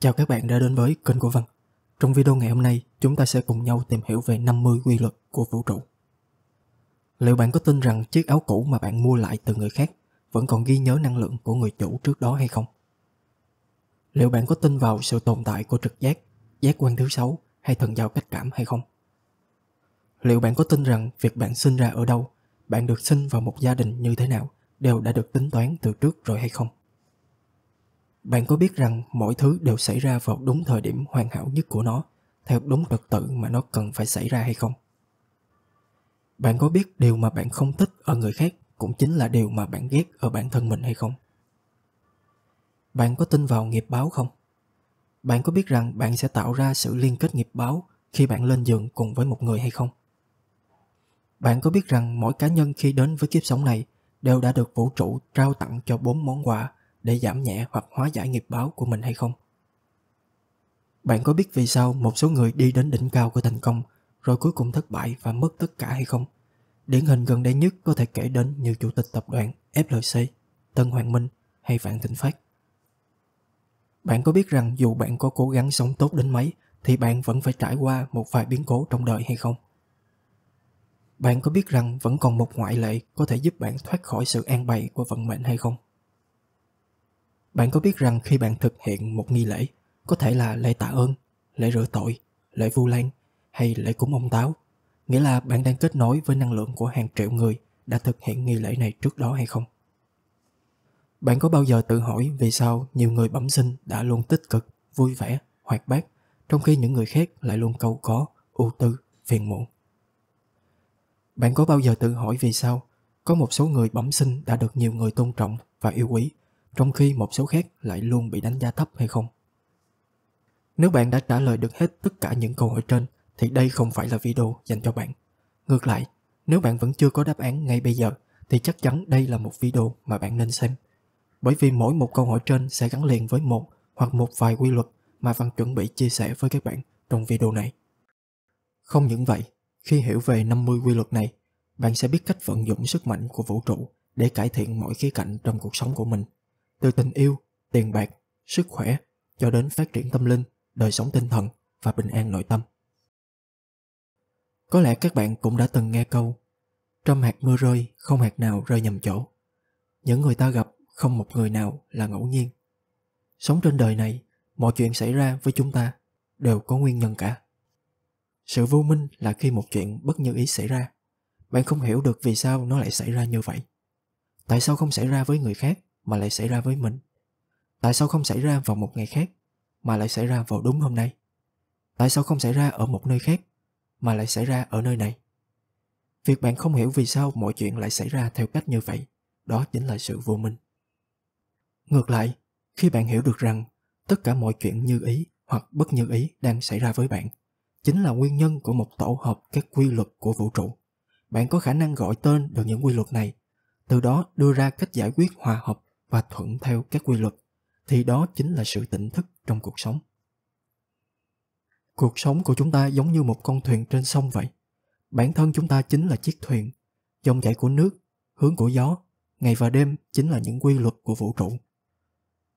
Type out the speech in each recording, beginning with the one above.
Chào các bạn đã đến với kênh của Văn. Trong video ngày hôm nay, chúng ta sẽ cùng nhau tìm hiểu về 50 quy luật của vũ trụ. Liệu bạn có tin rằng chiếc áo cũ mà bạn mua lại từ người khác vẫn còn ghi nhớ năng lượng của người chủ trước đó hay không? Liệu bạn có tin vào sự tồn tại của trực giác, giác quan thứ sáu hay thần giao cách cảm hay không? Liệu bạn có tin rằng việc bạn sinh ra ở đâu, bạn được sinh vào một gia đình như thế nào đều đã được tính toán từ trước rồi hay không? Bạn có biết rằng mọi thứ đều xảy ra vào đúng thời điểm hoàn hảo nhất của nó, theo đúng trật tự mà nó cần phải xảy ra hay không? Bạn có biết điều mà bạn không thích ở người khác cũng chính là điều mà bạn ghét ở bản thân mình hay không? Bạn có tin vào nghiệp báo không? Bạn có biết rằng bạn sẽ tạo ra sự liên kết nghiệp báo khi bạn lên giường cùng với một người hay không? Bạn có biết rằng mỗi cá nhân khi đến với kiếp sống này đều đã được vũ trụ trao tặng cho bốn món quà để giảm nhẹ hoặc hóa giải nghiệp báo của mình hay không. Bạn có biết vì sao một số người đi đến đỉnh cao của thành công rồi cuối cùng thất bại và mất tất cả hay không? Điển hình gần đây nhất có thể kể đến như chủ tịch tập đoàn FLC, Tân Hoàng Minh hay Vạn Thịnh Phát. Bạn có biết rằng dù bạn có cố gắng sống tốt đến mấy thì bạn vẫn phải trải qua một vài biến cố trong đời hay không? Bạn có biết rằng vẫn còn một ngoại lệ có thể giúp bạn thoát khỏi sự an bày của vận mệnh hay không? Bạn có biết rằng khi bạn thực hiện một nghi lễ, có thể là lễ tạ ơn, lễ rửa tội, lễ vu lan hay lễ cúng ông táo, nghĩa là bạn đang kết nối với năng lượng của hàng triệu người đã thực hiện nghi lễ này trước đó hay không? Bạn có bao giờ tự hỏi vì sao nhiều người bẩm sinh đã luôn tích cực, vui vẻ, hoạt bát, trong khi những người khác lại luôn cầu có, ưu tư, phiền muộn? Bạn có bao giờ tự hỏi vì sao có một số người bẩm sinh đã được nhiều người tôn trọng và yêu quý, trong khi một số khác lại luôn bị đánh giá thấp hay không. Nếu bạn đã trả lời được hết tất cả những câu hỏi trên thì đây không phải là video dành cho bạn. Ngược lại, nếu bạn vẫn chưa có đáp án ngay bây giờ thì chắc chắn đây là một video mà bạn nên xem. Bởi vì mỗi một câu hỏi trên sẽ gắn liền với một hoặc một vài quy luật mà Văn chuẩn bị chia sẻ với các bạn trong video này. Không những vậy, khi hiểu về 50 quy luật này, bạn sẽ biết cách vận dụng sức mạnh của vũ trụ để cải thiện mọi khía cạnh trong cuộc sống của mình từ tình yêu, tiền bạc, sức khỏe cho đến phát triển tâm linh, đời sống tinh thần và bình an nội tâm. Có lẽ các bạn cũng đã từng nghe câu trong hạt mưa rơi, không hạt nào rơi nhầm chỗ. Những người ta gặp, không một người nào là ngẫu nhiên. Sống trên đời này, mọi chuyện xảy ra với chúng ta đều có nguyên nhân cả. Sự vô minh là khi một chuyện bất như ý xảy ra. Bạn không hiểu được vì sao nó lại xảy ra như vậy. Tại sao không xảy ra với người khác mà lại xảy ra với mình? Tại sao không xảy ra vào một ngày khác mà lại xảy ra vào đúng hôm nay? Tại sao không xảy ra ở một nơi khác mà lại xảy ra ở nơi này? Việc bạn không hiểu vì sao mọi chuyện lại xảy ra theo cách như vậy, đó chính là sự vô minh. Ngược lại, khi bạn hiểu được rằng tất cả mọi chuyện như ý hoặc bất như ý đang xảy ra với bạn chính là nguyên nhân của một tổ hợp các quy luật của vũ trụ. Bạn có khả năng gọi tên được những quy luật này, từ đó đưa ra cách giải quyết hòa hợp và thuận theo các quy luật thì đó chính là sự tỉnh thức trong cuộc sống cuộc sống của chúng ta giống như một con thuyền trên sông vậy bản thân chúng ta chính là chiếc thuyền dòng chảy của nước hướng của gió ngày và đêm chính là những quy luật của vũ trụ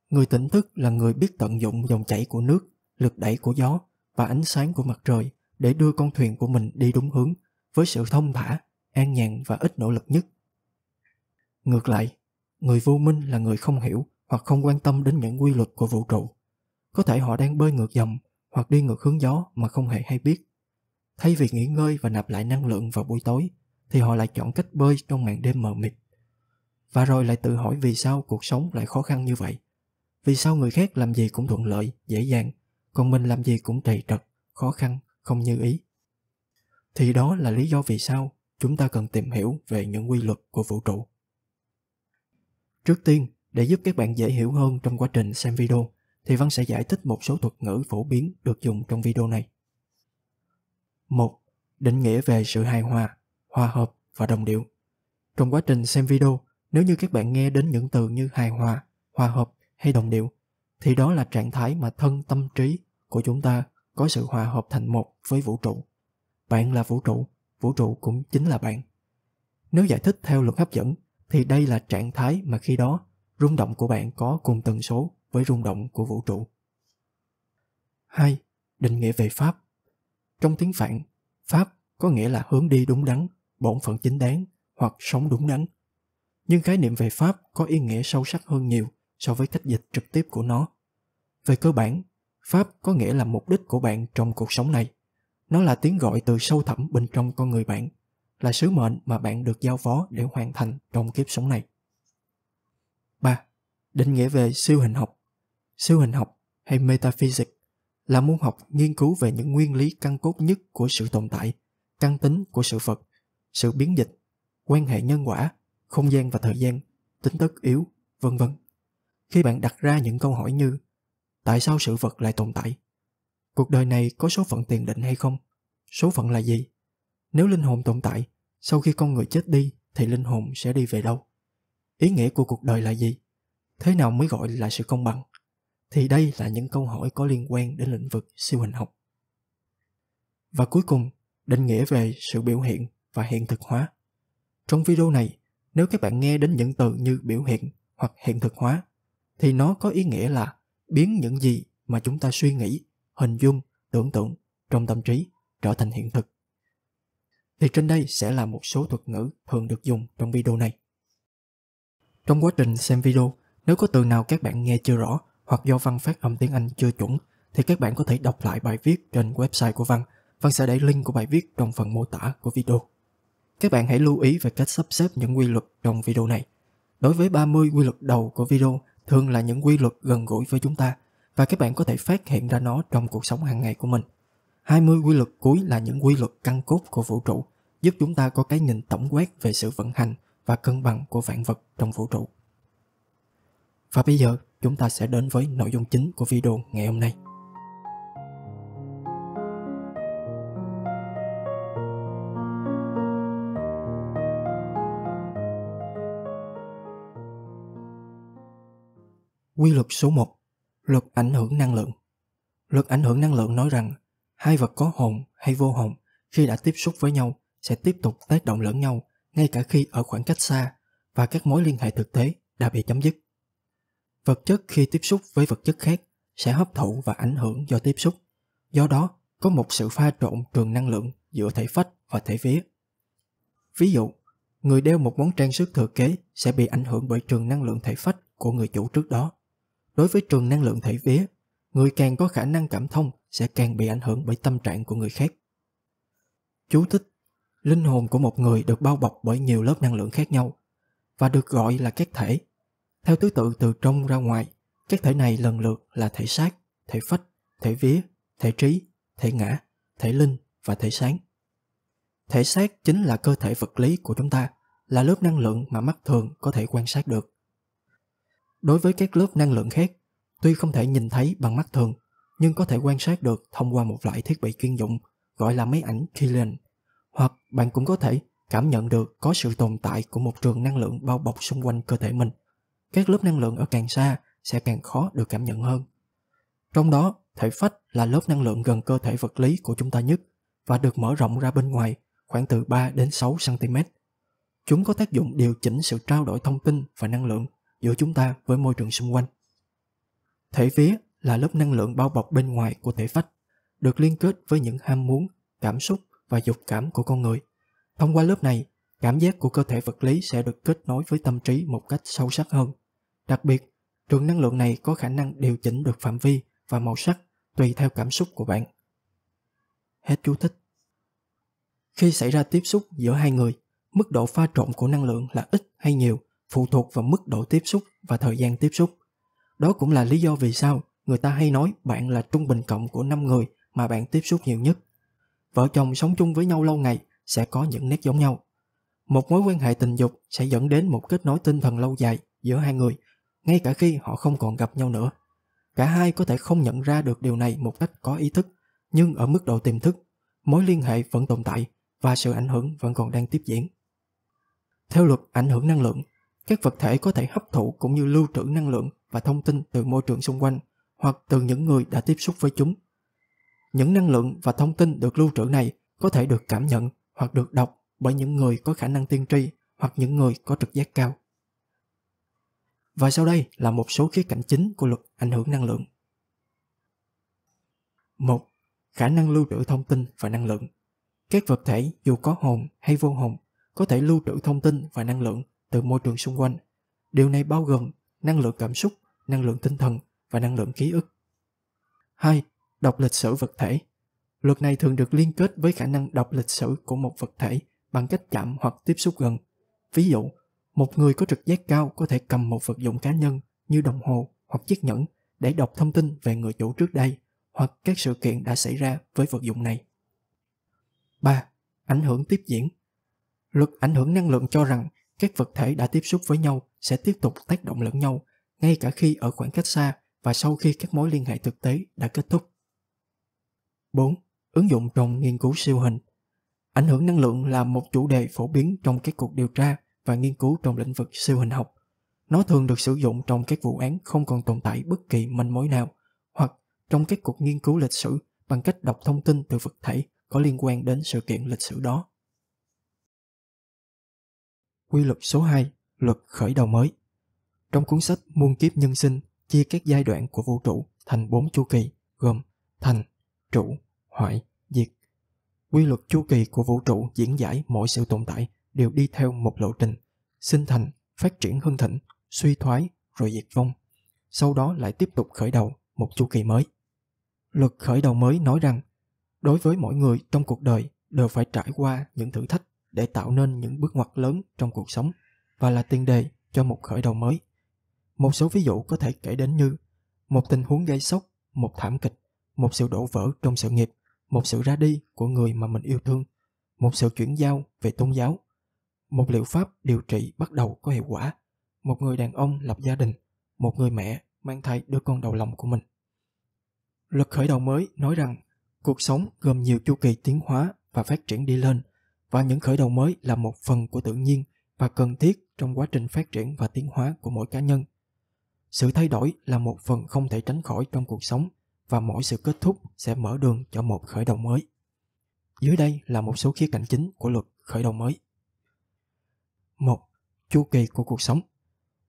người tỉnh thức là người biết tận dụng dòng chảy của nước lực đẩy của gió và ánh sáng của mặt trời để đưa con thuyền của mình đi đúng hướng với sự thông thả an nhàn và ít nỗ lực nhất ngược lại người vô minh là người không hiểu hoặc không quan tâm đến những quy luật của vũ trụ có thể họ đang bơi ngược dòng hoặc đi ngược hướng gió mà không hề hay biết thay vì nghỉ ngơi và nạp lại năng lượng vào buổi tối thì họ lại chọn cách bơi trong màn đêm mờ mịt và rồi lại tự hỏi vì sao cuộc sống lại khó khăn như vậy vì sao người khác làm gì cũng thuận lợi dễ dàng còn mình làm gì cũng trầy trật khó khăn không như ý thì đó là lý do vì sao chúng ta cần tìm hiểu về những quy luật của vũ trụ Trước tiên, để giúp các bạn dễ hiểu hơn trong quá trình xem video, thì Văn sẽ giải thích một số thuật ngữ phổ biến được dùng trong video này. 1. Định nghĩa về sự hài hòa, hòa hợp và đồng điệu. Trong quá trình xem video, nếu như các bạn nghe đến những từ như hài hòa, hòa hợp hay đồng điệu, thì đó là trạng thái mà thân tâm trí của chúng ta có sự hòa hợp thành một với vũ trụ. Bạn là vũ trụ, vũ trụ cũng chính là bạn. Nếu giải thích theo luật hấp dẫn thì đây là trạng thái mà khi đó rung động của bạn có cùng tần số với rung động của vũ trụ. 2. Định nghĩa về Pháp Trong tiếng Phạn, Pháp có nghĩa là hướng đi đúng đắn, bổn phận chính đáng hoặc sống đúng đắn. Nhưng khái niệm về Pháp có ý nghĩa sâu sắc hơn nhiều so với cách dịch trực tiếp của nó. Về cơ bản, Pháp có nghĩa là mục đích của bạn trong cuộc sống này. Nó là tiếng gọi từ sâu thẳm bên trong con người bạn là sứ mệnh mà bạn được giao phó để hoàn thành trong kiếp sống này. 3. Định nghĩa về siêu hình học Siêu hình học hay metaphysics là môn học nghiên cứu về những nguyên lý căn cốt nhất của sự tồn tại, căn tính của sự vật, sự biến dịch, quan hệ nhân quả, không gian và thời gian, tính tất yếu, vân vân. Khi bạn đặt ra những câu hỏi như Tại sao sự vật lại tồn tại? Cuộc đời này có số phận tiền định hay không? Số phận là gì? nếu linh hồn tồn tại sau khi con người chết đi thì linh hồn sẽ đi về đâu ý nghĩa của cuộc đời là gì thế nào mới gọi là sự công bằng thì đây là những câu hỏi có liên quan đến lĩnh vực siêu hình học và cuối cùng định nghĩa về sự biểu hiện và hiện thực hóa trong video này nếu các bạn nghe đến những từ như biểu hiện hoặc hiện thực hóa thì nó có ý nghĩa là biến những gì mà chúng ta suy nghĩ hình dung tưởng tượng trong tâm trí trở thành hiện thực thì trên đây sẽ là một số thuật ngữ thường được dùng trong video này. Trong quá trình xem video, nếu có từ nào các bạn nghe chưa rõ hoặc do văn phát âm tiếng Anh chưa chuẩn thì các bạn có thể đọc lại bài viết trên website của Văn. Văn sẽ để link của bài viết trong phần mô tả của video. Các bạn hãy lưu ý về cách sắp xếp những quy luật trong video này. Đối với 30 quy luật đầu của video thường là những quy luật gần gũi với chúng ta và các bạn có thể phát hiện ra nó trong cuộc sống hàng ngày của mình – 20 quy luật cuối là những quy luật căn cốt của vũ trụ, giúp chúng ta có cái nhìn tổng quát về sự vận hành và cân bằng của vạn vật trong vũ trụ. Và bây giờ, chúng ta sẽ đến với nội dung chính của video ngày hôm nay. Quy luật số 1. Luật ảnh hưởng năng lượng. Luật ảnh hưởng năng lượng nói rằng hai vật có hồn hay vô hồn khi đã tiếp xúc với nhau sẽ tiếp tục tác động lẫn nhau ngay cả khi ở khoảng cách xa và các mối liên hệ thực tế đã bị chấm dứt. Vật chất khi tiếp xúc với vật chất khác sẽ hấp thụ và ảnh hưởng do tiếp xúc. Do đó, có một sự pha trộn trường năng lượng giữa thể phách và thể vía. Ví dụ, người đeo một món trang sức thừa kế sẽ bị ảnh hưởng bởi trường năng lượng thể phách của người chủ trước đó. Đối với trường năng lượng thể vía, người càng có khả năng cảm thông sẽ càng bị ảnh hưởng bởi tâm trạng của người khác. Chú thích Linh hồn của một người được bao bọc bởi nhiều lớp năng lượng khác nhau và được gọi là các thể. Theo thứ tự từ trong ra ngoài, các thể này lần lượt là thể xác, thể phách, thể vía, thể trí, thể ngã, thể linh và thể sáng. Thể xác chính là cơ thể vật lý của chúng ta, là lớp năng lượng mà mắt thường có thể quan sát được. Đối với các lớp năng lượng khác, tuy không thể nhìn thấy bằng mắt thường, nhưng có thể quan sát được thông qua một loại thiết bị chuyên dụng gọi là máy ảnh Killian. Hoặc bạn cũng có thể cảm nhận được có sự tồn tại của một trường năng lượng bao bọc xung quanh cơ thể mình. Các lớp năng lượng ở càng xa sẽ càng khó được cảm nhận hơn. Trong đó, thể phách là lớp năng lượng gần cơ thể vật lý của chúng ta nhất và được mở rộng ra bên ngoài khoảng từ 3 đến 6 cm. Chúng có tác dụng điều chỉnh sự trao đổi thông tin và năng lượng giữa chúng ta với môi trường xung quanh. Thể phía là lớp năng lượng bao bọc bên ngoài của thể phách, được liên kết với những ham muốn, cảm xúc và dục cảm của con người. Thông qua lớp này, cảm giác của cơ thể vật lý sẽ được kết nối với tâm trí một cách sâu sắc hơn. Đặc biệt, trường năng lượng này có khả năng điều chỉnh được phạm vi và màu sắc tùy theo cảm xúc của bạn. Hết chú thích. Khi xảy ra tiếp xúc giữa hai người, mức độ pha trộn của năng lượng là ít hay nhiều phụ thuộc vào mức độ tiếp xúc và thời gian tiếp xúc. Đó cũng là lý do vì sao người ta hay nói bạn là trung bình cộng của năm người mà bạn tiếp xúc nhiều nhất. Vợ chồng sống chung với nhau lâu ngày sẽ có những nét giống nhau. Một mối quan hệ tình dục sẽ dẫn đến một kết nối tinh thần lâu dài giữa hai người, ngay cả khi họ không còn gặp nhau nữa. Cả hai có thể không nhận ra được điều này một cách có ý thức, nhưng ở mức độ tiềm thức, mối liên hệ vẫn tồn tại và sự ảnh hưởng vẫn còn đang tiếp diễn. Theo luật ảnh hưởng năng lượng, các vật thể có thể hấp thụ cũng như lưu trữ năng lượng và thông tin từ môi trường xung quanh hoặc từ những người đã tiếp xúc với chúng. Những năng lượng và thông tin được lưu trữ này có thể được cảm nhận hoặc được đọc bởi những người có khả năng tiên tri hoặc những người có trực giác cao. Và sau đây là một số khía cạnh chính của luật ảnh hưởng năng lượng. 1. Khả năng lưu trữ thông tin và năng lượng. Các vật thể dù có hồn hay vô hồn có thể lưu trữ thông tin và năng lượng từ môi trường xung quanh. Điều này bao gồm năng lượng cảm xúc, năng lượng tinh thần và năng lượng ký ức. 2. Đọc lịch sử vật thể. Luật này thường được liên kết với khả năng đọc lịch sử của một vật thể bằng cách chạm hoặc tiếp xúc gần. Ví dụ, một người có trực giác cao có thể cầm một vật dụng cá nhân như đồng hồ hoặc chiếc nhẫn để đọc thông tin về người chủ trước đây hoặc các sự kiện đã xảy ra với vật dụng này. 3. Ảnh hưởng tiếp diễn. Luật ảnh hưởng năng lượng cho rằng các vật thể đã tiếp xúc với nhau sẽ tiếp tục tác động lẫn nhau ngay cả khi ở khoảng cách xa và sau khi các mối liên hệ thực tế đã kết thúc. 4. Ứng dụng trong nghiên cứu siêu hình Ảnh hưởng năng lượng là một chủ đề phổ biến trong các cuộc điều tra và nghiên cứu trong lĩnh vực siêu hình học. Nó thường được sử dụng trong các vụ án không còn tồn tại bất kỳ manh mối nào hoặc trong các cuộc nghiên cứu lịch sử bằng cách đọc thông tin từ vật thể có liên quan đến sự kiện lịch sử đó. Quy luật số 2, luật khởi đầu mới. Trong cuốn sách Muôn kiếp nhân sinh chia các giai đoạn của vũ trụ thành bốn chu kỳ gồm thành, trụ, hoại, diệt. Quy luật chu kỳ của vũ trụ diễn giải mọi sự tồn tại đều đi theo một lộ trình, sinh thành, phát triển hưng thịnh, suy thoái rồi diệt vong. Sau đó lại tiếp tục khởi đầu một chu kỳ mới. Luật khởi đầu mới nói rằng, đối với mỗi người trong cuộc đời đều phải trải qua những thử thách để tạo nên những bước ngoặt lớn trong cuộc sống và là tiền đề cho một khởi đầu mới. Một số ví dụ có thể kể đến như một tình huống gây sốc, một thảm kịch, một sự đổ vỡ trong sự nghiệp, một sự ra đi của người mà mình yêu thương, một sự chuyển giao về tôn giáo, một liệu pháp điều trị bắt đầu có hiệu quả, một người đàn ông lập gia đình, một người mẹ mang thai đứa con đầu lòng của mình. Luật khởi đầu mới nói rằng cuộc sống gồm nhiều chu kỳ tiến hóa và phát triển đi lên và những khởi đầu mới là một phần của tự nhiên và cần thiết trong quá trình phát triển và tiến hóa của mỗi cá nhân sự thay đổi là một phần không thể tránh khỏi trong cuộc sống và mỗi sự kết thúc sẽ mở đường cho một khởi đầu mới dưới đây là một số khía cạnh chính của luật khởi đầu mới một chu kỳ của cuộc sống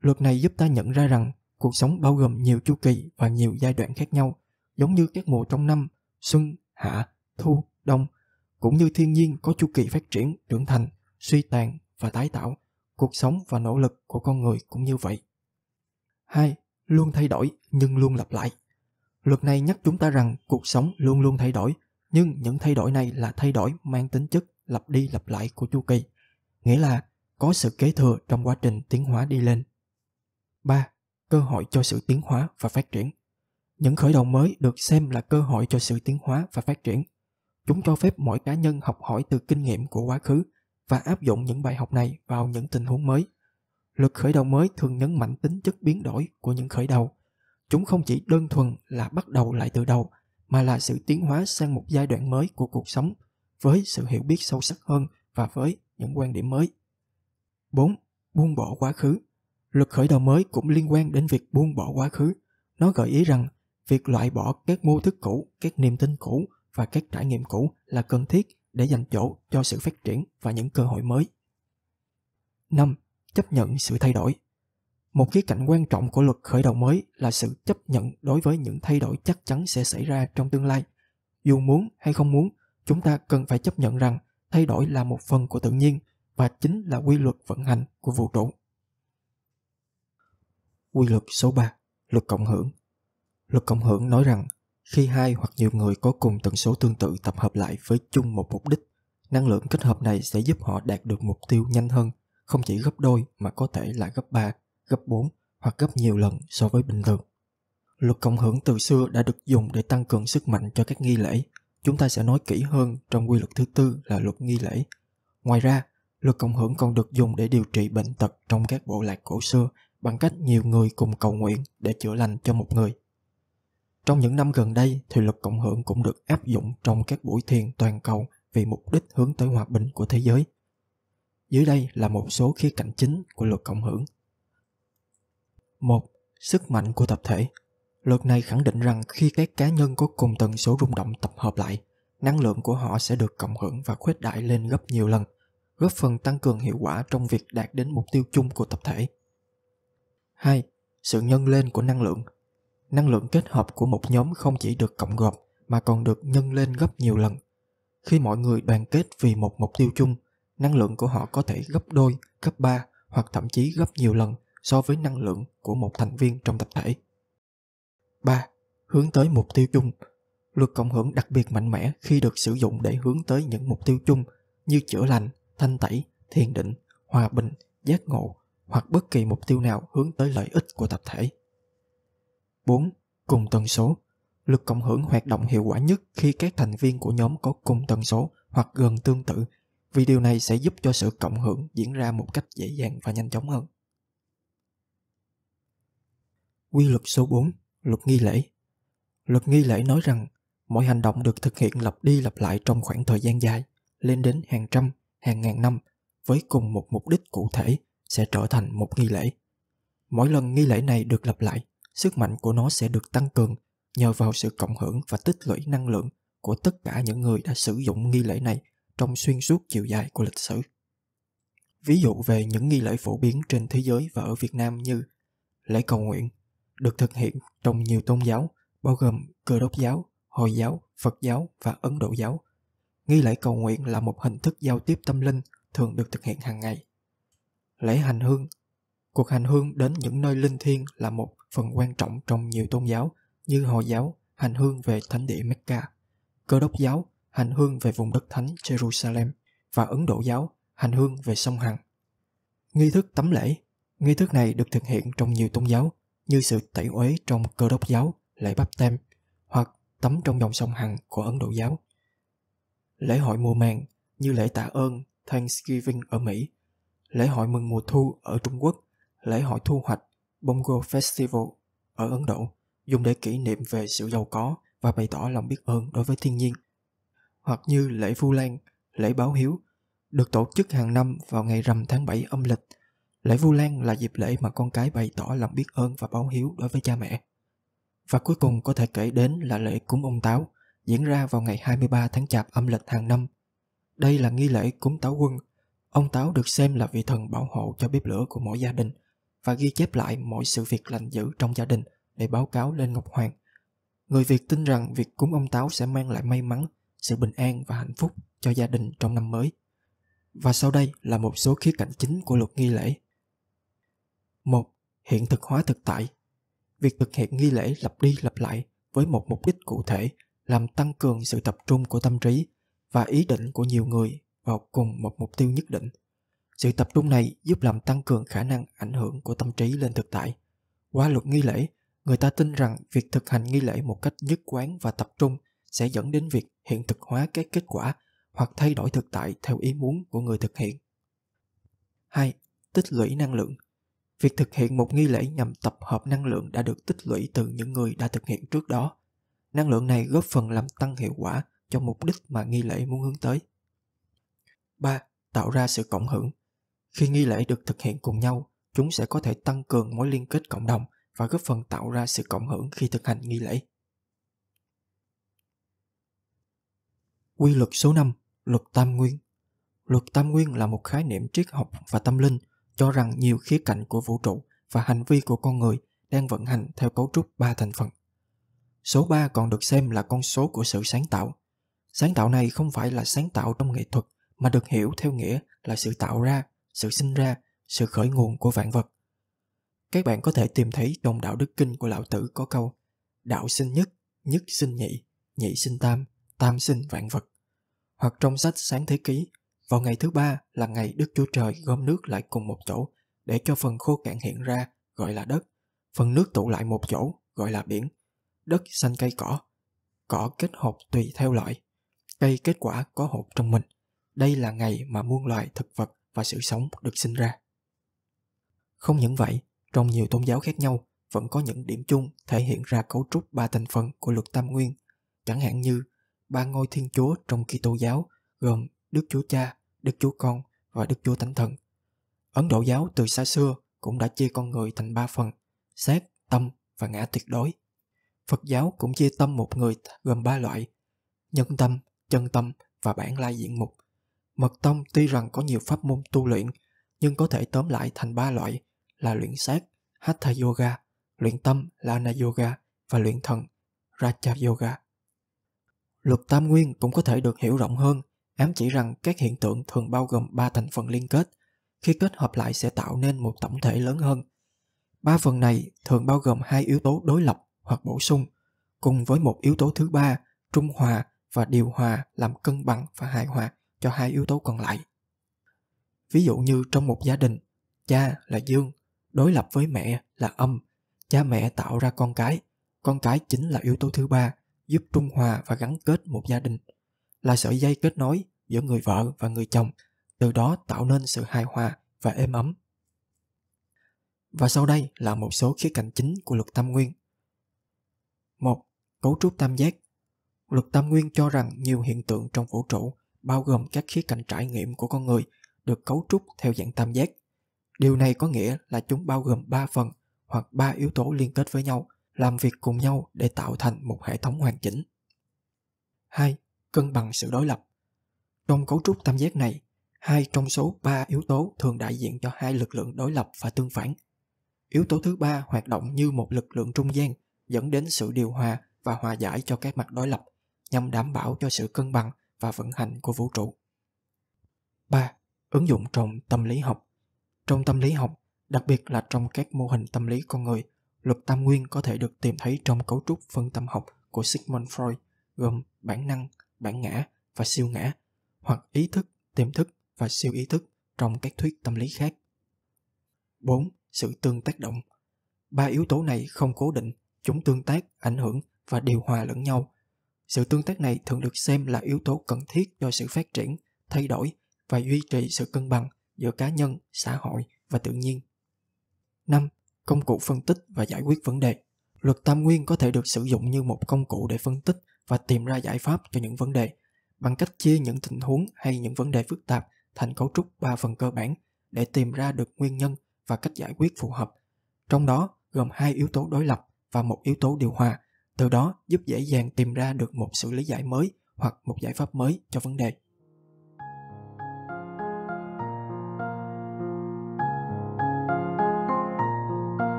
luật này giúp ta nhận ra rằng cuộc sống bao gồm nhiều chu kỳ và nhiều giai đoạn khác nhau giống như các mùa trong năm xuân hạ thu đông cũng như thiên nhiên có chu kỳ phát triển trưởng thành suy tàn và tái tạo cuộc sống và nỗ lực của con người cũng như vậy 2. Luôn thay đổi nhưng luôn lặp lại. Luật này nhắc chúng ta rằng cuộc sống luôn luôn thay đổi, nhưng những thay đổi này là thay đổi mang tính chất lặp đi lặp lại của chu kỳ, nghĩa là có sự kế thừa trong quá trình tiến hóa đi lên. 3. Cơ hội cho sự tiến hóa và phát triển. Những khởi đầu mới được xem là cơ hội cho sự tiến hóa và phát triển. Chúng cho phép mỗi cá nhân học hỏi từ kinh nghiệm của quá khứ và áp dụng những bài học này vào những tình huống mới lực khởi đầu mới thường nhấn mạnh tính chất biến đổi của những khởi đầu chúng không chỉ đơn thuần là bắt đầu lại từ đầu mà là sự tiến hóa sang một giai đoạn mới của cuộc sống với sự hiểu biết sâu sắc hơn và với những quan điểm mới 4. Buông bỏ quá khứ Luật khởi đầu mới cũng liên quan đến việc buông bỏ quá khứ. Nó gợi ý rằng việc loại bỏ các mô thức cũ, các niềm tin cũ và các trải nghiệm cũ là cần thiết để dành chỗ cho sự phát triển và những cơ hội mới. 5 chấp nhận sự thay đổi một khía cạnh quan trọng của luật khởi đầu mới là sự chấp nhận đối với những thay đổi chắc chắn sẽ xảy ra trong tương lai dù muốn hay không muốn chúng ta cần phải chấp nhận rằng thay đổi là một phần của tự nhiên và chính là quy luật vận hành của vũ trụ quy luật số 3 luật cộng hưởng luật cộng hưởng nói rằng khi hai hoặc nhiều người có cùng tần số tương tự tập hợp lại với chung một mục đích năng lượng kết hợp này sẽ giúp họ đạt được mục tiêu nhanh hơn không chỉ gấp đôi mà có thể là gấp 3, gấp 4 hoặc gấp nhiều lần so với bình thường. Luật cộng hưởng từ xưa đã được dùng để tăng cường sức mạnh cho các nghi lễ. Chúng ta sẽ nói kỹ hơn trong quy luật thứ tư là luật nghi lễ. Ngoài ra, luật cộng hưởng còn được dùng để điều trị bệnh tật trong các bộ lạc cổ xưa bằng cách nhiều người cùng cầu nguyện để chữa lành cho một người. Trong những năm gần đây thì luật cộng hưởng cũng được áp dụng trong các buổi thiền toàn cầu vì mục đích hướng tới hòa bình của thế giới. Dưới đây là một số khía cạnh chính của luật cộng hưởng. 1. Sức mạnh của tập thể Luật này khẳng định rằng khi các cá nhân có cùng tần số rung động tập hợp lại, năng lượng của họ sẽ được cộng hưởng và khuếch đại lên gấp nhiều lần, góp phần tăng cường hiệu quả trong việc đạt đến mục tiêu chung của tập thể. 2. Sự nhân lên của năng lượng Năng lượng kết hợp của một nhóm không chỉ được cộng gộp mà còn được nhân lên gấp nhiều lần. Khi mọi người đoàn kết vì một mục tiêu chung, năng lượng của họ có thể gấp đôi, gấp ba hoặc thậm chí gấp nhiều lần so với năng lượng của một thành viên trong tập thể. 3. Hướng tới mục tiêu chung. Luật cộng hưởng đặc biệt mạnh mẽ khi được sử dụng để hướng tới những mục tiêu chung như chữa lành, thanh tẩy, thiền định, hòa bình, giác ngộ hoặc bất kỳ mục tiêu nào hướng tới lợi ích của tập thể. 4. Cùng tần số. luật cộng hưởng hoạt động hiệu quả nhất khi các thành viên của nhóm có cùng tần số hoặc gần tương tự vì điều này sẽ giúp cho sự cộng hưởng diễn ra một cách dễ dàng và nhanh chóng hơn. Quy luật số 4, luật nghi lễ. Luật nghi lễ nói rằng mọi hành động được thực hiện lặp đi lặp lại trong khoảng thời gian dài, lên đến hàng trăm, hàng ngàn năm với cùng một mục đích cụ thể sẽ trở thành một nghi lễ. Mỗi lần nghi lễ này được lặp lại, sức mạnh của nó sẽ được tăng cường nhờ vào sự cộng hưởng và tích lũy năng lượng của tất cả những người đã sử dụng nghi lễ này trong xuyên suốt chiều dài của lịch sử. Ví dụ về những nghi lễ phổ biến trên thế giới và ở Việt Nam như lễ cầu nguyện được thực hiện trong nhiều tôn giáo bao gồm Cơ đốc giáo, Hồi giáo, Phật giáo và Ấn Độ giáo. Nghi lễ cầu nguyện là một hình thức giao tiếp tâm linh thường được thực hiện hàng ngày. Lễ hành hương Cuộc hành hương đến những nơi linh thiêng là một phần quan trọng trong nhiều tôn giáo như Hồi giáo, hành hương về thánh địa Mecca, Cơ đốc giáo hành hương về vùng đất thánh Jerusalem và Ấn Độ giáo, hành hương về sông Hằng. Nghi thức tắm lễ Nghi thức này được thực hiện trong nhiều tôn giáo như sự tẩy uế trong cơ đốc giáo, lễ bắp tem hoặc tắm trong dòng sông Hằng của Ấn Độ giáo. Lễ hội mùa màng như lễ tạ ơn Thanksgiving ở Mỹ, lễ hội mừng mùa thu ở Trung Quốc, lễ hội thu hoạch Bongo Festival ở Ấn Độ dùng để kỷ niệm về sự giàu có và bày tỏ lòng biết ơn đối với thiên nhiên hoặc như lễ Vu Lan, lễ báo hiếu, được tổ chức hàng năm vào ngày rằm tháng 7 âm lịch. Lễ Vu Lan là dịp lễ mà con cái bày tỏ lòng biết ơn và báo hiếu đối với cha mẹ. Và cuối cùng có thể kể đến là lễ cúng ông táo, diễn ra vào ngày 23 tháng Chạp âm lịch hàng năm. Đây là nghi lễ cúng táo quân. Ông táo được xem là vị thần bảo hộ cho bếp lửa của mỗi gia đình và ghi chép lại mọi sự việc lành dữ trong gia đình để báo cáo lên Ngọc Hoàng. Người Việt tin rằng việc cúng ông táo sẽ mang lại may mắn sự bình an và hạnh phúc cho gia đình trong năm mới. Và sau đây là một số khía cạnh chính của luật nghi lễ. 1. Hiện thực hóa thực tại. Việc thực hiện nghi lễ lặp đi lặp lại với một mục đích cụ thể làm tăng cường sự tập trung của tâm trí và ý định của nhiều người vào cùng một mục tiêu nhất định. Sự tập trung này giúp làm tăng cường khả năng ảnh hưởng của tâm trí lên thực tại. Qua luật nghi lễ, người ta tin rằng việc thực hành nghi lễ một cách nhất quán và tập trung sẽ dẫn đến việc hiện thực hóa các kết quả hoặc thay đổi thực tại theo ý muốn của người thực hiện. 2. Tích lũy năng lượng Việc thực hiện một nghi lễ nhằm tập hợp năng lượng đã được tích lũy từ những người đã thực hiện trước đó. Năng lượng này góp phần làm tăng hiệu quả cho mục đích mà nghi lễ muốn hướng tới. 3. Tạo ra sự cộng hưởng Khi nghi lễ được thực hiện cùng nhau, chúng sẽ có thể tăng cường mối liên kết cộng đồng và góp phần tạo ra sự cộng hưởng khi thực hành nghi lễ. Quy luật số 5, luật tam nguyên. Luật tam nguyên là một khái niệm triết học và tâm linh cho rằng nhiều khía cạnh của vũ trụ và hành vi của con người đang vận hành theo cấu trúc ba thành phần. Số 3 còn được xem là con số của sự sáng tạo. Sáng tạo này không phải là sáng tạo trong nghệ thuật mà được hiểu theo nghĩa là sự tạo ra, sự sinh ra, sự khởi nguồn của vạn vật. Các bạn có thể tìm thấy trong Đạo Đức Kinh của Lão Tử có câu Đạo sinh nhất, nhất sinh nhị, nhị sinh tam, tam sinh vạn vật. Hoặc trong sách Sáng Thế Ký, vào ngày thứ ba là ngày Đức Chúa Trời gom nước lại cùng một chỗ để cho phần khô cạn hiện ra gọi là đất, phần nước tụ lại một chỗ gọi là biển, đất xanh cây cỏ, cỏ kết hộp tùy theo loại, cây kết quả có hộp trong mình. Đây là ngày mà muôn loài thực vật và sự sống được sinh ra. Không những vậy, trong nhiều tôn giáo khác nhau vẫn có những điểm chung thể hiện ra cấu trúc ba thành phần của luật tam nguyên, chẳng hạn như ba ngôi Thiên Chúa trong Kitô giáo gồm Đức Chúa Cha, Đức Chúa Con và Đức Chúa Thánh Thần. Ấn Độ giáo từ xa xưa cũng đã chia con người thành ba phần, xác, tâm và ngã tuyệt đối. Phật giáo cũng chia tâm một người gồm ba loại, nhân tâm, chân tâm và bản lai diện mục. Mật tông tuy rằng có nhiều pháp môn tu luyện, nhưng có thể tóm lại thành ba loại là luyện xác, hatha yoga, luyện tâm là ana yoga và luyện thần, raja yoga. Luật tam nguyên cũng có thể được hiểu rộng hơn, ám chỉ rằng các hiện tượng thường bao gồm ba thành phần liên kết, khi kết hợp lại sẽ tạo nên một tổng thể lớn hơn. Ba phần này thường bao gồm hai yếu tố đối lập hoặc bổ sung, cùng với một yếu tố thứ ba, trung hòa và điều hòa làm cân bằng và hài hòa cho hai yếu tố còn lại. Ví dụ như trong một gia đình, cha là dương, đối lập với mẹ là âm, cha mẹ tạo ra con cái, con cái chính là yếu tố thứ ba, giúp trung hòa và gắn kết một gia đình là sợi dây kết nối giữa người vợ và người chồng từ đó tạo nên sự hài hòa và êm ấm và sau đây là một số khía cạnh chính của luật tam nguyên một cấu trúc tam giác luật tam nguyên cho rằng nhiều hiện tượng trong vũ trụ bao gồm các khía cạnh trải nghiệm của con người được cấu trúc theo dạng tam giác điều này có nghĩa là chúng bao gồm ba phần hoặc ba yếu tố liên kết với nhau làm việc cùng nhau để tạo thành một hệ thống hoàn chỉnh. 2. Cân bằng sự đối lập. Trong cấu trúc tam giác này, hai trong số ba yếu tố thường đại diện cho hai lực lượng đối lập và tương phản. Yếu tố thứ ba hoạt động như một lực lượng trung gian dẫn đến sự điều hòa và hòa giải cho các mặt đối lập nhằm đảm bảo cho sự cân bằng và vận hành của vũ trụ. 3. Ứng dụng trong tâm lý học Trong tâm lý học, đặc biệt là trong các mô hình tâm lý con người, Luật tam nguyên có thể được tìm thấy trong cấu trúc phân tâm học của Sigmund Freud gồm bản năng, bản ngã và siêu ngã, hoặc ý thức, tiềm thức và siêu ý thức trong các thuyết tâm lý khác. 4. Sự tương tác động Ba yếu tố này không cố định, chúng tương tác, ảnh hưởng và điều hòa lẫn nhau. Sự tương tác này thường được xem là yếu tố cần thiết cho sự phát triển, thay đổi và duy trì sự cân bằng giữa cá nhân, xã hội và tự nhiên. 5 công cụ phân tích và giải quyết vấn đề. Luật tam nguyên có thể được sử dụng như một công cụ để phân tích và tìm ra giải pháp cho những vấn đề bằng cách chia những tình huống hay những vấn đề phức tạp thành cấu trúc ba phần cơ bản để tìm ra được nguyên nhân và cách giải quyết phù hợp. Trong đó gồm hai yếu tố đối lập và một yếu tố điều hòa, từ đó giúp dễ dàng tìm ra được một xử lý giải mới hoặc một giải pháp mới cho vấn đề.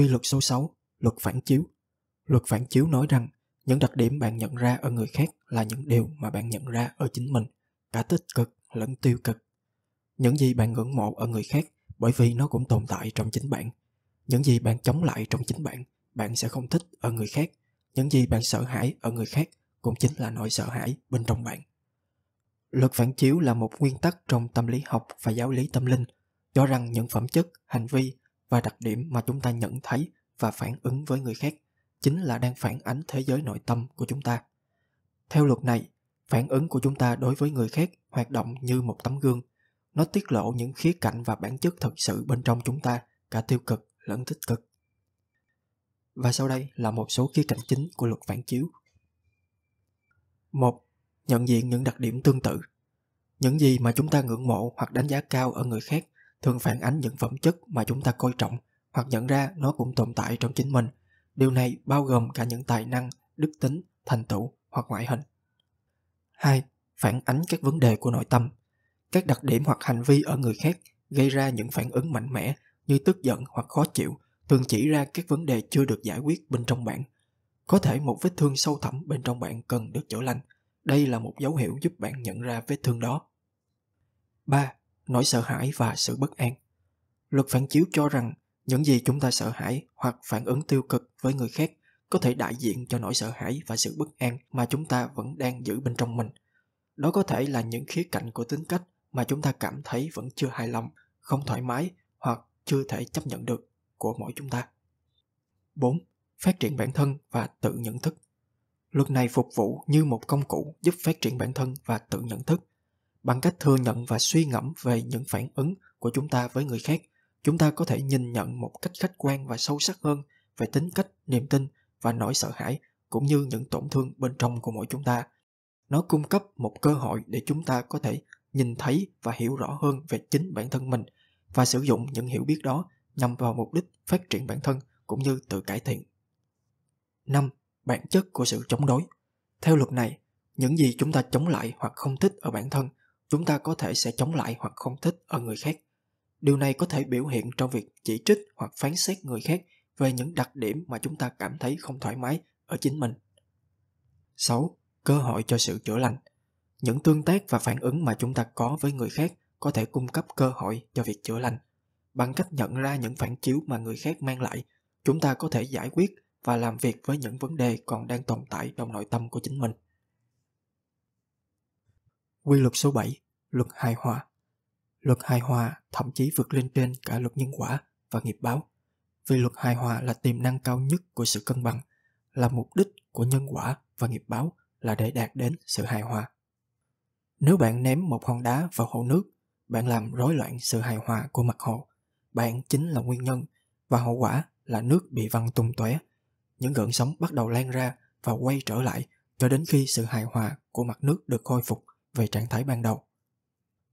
Quy luật số 6, luật phản chiếu. Luật phản chiếu nói rằng những đặc điểm bạn nhận ra ở người khác là những điều mà bạn nhận ra ở chính mình, cả tích cực lẫn tiêu cực. Những gì bạn ngưỡng mộ ở người khác bởi vì nó cũng tồn tại trong chính bạn. Những gì bạn chống lại trong chính bạn, bạn sẽ không thích ở người khác. Những gì bạn sợ hãi ở người khác cũng chính là nỗi sợ hãi bên trong bạn. Luật phản chiếu là một nguyên tắc trong tâm lý học và giáo lý tâm linh, cho rằng những phẩm chất, hành vi và đặc điểm mà chúng ta nhận thấy và phản ứng với người khác chính là đang phản ánh thế giới nội tâm của chúng ta theo luật này phản ứng của chúng ta đối với người khác hoạt động như một tấm gương nó tiết lộ những khía cạnh và bản chất thực sự bên trong chúng ta cả tiêu cực lẫn tích cực và sau đây là một số khía cạnh chính của luật phản chiếu một nhận diện những đặc điểm tương tự những gì mà chúng ta ngưỡng mộ hoặc đánh giá cao ở người khác thường phản ánh những phẩm chất mà chúng ta coi trọng hoặc nhận ra nó cũng tồn tại trong chính mình. Điều này bao gồm cả những tài năng, đức tính, thành tựu hoặc ngoại hình. hai Phản ánh các vấn đề của nội tâm. Các đặc điểm hoặc hành vi ở người khác gây ra những phản ứng mạnh mẽ như tức giận hoặc khó chịu thường chỉ ra các vấn đề chưa được giải quyết bên trong bạn. Có thể một vết thương sâu thẳm bên trong bạn cần được chữa lành. Đây là một dấu hiệu giúp bạn nhận ra vết thương đó. 3 nỗi sợ hãi và sự bất an. Luật phản chiếu cho rằng những gì chúng ta sợ hãi hoặc phản ứng tiêu cực với người khác có thể đại diện cho nỗi sợ hãi và sự bất an mà chúng ta vẫn đang giữ bên trong mình. Đó có thể là những khía cạnh của tính cách mà chúng ta cảm thấy vẫn chưa hài lòng, không thoải mái hoặc chưa thể chấp nhận được của mỗi chúng ta. 4. Phát triển bản thân và tự nhận thức. Luật này phục vụ như một công cụ giúp phát triển bản thân và tự nhận thức bằng cách thừa nhận và suy ngẫm về những phản ứng của chúng ta với người khác chúng ta có thể nhìn nhận một cách khách quan và sâu sắc hơn về tính cách niềm tin và nỗi sợ hãi cũng như những tổn thương bên trong của mỗi chúng ta nó cung cấp một cơ hội để chúng ta có thể nhìn thấy và hiểu rõ hơn về chính bản thân mình và sử dụng những hiểu biết đó nhằm vào mục đích phát triển bản thân cũng như tự cải thiện. 5. Bản chất của sự chống đối. Theo luật này, những gì chúng ta chống lại hoặc không thích ở bản thân chúng ta có thể sẽ chống lại hoặc không thích ở người khác điều này có thể biểu hiện trong việc chỉ trích hoặc phán xét người khác về những đặc điểm mà chúng ta cảm thấy không thoải mái ở chính mình 6. Cơ hội cho sự chữa lành Những tương tác và phản ứng mà chúng ta có với người khác có thể cung cấp cơ hội cho việc chữa lành. Bằng cách nhận ra những phản chiếu mà người khác mang lại, chúng ta có thể giải quyết và làm việc với những vấn đề còn đang tồn tại trong nội tâm của chính mình. Quy luật số 7, luật hài hòa. Luật hài hòa thậm chí vượt lên trên cả luật nhân quả và nghiệp báo. Vì luật hài hòa là tiềm năng cao nhất của sự cân bằng, là mục đích của nhân quả và nghiệp báo là để đạt đến sự hài hòa. Nếu bạn ném một hòn đá vào hồ nước, bạn làm rối loạn sự hài hòa của mặt hồ. Bạn chính là nguyên nhân và hậu quả là nước bị văng tung tóe. Những gợn sóng bắt đầu lan ra và quay trở lại cho đến khi sự hài hòa của mặt nước được khôi phục về trạng thái ban đầu.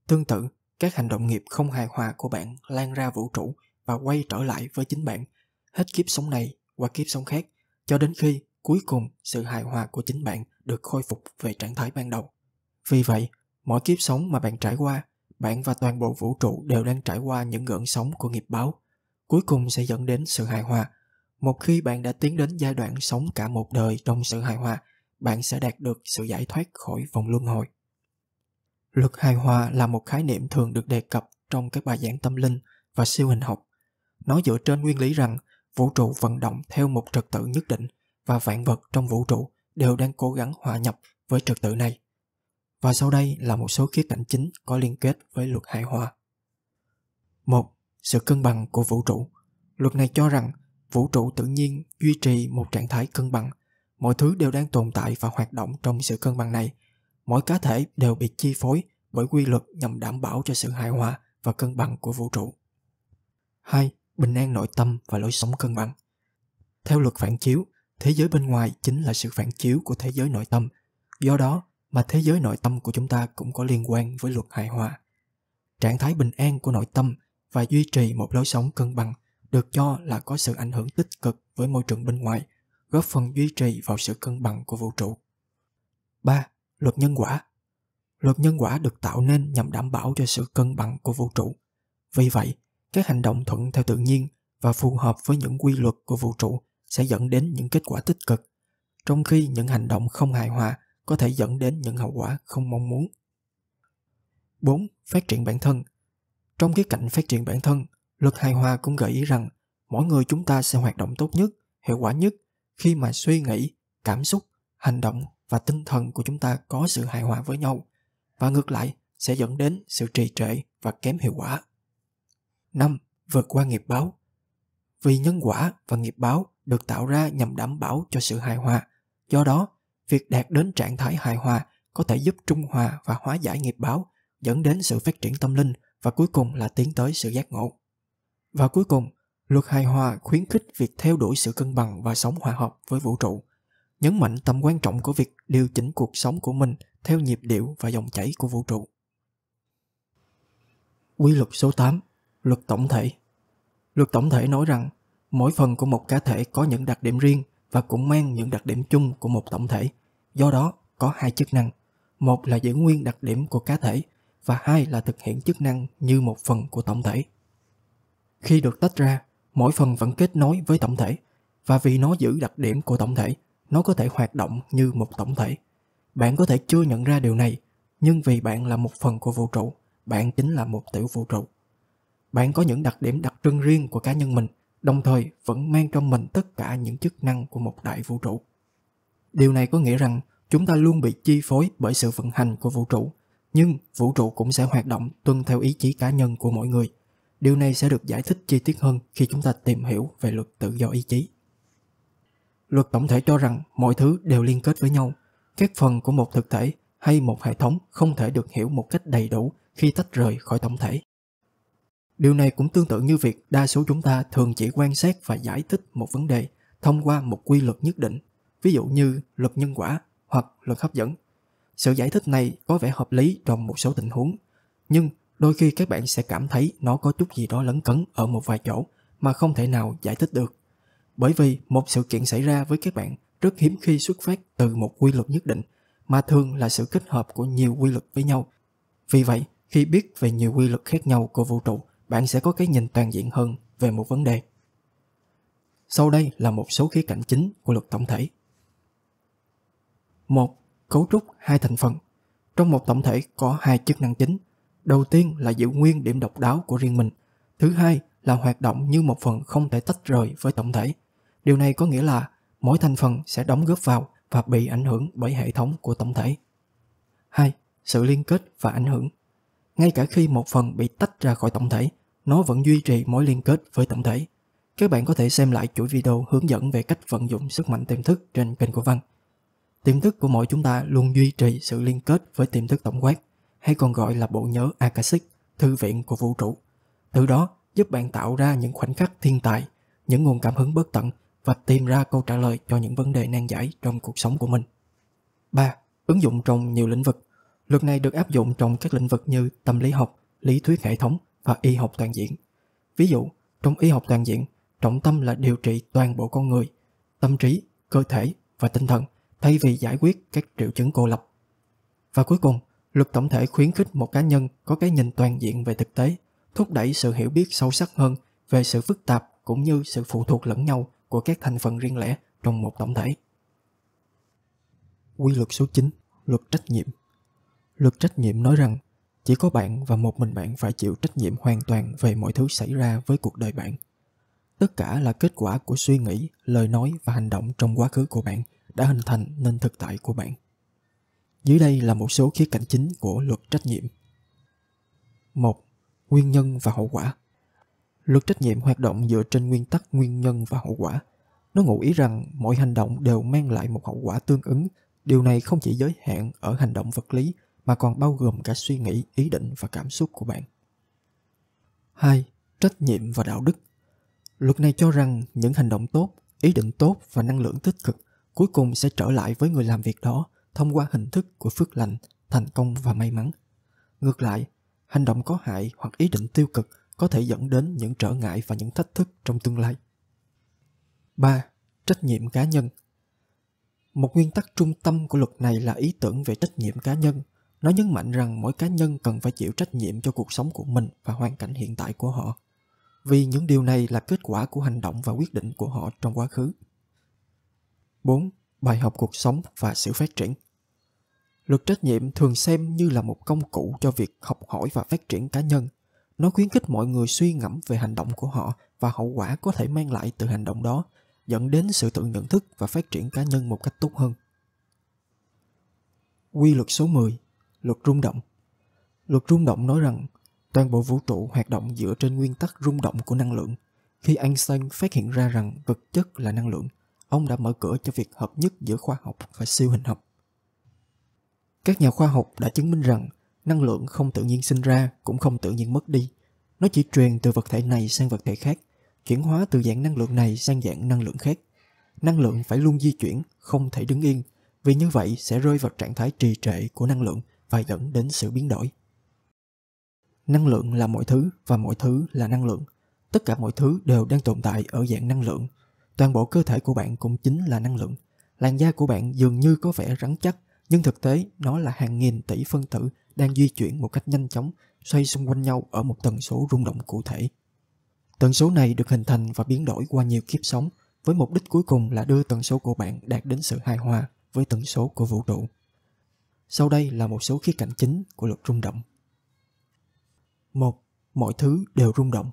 Tương tự, các hành động nghiệp không hài hòa của bạn lan ra vũ trụ và quay trở lại với chính bạn, hết kiếp sống này qua kiếp sống khác, cho đến khi cuối cùng sự hài hòa của chính bạn được khôi phục về trạng thái ban đầu. Vì vậy, mỗi kiếp sống mà bạn trải qua, bạn và toàn bộ vũ trụ đều đang trải qua những gợn sóng của nghiệp báo, cuối cùng sẽ dẫn đến sự hài hòa. Một khi bạn đã tiến đến giai đoạn sống cả một đời trong sự hài hòa, bạn sẽ đạt được sự giải thoát khỏi vòng luân hồi. Luật hài hòa là một khái niệm thường được đề cập trong các bài giảng tâm linh và siêu hình học. Nó dựa trên nguyên lý rằng vũ trụ vận động theo một trật tự nhất định và vạn vật trong vũ trụ đều đang cố gắng hòa nhập với trật tự này. Và sau đây là một số khía cạnh chính có liên kết với luật hài hòa. 1. Sự cân bằng của vũ trụ. Luật này cho rằng vũ trụ tự nhiên duy trì một trạng thái cân bằng, mọi thứ đều đang tồn tại và hoạt động trong sự cân bằng này mỗi cá thể đều bị chi phối bởi quy luật nhằm đảm bảo cho sự hài hòa và cân bằng của vũ trụ. 2. Bình an nội tâm và lối sống cân bằng. Theo luật phản chiếu, thế giới bên ngoài chính là sự phản chiếu của thế giới nội tâm. Do đó, mà thế giới nội tâm của chúng ta cũng có liên quan với luật hài hòa. Trạng thái bình an của nội tâm và duy trì một lối sống cân bằng được cho là có sự ảnh hưởng tích cực với môi trường bên ngoài, góp phần duy trì vào sự cân bằng của vũ trụ. 3 luật nhân quả luật nhân quả được tạo nên nhằm đảm bảo cho sự cân bằng của vũ trụ vì vậy các hành động thuận theo tự nhiên và phù hợp với những quy luật của vũ trụ sẽ dẫn đến những kết quả tích cực trong khi những hành động không hài hòa có thể dẫn đến những hậu quả không mong muốn 4. Phát triển bản thân Trong khía cạnh phát triển bản thân, luật hài hòa cũng gợi ý rằng mỗi người chúng ta sẽ hoạt động tốt nhất, hiệu quả nhất khi mà suy nghĩ, cảm xúc, hành động và tinh thần của chúng ta có sự hài hòa với nhau và ngược lại sẽ dẫn đến sự trì trệ và kém hiệu quả. 5. Vượt qua nghiệp báo Vì nhân quả và nghiệp báo được tạo ra nhằm đảm bảo cho sự hài hòa. Do đó, việc đạt đến trạng thái hài hòa có thể giúp trung hòa và hóa giải nghiệp báo, dẫn đến sự phát triển tâm linh và cuối cùng là tiến tới sự giác ngộ. Và cuối cùng, luật hài hòa khuyến khích việc theo đuổi sự cân bằng và sống hòa hợp với vũ trụ nhấn mạnh tầm quan trọng của việc điều chỉnh cuộc sống của mình theo nhịp điệu và dòng chảy của vũ trụ. Quy luật số 8, luật tổng thể. Luật tổng thể nói rằng mỗi phần của một cá thể có những đặc điểm riêng và cũng mang những đặc điểm chung của một tổng thể. Do đó, có hai chức năng. Một là giữ nguyên đặc điểm của cá thể và hai là thực hiện chức năng như một phần của tổng thể. Khi được tách ra, mỗi phần vẫn kết nối với tổng thể và vì nó giữ đặc điểm của tổng thể nó có thể hoạt động như một tổng thể bạn có thể chưa nhận ra điều này nhưng vì bạn là một phần của vũ trụ bạn chính là một tiểu vũ trụ bạn có những đặc điểm đặc trưng riêng của cá nhân mình đồng thời vẫn mang trong mình tất cả những chức năng của một đại vũ trụ điều này có nghĩa rằng chúng ta luôn bị chi phối bởi sự vận hành của vũ trụ nhưng vũ trụ cũng sẽ hoạt động tuân theo ý chí cá nhân của mỗi người điều này sẽ được giải thích chi tiết hơn khi chúng ta tìm hiểu về luật tự do ý chí luật tổng thể cho rằng mọi thứ đều liên kết với nhau. Các phần của một thực thể hay một hệ thống không thể được hiểu một cách đầy đủ khi tách rời khỏi tổng thể. Điều này cũng tương tự như việc đa số chúng ta thường chỉ quan sát và giải thích một vấn đề thông qua một quy luật nhất định, ví dụ như luật nhân quả hoặc luật hấp dẫn. Sự giải thích này có vẻ hợp lý trong một số tình huống, nhưng đôi khi các bạn sẽ cảm thấy nó có chút gì đó lấn cấn ở một vài chỗ mà không thể nào giải thích được. Bởi vì một sự kiện xảy ra với các bạn rất hiếm khi xuất phát từ một quy luật nhất định, mà thường là sự kết hợp của nhiều quy luật với nhau. Vì vậy, khi biết về nhiều quy luật khác nhau của vũ trụ, bạn sẽ có cái nhìn toàn diện hơn về một vấn đề. Sau đây là một số khía cạnh chính của luật tổng thể. một Cấu trúc hai thành phần. Trong một tổng thể có hai chức năng chính. Đầu tiên là giữ nguyên điểm độc đáo của riêng mình. Thứ hai là hoạt động như một phần không thể tách rời với tổng thể – Điều này có nghĩa là mỗi thành phần sẽ đóng góp vào và bị ảnh hưởng bởi hệ thống của tổng thể. 2. Sự liên kết và ảnh hưởng. Ngay cả khi một phần bị tách ra khỏi tổng thể, nó vẫn duy trì mối liên kết với tổng thể. Các bạn có thể xem lại chuỗi video hướng dẫn về cách vận dụng sức mạnh tiềm thức trên kênh của Văn. Tiềm thức của mỗi chúng ta luôn duy trì sự liên kết với tiềm thức tổng quát, hay còn gọi là bộ nhớ Akashic, thư viện của vũ trụ. Từ đó giúp bạn tạo ra những khoảnh khắc thiên tài, những nguồn cảm hứng bất tận và tìm ra câu trả lời cho những vấn đề nan giải trong cuộc sống của mình. 3. Ứng dụng trong nhiều lĩnh vực. Luật này được áp dụng trong các lĩnh vực như tâm lý học, lý thuyết hệ thống và y học toàn diện. Ví dụ, trong y học toàn diện, trọng tâm là điều trị toàn bộ con người, tâm trí, cơ thể và tinh thần thay vì giải quyết các triệu chứng cô lập. Và cuối cùng, luật tổng thể khuyến khích một cá nhân có cái nhìn toàn diện về thực tế, thúc đẩy sự hiểu biết sâu sắc hơn về sự phức tạp cũng như sự phụ thuộc lẫn nhau của các thành phần riêng lẻ trong một tổng thể. Quy luật số 9, luật trách nhiệm. Luật trách nhiệm nói rằng chỉ có bạn và một mình bạn phải chịu trách nhiệm hoàn toàn về mọi thứ xảy ra với cuộc đời bạn. Tất cả là kết quả của suy nghĩ, lời nói và hành động trong quá khứ của bạn đã hình thành nên thực tại của bạn. Dưới đây là một số khía cạnh chính của luật trách nhiệm. 1. Nguyên nhân và hậu quả Luật trách nhiệm hoạt động dựa trên nguyên tắc nguyên nhân và hậu quả. Nó ngụ ý rằng mọi hành động đều mang lại một hậu quả tương ứng. Điều này không chỉ giới hạn ở hành động vật lý mà còn bao gồm cả suy nghĩ, ý định và cảm xúc của bạn. 2. Trách nhiệm và đạo đức. Luật này cho rằng những hành động tốt, ý định tốt và năng lượng tích cực cuối cùng sẽ trở lại với người làm việc đó thông qua hình thức của phước lành, thành công và may mắn. Ngược lại, hành động có hại hoặc ý định tiêu cực có thể dẫn đến những trở ngại và những thách thức trong tương lai. 3. Trách nhiệm cá nhân Một nguyên tắc trung tâm của luật này là ý tưởng về trách nhiệm cá nhân. Nó nhấn mạnh rằng mỗi cá nhân cần phải chịu trách nhiệm cho cuộc sống của mình và hoàn cảnh hiện tại của họ. Vì những điều này là kết quả của hành động và quyết định của họ trong quá khứ. 4. Bài học cuộc sống và sự phát triển Luật trách nhiệm thường xem như là một công cụ cho việc học hỏi và phát triển cá nhân nó khuyến khích mọi người suy ngẫm về hành động của họ và hậu quả có thể mang lại từ hành động đó dẫn đến sự tự nhận thức và phát triển cá nhân một cách tốt hơn. Quy luật số 10, luật rung động. Luật rung động nói rằng toàn bộ vũ trụ hoạt động dựa trên nguyên tắc rung động của năng lượng. Khi Einstein phát hiện ra rằng vật chất là năng lượng, ông đã mở cửa cho việc hợp nhất giữa khoa học và siêu hình học. Các nhà khoa học đã chứng minh rằng năng lượng không tự nhiên sinh ra cũng không tự nhiên mất đi nó chỉ truyền từ vật thể này sang vật thể khác chuyển hóa từ dạng năng lượng này sang dạng năng lượng khác năng lượng phải luôn di chuyển không thể đứng yên vì như vậy sẽ rơi vào trạng thái trì trệ của năng lượng và dẫn đến sự biến đổi năng lượng là mọi thứ và mọi thứ là năng lượng tất cả mọi thứ đều đang tồn tại ở dạng năng lượng toàn bộ cơ thể của bạn cũng chính là năng lượng làn da của bạn dường như có vẻ rắn chắc nhưng thực tế nó là hàng nghìn tỷ phân tử đang di chuyển một cách nhanh chóng xoay xung quanh nhau ở một tần số rung động cụ thể. Tần số này được hình thành và biến đổi qua nhiều kiếp sống với mục đích cuối cùng là đưa tần số của bạn đạt đến sự hài hòa với tần số của vũ trụ. Sau đây là một số khía cạnh chính của luật rung động. 1. Mọi thứ đều rung động.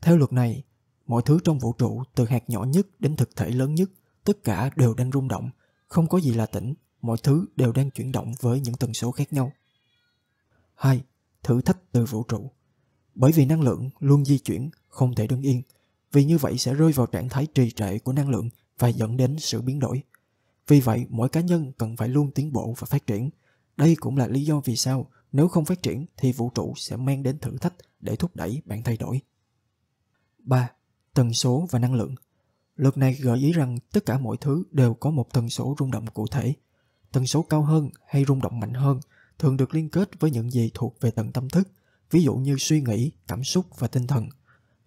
Theo luật này, mọi thứ trong vũ trụ từ hạt nhỏ nhất đến thực thể lớn nhất, tất cả đều đang rung động, không có gì là tĩnh, mọi thứ đều đang chuyển động với những tần số khác nhau. 2. Thử thách từ vũ trụ. Bởi vì năng lượng luôn di chuyển, không thể đứng yên, vì như vậy sẽ rơi vào trạng thái trì trệ của năng lượng và dẫn đến sự biến đổi. Vì vậy, mỗi cá nhân cần phải luôn tiến bộ và phát triển. Đây cũng là lý do vì sao nếu không phát triển thì vũ trụ sẽ mang đến thử thách để thúc đẩy bạn thay đổi. 3. Tần số và năng lượng Luật này gợi ý rằng tất cả mọi thứ đều có một tần số rung động cụ thể. Tần số cao hơn hay rung động mạnh hơn thường được liên kết với những gì thuộc về tận tâm thức, ví dụ như suy nghĩ, cảm xúc và tinh thần.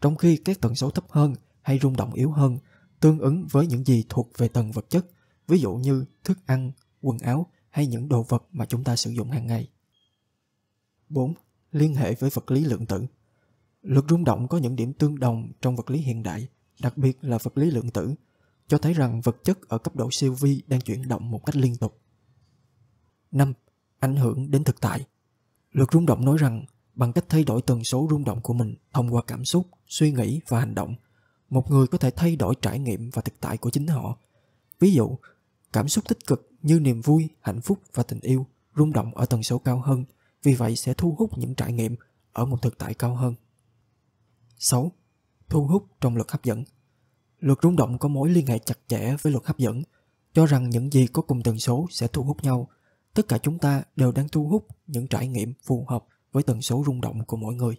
Trong khi các tần số thấp hơn hay rung động yếu hơn tương ứng với những gì thuộc về tầng vật chất, ví dụ như thức ăn, quần áo hay những đồ vật mà chúng ta sử dụng hàng ngày. 4. Liên hệ với vật lý lượng tử Lực rung động có những điểm tương đồng trong vật lý hiện đại, đặc biệt là vật lý lượng tử, cho thấy rằng vật chất ở cấp độ siêu vi đang chuyển động một cách liên tục. 5 ảnh hưởng đến thực tại. Luật rung động nói rằng bằng cách thay đổi tần số rung động của mình thông qua cảm xúc, suy nghĩ và hành động, một người có thể thay đổi trải nghiệm và thực tại của chính họ. Ví dụ, cảm xúc tích cực như niềm vui, hạnh phúc và tình yêu rung động ở tần số cao hơn, vì vậy sẽ thu hút những trải nghiệm ở một thực tại cao hơn. 6. Thu hút trong luật hấp dẫn. Luật rung động có mối liên hệ chặt chẽ với luật hấp dẫn, cho rằng những gì có cùng tần số sẽ thu hút nhau – tất cả chúng ta đều đang thu hút những trải nghiệm phù hợp với tần số rung động của mỗi người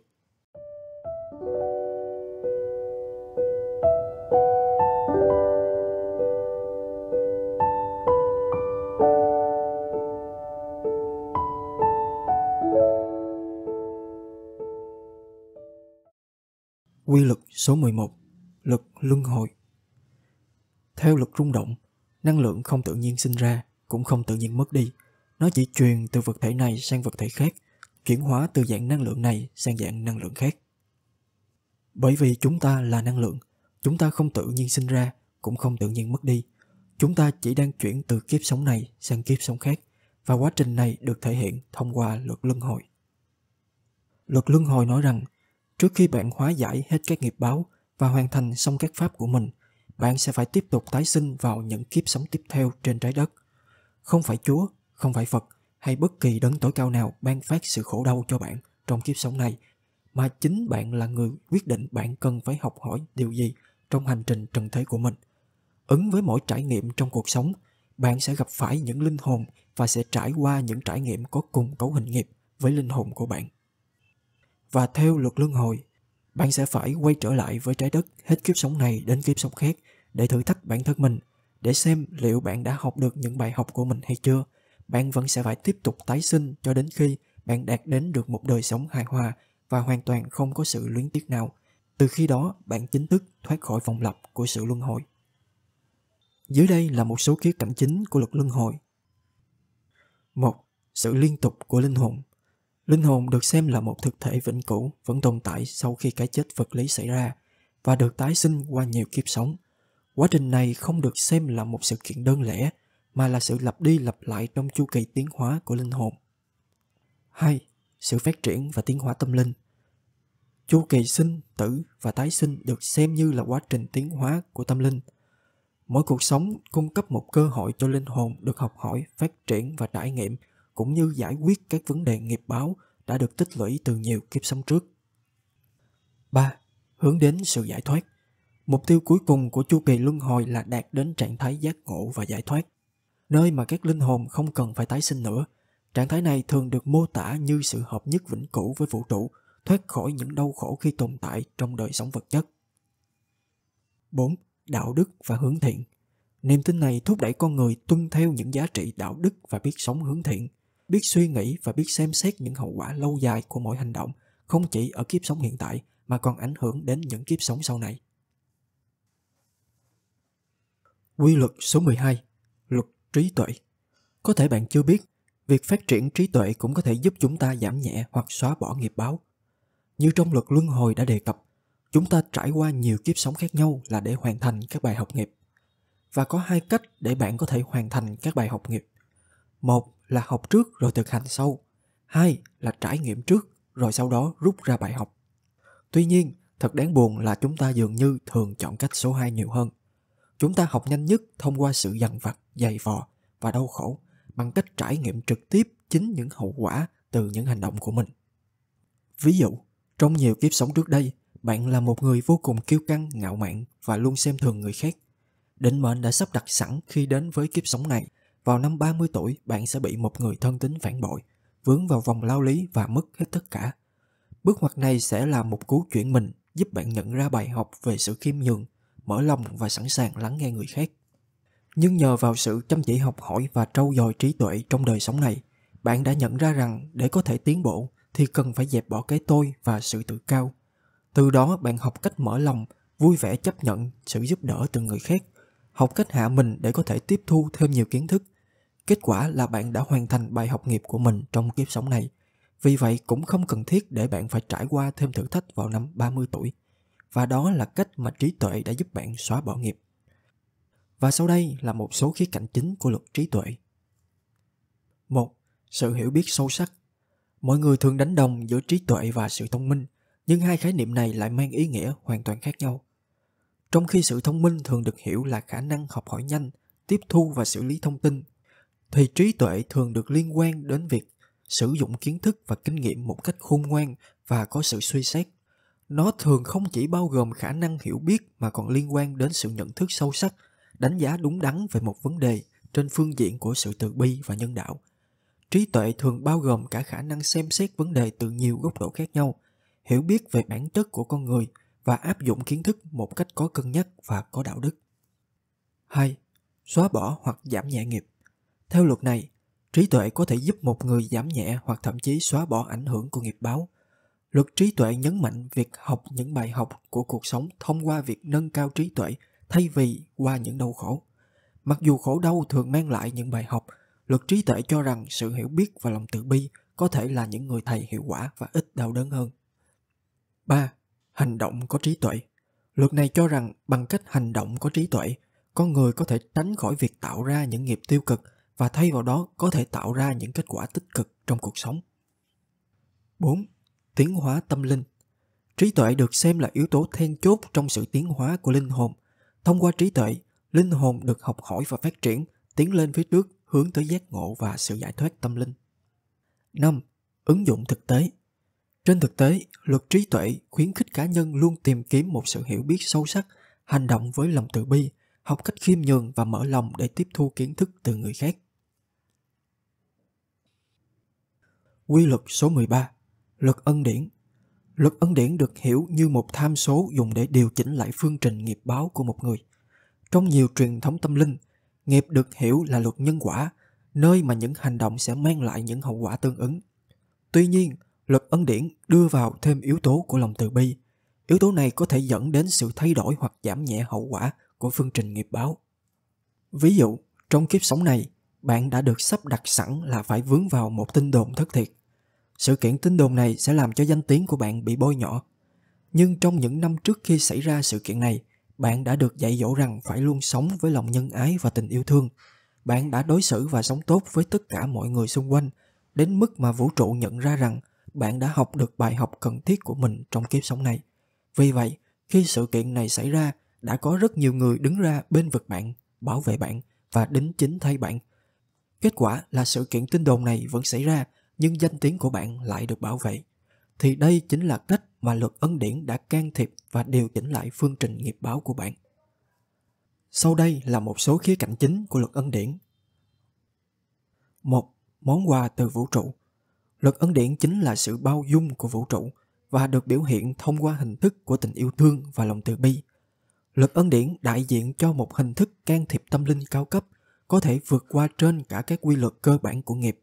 Quy luật số 11 Luật luân hồi Theo luật rung động, năng lượng không tự nhiên sinh ra cũng không tự nhiên mất đi nó chỉ truyền từ vật thể này sang vật thể khác, chuyển hóa từ dạng năng lượng này sang dạng năng lượng khác. Bởi vì chúng ta là năng lượng, chúng ta không tự nhiên sinh ra, cũng không tự nhiên mất đi. Chúng ta chỉ đang chuyển từ kiếp sống này sang kiếp sống khác, và quá trình này được thể hiện thông qua luật luân hồi. Luật luân hồi nói rằng, trước khi bạn hóa giải hết các nghiệp báo và hoàn thành xong các pháp của mình, bạn sẽ phải tiếp tục tái sinh vào những kiếp sống tiếp theo trên trái đất. Không phải Chúa không phải Phật hay bất kỳ đấng tối cao nào ban phát sự khổ đau cho bạn trong kiếp sống này, mà chính bạn là người quyết định bạn cần phải học hỏi điều gì trong hành trình trần thế của mình. Ứng với mỗi trải nghiệm trong cuộc sống, bạn sẽ gặp phải những linh hồn và sẽ trải qua những trải nghiệm có cùng cấu hình nghiệp với linh hồn của bạn. Và theo luật luân hồi, bạn sẽ phải quay trở lại với trái đất hết kiếp sống này đến kiếp sống khác để thử thách bản thân mình, để xem liệu bạn đã học được những bài học của mình hay chưa – bạn vẫn sẽ phải tiếp tục tái sinh cho đến khi bạn đạt đến được một đời sống hài hòa và hoàn toàn không có sự luyến tiếc nào. Từ khi đó, bạn chính thức thoát khỏi vòng lặp của sự luân hồi. Dưới đây là một số khía cạnh chính của luật luân hồi. 1. Sự liên tục của linh hồn Linh hồn được xem là một thực thể vĩnh cửu vẫn tồn tại sau khi cái chết vật lý xảy ra và được tái sinh qua nhiều kiếp sống. Quá trình này không được xem là một sự kiện đơn lẻ mà là sự lặp đi lặp lại trong chu kỳ tiến hóa của linh hồn. 2. Sự phát triển và tiến hóa tâm linh. Chu kỳ sinh, tử và tái sinh được xem như là quá trình tiến hóa của tâm linh. Mỗi cuộc sống cung cấp một cơ hội cho linh hồn được học hỏi, phát triển và trải nghiệm cũng như giải quyết các vấn đề nghiệp báo đã được tích lũy từ nhiều kiếp sống trước. 3. Hướng đến sự giải thoát. Mục tiêu cuối cùng của chu kỳ luân hồi là đạt đến trạng thái giác ngộ và giải thoát nơi mà các linh hồn không cần phải tái sinh nữa. Trạng thái này thường được mô tả như sự hợp nhất vĩnh cửu với vũ trụ, thoát khỏi những đau khổ khi tồn tại trong đời sống vật chất. 4. Đạo đức và hướng thiện Niềm tin này thúc đẩy con người tuân theo những giá trị đạo đức và biết sống hướng thiện, biết suy nghĩ và biết xem xét những hậu quả lâu dài của mỗi hành động, không chỉ ở kiếp sống hiện tại mà còn ảnh hưởng đến những kiếp sống sau này. Quy luật số 12 trí tuệ. Có thể bạn chưa biết, việc phát triển trí tuệ cũng có thể giúp chúng ta giảm nhẹ hoặc xóa bỏ nghiệp báo. Như trong luật luân hồi đã đề cập, chúng ta trải qua nhiều kiếp sống khác nhau là để hoàn thành các bài học nghiệp. Và có hai cách để bạn có thể hoàn thành các bài học nghiệp. Một là học trước rồi thực hành sau. Hai là trải nghiệm trước rồi sau đó rút ra bài học. Tuy nhiên, thật đáng buồn là chúng ta dường như thường chọn cách số 2 nhiều hơn. Chúng ta học nhanh nhất thông qua sự dằn vặt dày vò và đau khổ bằng cách trải nghiệm trực tiếp chính những hậu quả từ những hành động của mình. Ví dụ, trong nhiều kiếp sống trước đây, bạn là một người vô cùng kiêu căng, ngạo mạn và luôn xem thường người khác. Định mệnh đã sắp đặt sẵn khi đến với kiếp sống này, vào năm 30 tuổi bạn sẽ bị một người thân tính phản bội, vướng vào vòng lao lý và mất hết tất cả. Bước ngoặt này sẽ là một cú chuyển mình giúp bạn nhận ra bài học về sự khiêm nhường, mở lòng và sẵn sàng lắng nghe người khác. Nhưng nhờ vào sự chăm chỉ học hỏi và trau dồi trí tuệ trong đời sống này, bạn đã nhận ra rằng để có thể tiến bộ thì cần phải dẹp bỏ cái tôi và sự tự cao. Từ đó bạn học cách mở lòng, vui vẻ chấp nhận sự giúp đỡ từ người khác, học cách hạ mình để có thể tiếp thu thêm nhiều kiến thức. Kết quả là bạn đã hoàn thành bài học nghiệp của mình trong kiếp sống này. Vì vậy cũng không cần thiết để bạn phải trải qua thêm thử thách vào năm 30 tuổi. Và đó là cách mà trí tuệ đã giúp bạn xóa bỏ nghiệp. Và sau đây là một số khía cạnh chính của luật trí tuệ. một Sự hiểu biết sâu sắc. Mọi người thường đánh đồng giữa trí tuệ và sự thông minh, nhưng hai khái niệm này lại mang ý nghĩa hoàn toàn khác nhau. Trong khi sự thông minh thường được hiểu là khả năng học hỏi nhanh, tiếp thu và xử lý thông tin, thì trí tuệ thường được liên quan đến việc sử dụng kiến thức và kinh nghiệm một cách khôn ngoan và có sự suy xét. Nó thường không chỉ bao gồm khả năng hiểu biết mà còn liên quan đến sự nhận thức sâu sắc đánh giá đúng đắn về một vấn đề trên phương diện của sự từ bi và nhân đạo trí tuệ thường bao gồm cả khả năng xem xét vấn đề từ nhiều góc độ khác nhau hiểu biết về bản chất của con người và áp dụng kiến thức một cách có cân nhắc và có đạo đức 2. Xóa bỏ hoặc giảm nhẹ nghiệp Theo luật này, trí tuệ có thể giúp một người giảm nhẹ hoặc thậm chí xóa bỏ ảnh hưởng của nghiệp báo. Luật trí tuệ nhấn mạnh việc học những bài học của cuộc sống thông qua việc nâng cao trí tuệ thay vì qua những đau khổ. Mặc dù khổ đau thường mang lại những bài học, luật trí tuệ cho rằng sự hiểu biết và lòng từ bi có thể là những người thầy hiệu quả và ít đau đớn hơn. 3. Hành động có trí tuệ Luật này cho rằng bằng cách hành động có trí tuệ, con người có thể tránh khỏi việc tạo ra những nghiệp tiêu cực và thay vào đó có thể tạo ra những kết quả tích cực trong cuộc sống. 4. Tiến hóa tâm linh Trí tuệ được xem là yếu tố then chốt trong sự tiến hóa của linh hồn Thông qua trí tuệ, linh hồn được học hỏi và phát triển, tiến lên phía trước hướng tới giác ngộ và sự giải thoát tâm linh. 5. Ứng dụng thực tế Trên thực tế, luật trí tuệ khuyến khích cá nhân luôn tìm kiếm một sự hiểu biết sâu sắc, hành động với lòng từ bi, học cách khiêm nhường và mở lòng để tiếp thu kiến thức từ người khác. Quy luật số 13 Luật ân điển Luật ân điển được hiểu như một tham số dùng để điều chỉnh lại phương trình nghiệp báo của một người. Trong nhiều truyền thống tâm linh, nghiệp được hiểu là luật nhân quả, nơi mà những hành động sẽ mang lại những hậu quả tương ứng. Tuy nhiên, luật ân điển đưa vào thêm yếu tố của lòng từ bi. Yếu tố này có thể dẫn đến sự thay đổi hoặc giảm nhẹ hậu quả của phương trình nghiệp báo. Ví dụ, trong kiếp sống này, bạn đã được sắp đặt sẵn là phải vướng vào một tin đồn thất thiệt sự kiện tin đồn này sẽ làm cho danh tiếng của bạn bị bôi nhọ. Nhưng trong những năm trước khi xảy ra sự kiện này, bạn đã được dạy dỗ rằng phải luôn sống với lòng nhân ái và tình yêu thương. Bạn đã đối xử và sống tốt với tất cả mọi người xung quanh, đến mức mà vũ trụ nhận ra rằng bạn đã học được bài học cần thiết của mình trong kiếp sống này. Vì vậy, khi sự kiện này xảy ra, đã có rất nhiều người đứng ra bên vực bạn, bảo vệ bạn và đính chính thay bạn. Kết quả là sự kiện tin đồn này vẫn xảy ra nhưng danh tiếng của bạn lại được bảo vệ thì đây chính là cách mà luật ân điển đã can thiệp và điều chỉnh lại phương trình nghiệp báo của bạn. Sau đây là một số khía cạnh chính của luật ân điển. một Món quà từ vũ trụ. Luật ân điển chính là sự bao dung của vũ trụ và được biểu hiện thông qua hình thức của tình yêu thương và lòng từ bi. Luật ân điển đại diện cho một hình thức can thiệp tâm linh cao cấp có thể vượt qua trên cả các quy luật cơ bản của nghiệp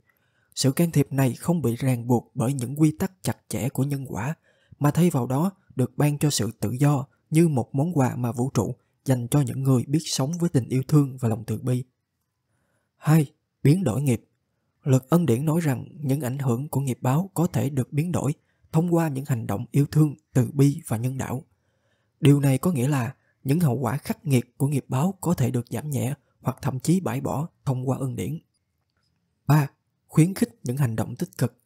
sự can thiệp này không bị ràng buộc bởi những quy tắc chặt chẽ của nhân quả, mà thay vào đó được ban cho sự tự do như một món quà mà vũ trụ dành cho những người biết sống với tình yêu thương và lòng từ bi. 2. Biến đổi nghiệp Luật ân điển nói rằng những ảnh hưởng của nghiệp báo có thể được biến đổi thông qua những hành động yêu thương, từ bi và nhân đạo. Điều này có nghĩa là những hậu quả khắc nghiệt của nghiệp báo có thể được giảm nhẹ hoặc thậm chí bãi bỏ thông qua ân điển. 3 khuyến khích những hành động tích cực.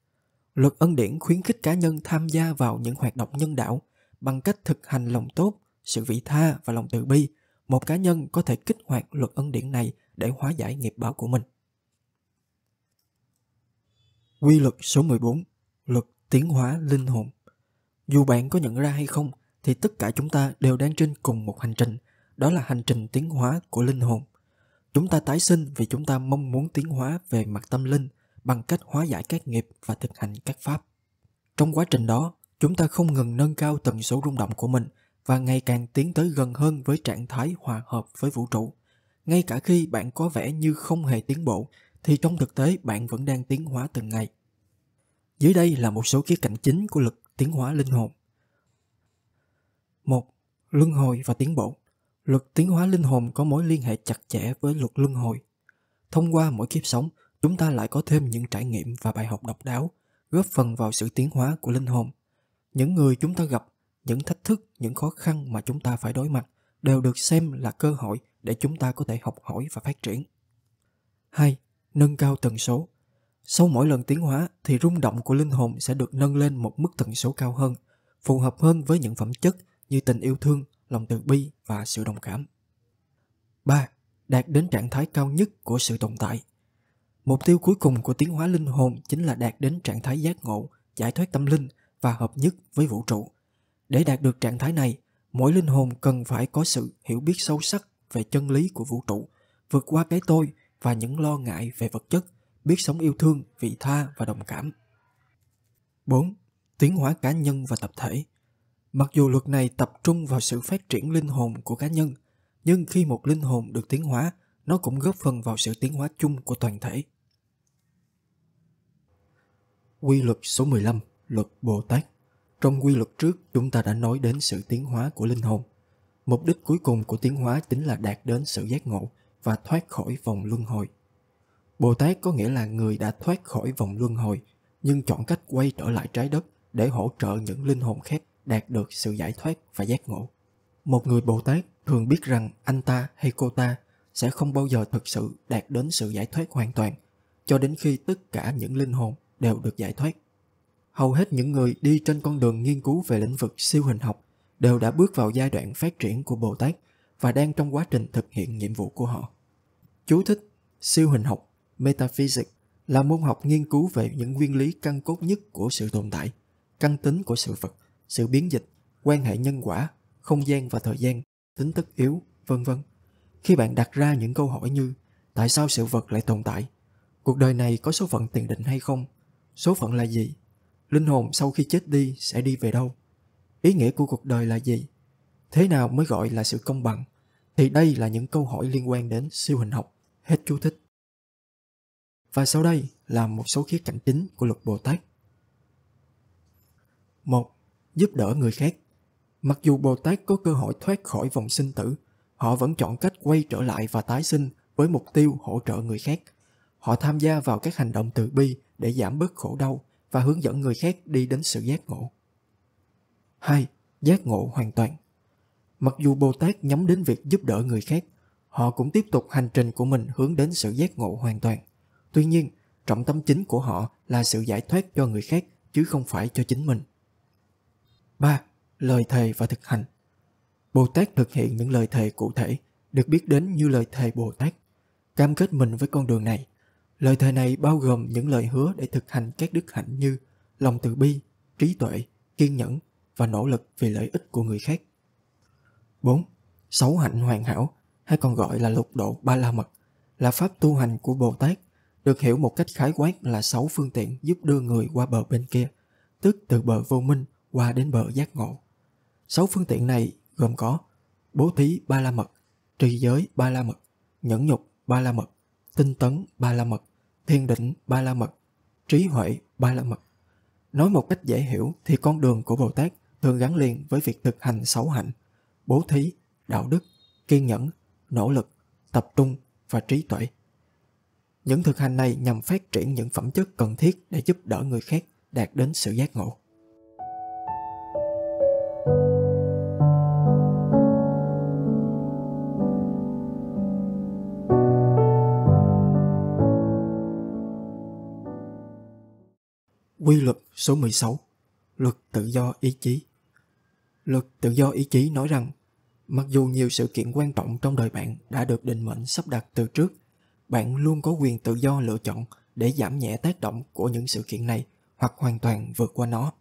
Luật ân điển khuyến khích cá nhân tham gia vào những hoạt động nhân đạo bằng cách thực hành lòng tốt, sự vị tha và lòng từ bi. Một cá nhân có thể kích hoạt luật ân điển này để hóa giải nghiệp báo của mình. Quy luật số 14, luật tiến hóa linh hồn. Dù bạn có nhận ra hay không thì tất cả chúng ta đều đang trên cùng một hành trình, đó là hành trình tiến hóa của linh hồn. Chúng ta tái sinh vì chúng ta mong muốn tiến hóa về mặt tâm linh – bằng cách hóa giải các nghiệp và thực hành các pháp. Trong quá trình đó, chúng ta không ngừng nâng cao tần số rung động của mình và ngày càng tiến tới gần hơn với trạng thái hòa hợp với vũ trụ. Ngay cả khi bạn có vẻ như không hề tiến bộ, thì trong thực tế bạn vẫn đang tiến hóa từng ngày. Dưới đây là một số khía cạnh chính của lực tiến hóa linh hồn. 1. Luân hồi và tiến bộ. Luật tiến hóa linh hồn có mối liên hệ chặt chẽ với luật luân hồi. Thông qua mỗi kiếp sống, chúng ta lại có thêm những trải nghiệm và bài học độc đáo, góp phần vào sự tiến hóa của linh hồn. Những người chúng ta gặp, những thách thức, những khó khăn mà chúng ta phải đối mặt đều được xem là cơ hội để chúng ta có thể học hỏi và phát triển. Hai, Nâng cao tần số. Sau mỗi lần tiến hóa thì rung động của linh hồn sẽ được nâng lên một mức tần số cao hơn, phù hợp hơn với những phẩm chất như tình yêu thương, lòng từ bi và sự đồng cảm. Ba, Đạt đến trạng thái cao nhất của sự tồn tại. Mục tiêu cuối cùng của tiến hóa linh hồn chính là đạt đến trạng thái giác ngộ, giải thoát tâm linh và hợp nhất với vũ trụ. Để đạt được trạng thái này, mỗi linh hồn cần phải có sự hiểu biết sâu sắc về chân lý của vũ trụ, vượt qua cái tôi và những lo ngại về vật chất, biết sống yêu thương, vị tha và đồng cảm. 4. Tiến hóa cá nhân và tập thể Mặc dù luật này tập trung vào sự phát triển linh hồn của cá nhân, nhưng khi một linh hồn được tiến hóa, nó cũng góp phần vào sự tiến hóa chung của toàn thể. Quy luật số 15, luật Bồ Tát. Trong quy luật trước, chúng ta đã nói đến sự tiến hóa của linh hồn. Mục đích cuối cùng của tiến hóa chính là đạt đến sự giác ngộ và thoát khỏi vòng luân hồi. Bồ Tát có nghĩa là người đã thoát khỏi vòng luân hồi, nhưng chọn cách quay trở lại trái đất để hỗ trợ những linh hồn khác đạt được sự giải thoát và giác ngộ. Một người Bồ Tát thường biết rằng anh ta hay cô ta sẽ không bao giờ thực sự đạt đến sự giải thoát hoàn toàn, cho đến khi tất cả những linh hồn đều được giải thoát. Hầu hết những người đi trên con đường nghiên cứu về lĩnh vực siêu hình học đều đã bước vào giai đoạn phát triển của Bồ Tát và đang trong quá trình thực hiện nhiệm vụ của họ. Chú thích Siêu hình học, Metaphysics là môn học nghiên cứu về những nguyên lý căn cốt nhất của sự tồn tại, căn tính của sự vật, sự biến dịch, quan hệ nhân quả, không gian và thời gian, tính tất yếu, vân vân. Khi bạn đặt ra những câu hỏi như tại sao sự vật lại tồn tại, cuộc đời này có số phận tiền định hay không, Số phận là gì? Linh hồn sau khi chết đi sẽ đi về đâu? Ý nghĩa của cuộc đời là gì? Thế nào mới gọi là sự công bằng? Thì đây là những câu hỏi liên quan đến siêu hình học. Hết chú thích. Và sau đây là một số khía cạnh chính của luật Bồ Tát. một Giúp đỡ người khác Mặc dù Bồ Tát có cơ hội thoát khỏi vòng sinh tử, họ vẫn chọn cách quay trở lại và tái sinh với mục tiêu hỗ trợ người khác. Họ tham gia vào các hành động từ bi để giảm bớt khổ đau và hướng dẫn người khác đi đến sự giác ngộ. 2. Giác ngộ hoàn toàn Mặc dù Bồ Tát nhắm đến việc giúp đỡ người khác, họ cũng tiếp tục hành trình của mình hướng đến sự giác ngộ hoàn toàn. Tuy nhiên, trọng tâm chính của họ là sự giải thoát cho người khác chứ không phải cho chính mình. 3. Lời thề và thực hành Bồ Tát thực hiện những lời thề cụ thể, được biết đến như lời thề Bồ Tát. Cam kết mình với con đường này, Lời thề này bao gồm những lời hứa để thực hành các đức hạnh như lòng từ bi, trí tuệ, kiên nhẫn và nỗ lực vì lợi ích của người khác. 4. Sáu hạnh hoàn hảo hay còn gọi là lục độ ba la mật là pháp tu hành của Bồ Tát được hiểu một cách khái quát là sáu phương tiện giúp đưa người qua bờ bên kia, tức từ bờ vô minh qua đến bờ giác ngộ. Sáu phương tiện này gồm có bố thí ba la mật, trì giới ba la mật, nhẫn nhục ba la mật, tinh tấn ba la mật, thiền định ba la mật, trí huệ ba la mật. Nói một cách dễ hiểu thì con đường của Bồ Tát thường gắn liền với việc thực hành sáu hạnh, bố thí, đạo đức, kiên nhẫn, nỗ lực, tập trung và trí tuệ. Những thực hành này nhằm phát triển những phẩm chất cần thiết để giúp đỡ người khác đạt đến sự giác ngộ. Quy luật số 16 Luật tự do ý chí Luật tự do ý chí nói rằng mặc dù nhiều sự kiện quan trọng trong đời bạn đã được định mệnh sắp đặt từ trước bạn luôn có quyền tự do lựa chọn để giảm nhẹ tác động của những sự kiện này hoặc hoàn toàn vượt qua nó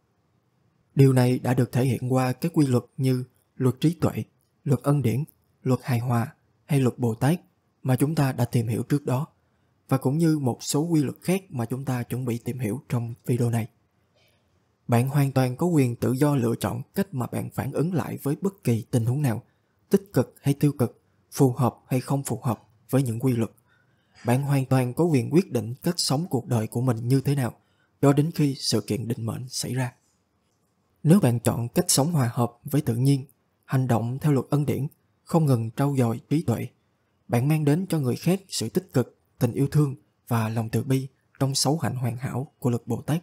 điều này đã được thể hiện qua các quy luật như luật trí tuệ luật ân điển luật hài hòa hay luật bồ tát mà chúng ta đã tìm hiểu trước đó và cũng như một số quy luật khác mà chúng ta chuẩn bị tìm hiểu trong video này. Bạn hoàn toàn có quyền tự do lựa chọn cách mà bạn phản ứng lại với bất kỳ tình huống nào, tích cực hay tiêu cực, phù hợp hay không phù hợp với những quy luật. Bạn hoàn toàn có quyền quyết định cách sống cuộc đời của mình như thế nào, cho đến khi sự kiện định mệnh xảy ra. Nếu bạn chọn cách sống hòa hợp với tự nhiên, hành động theo luật ân điển, không ngừng trau dồi trí tuệ, bạn mang đến cho người khác sự tích cực tình yêu thương và lòng từ bi trong sáu hạnh hoàn hảo của luật Bồ Tát.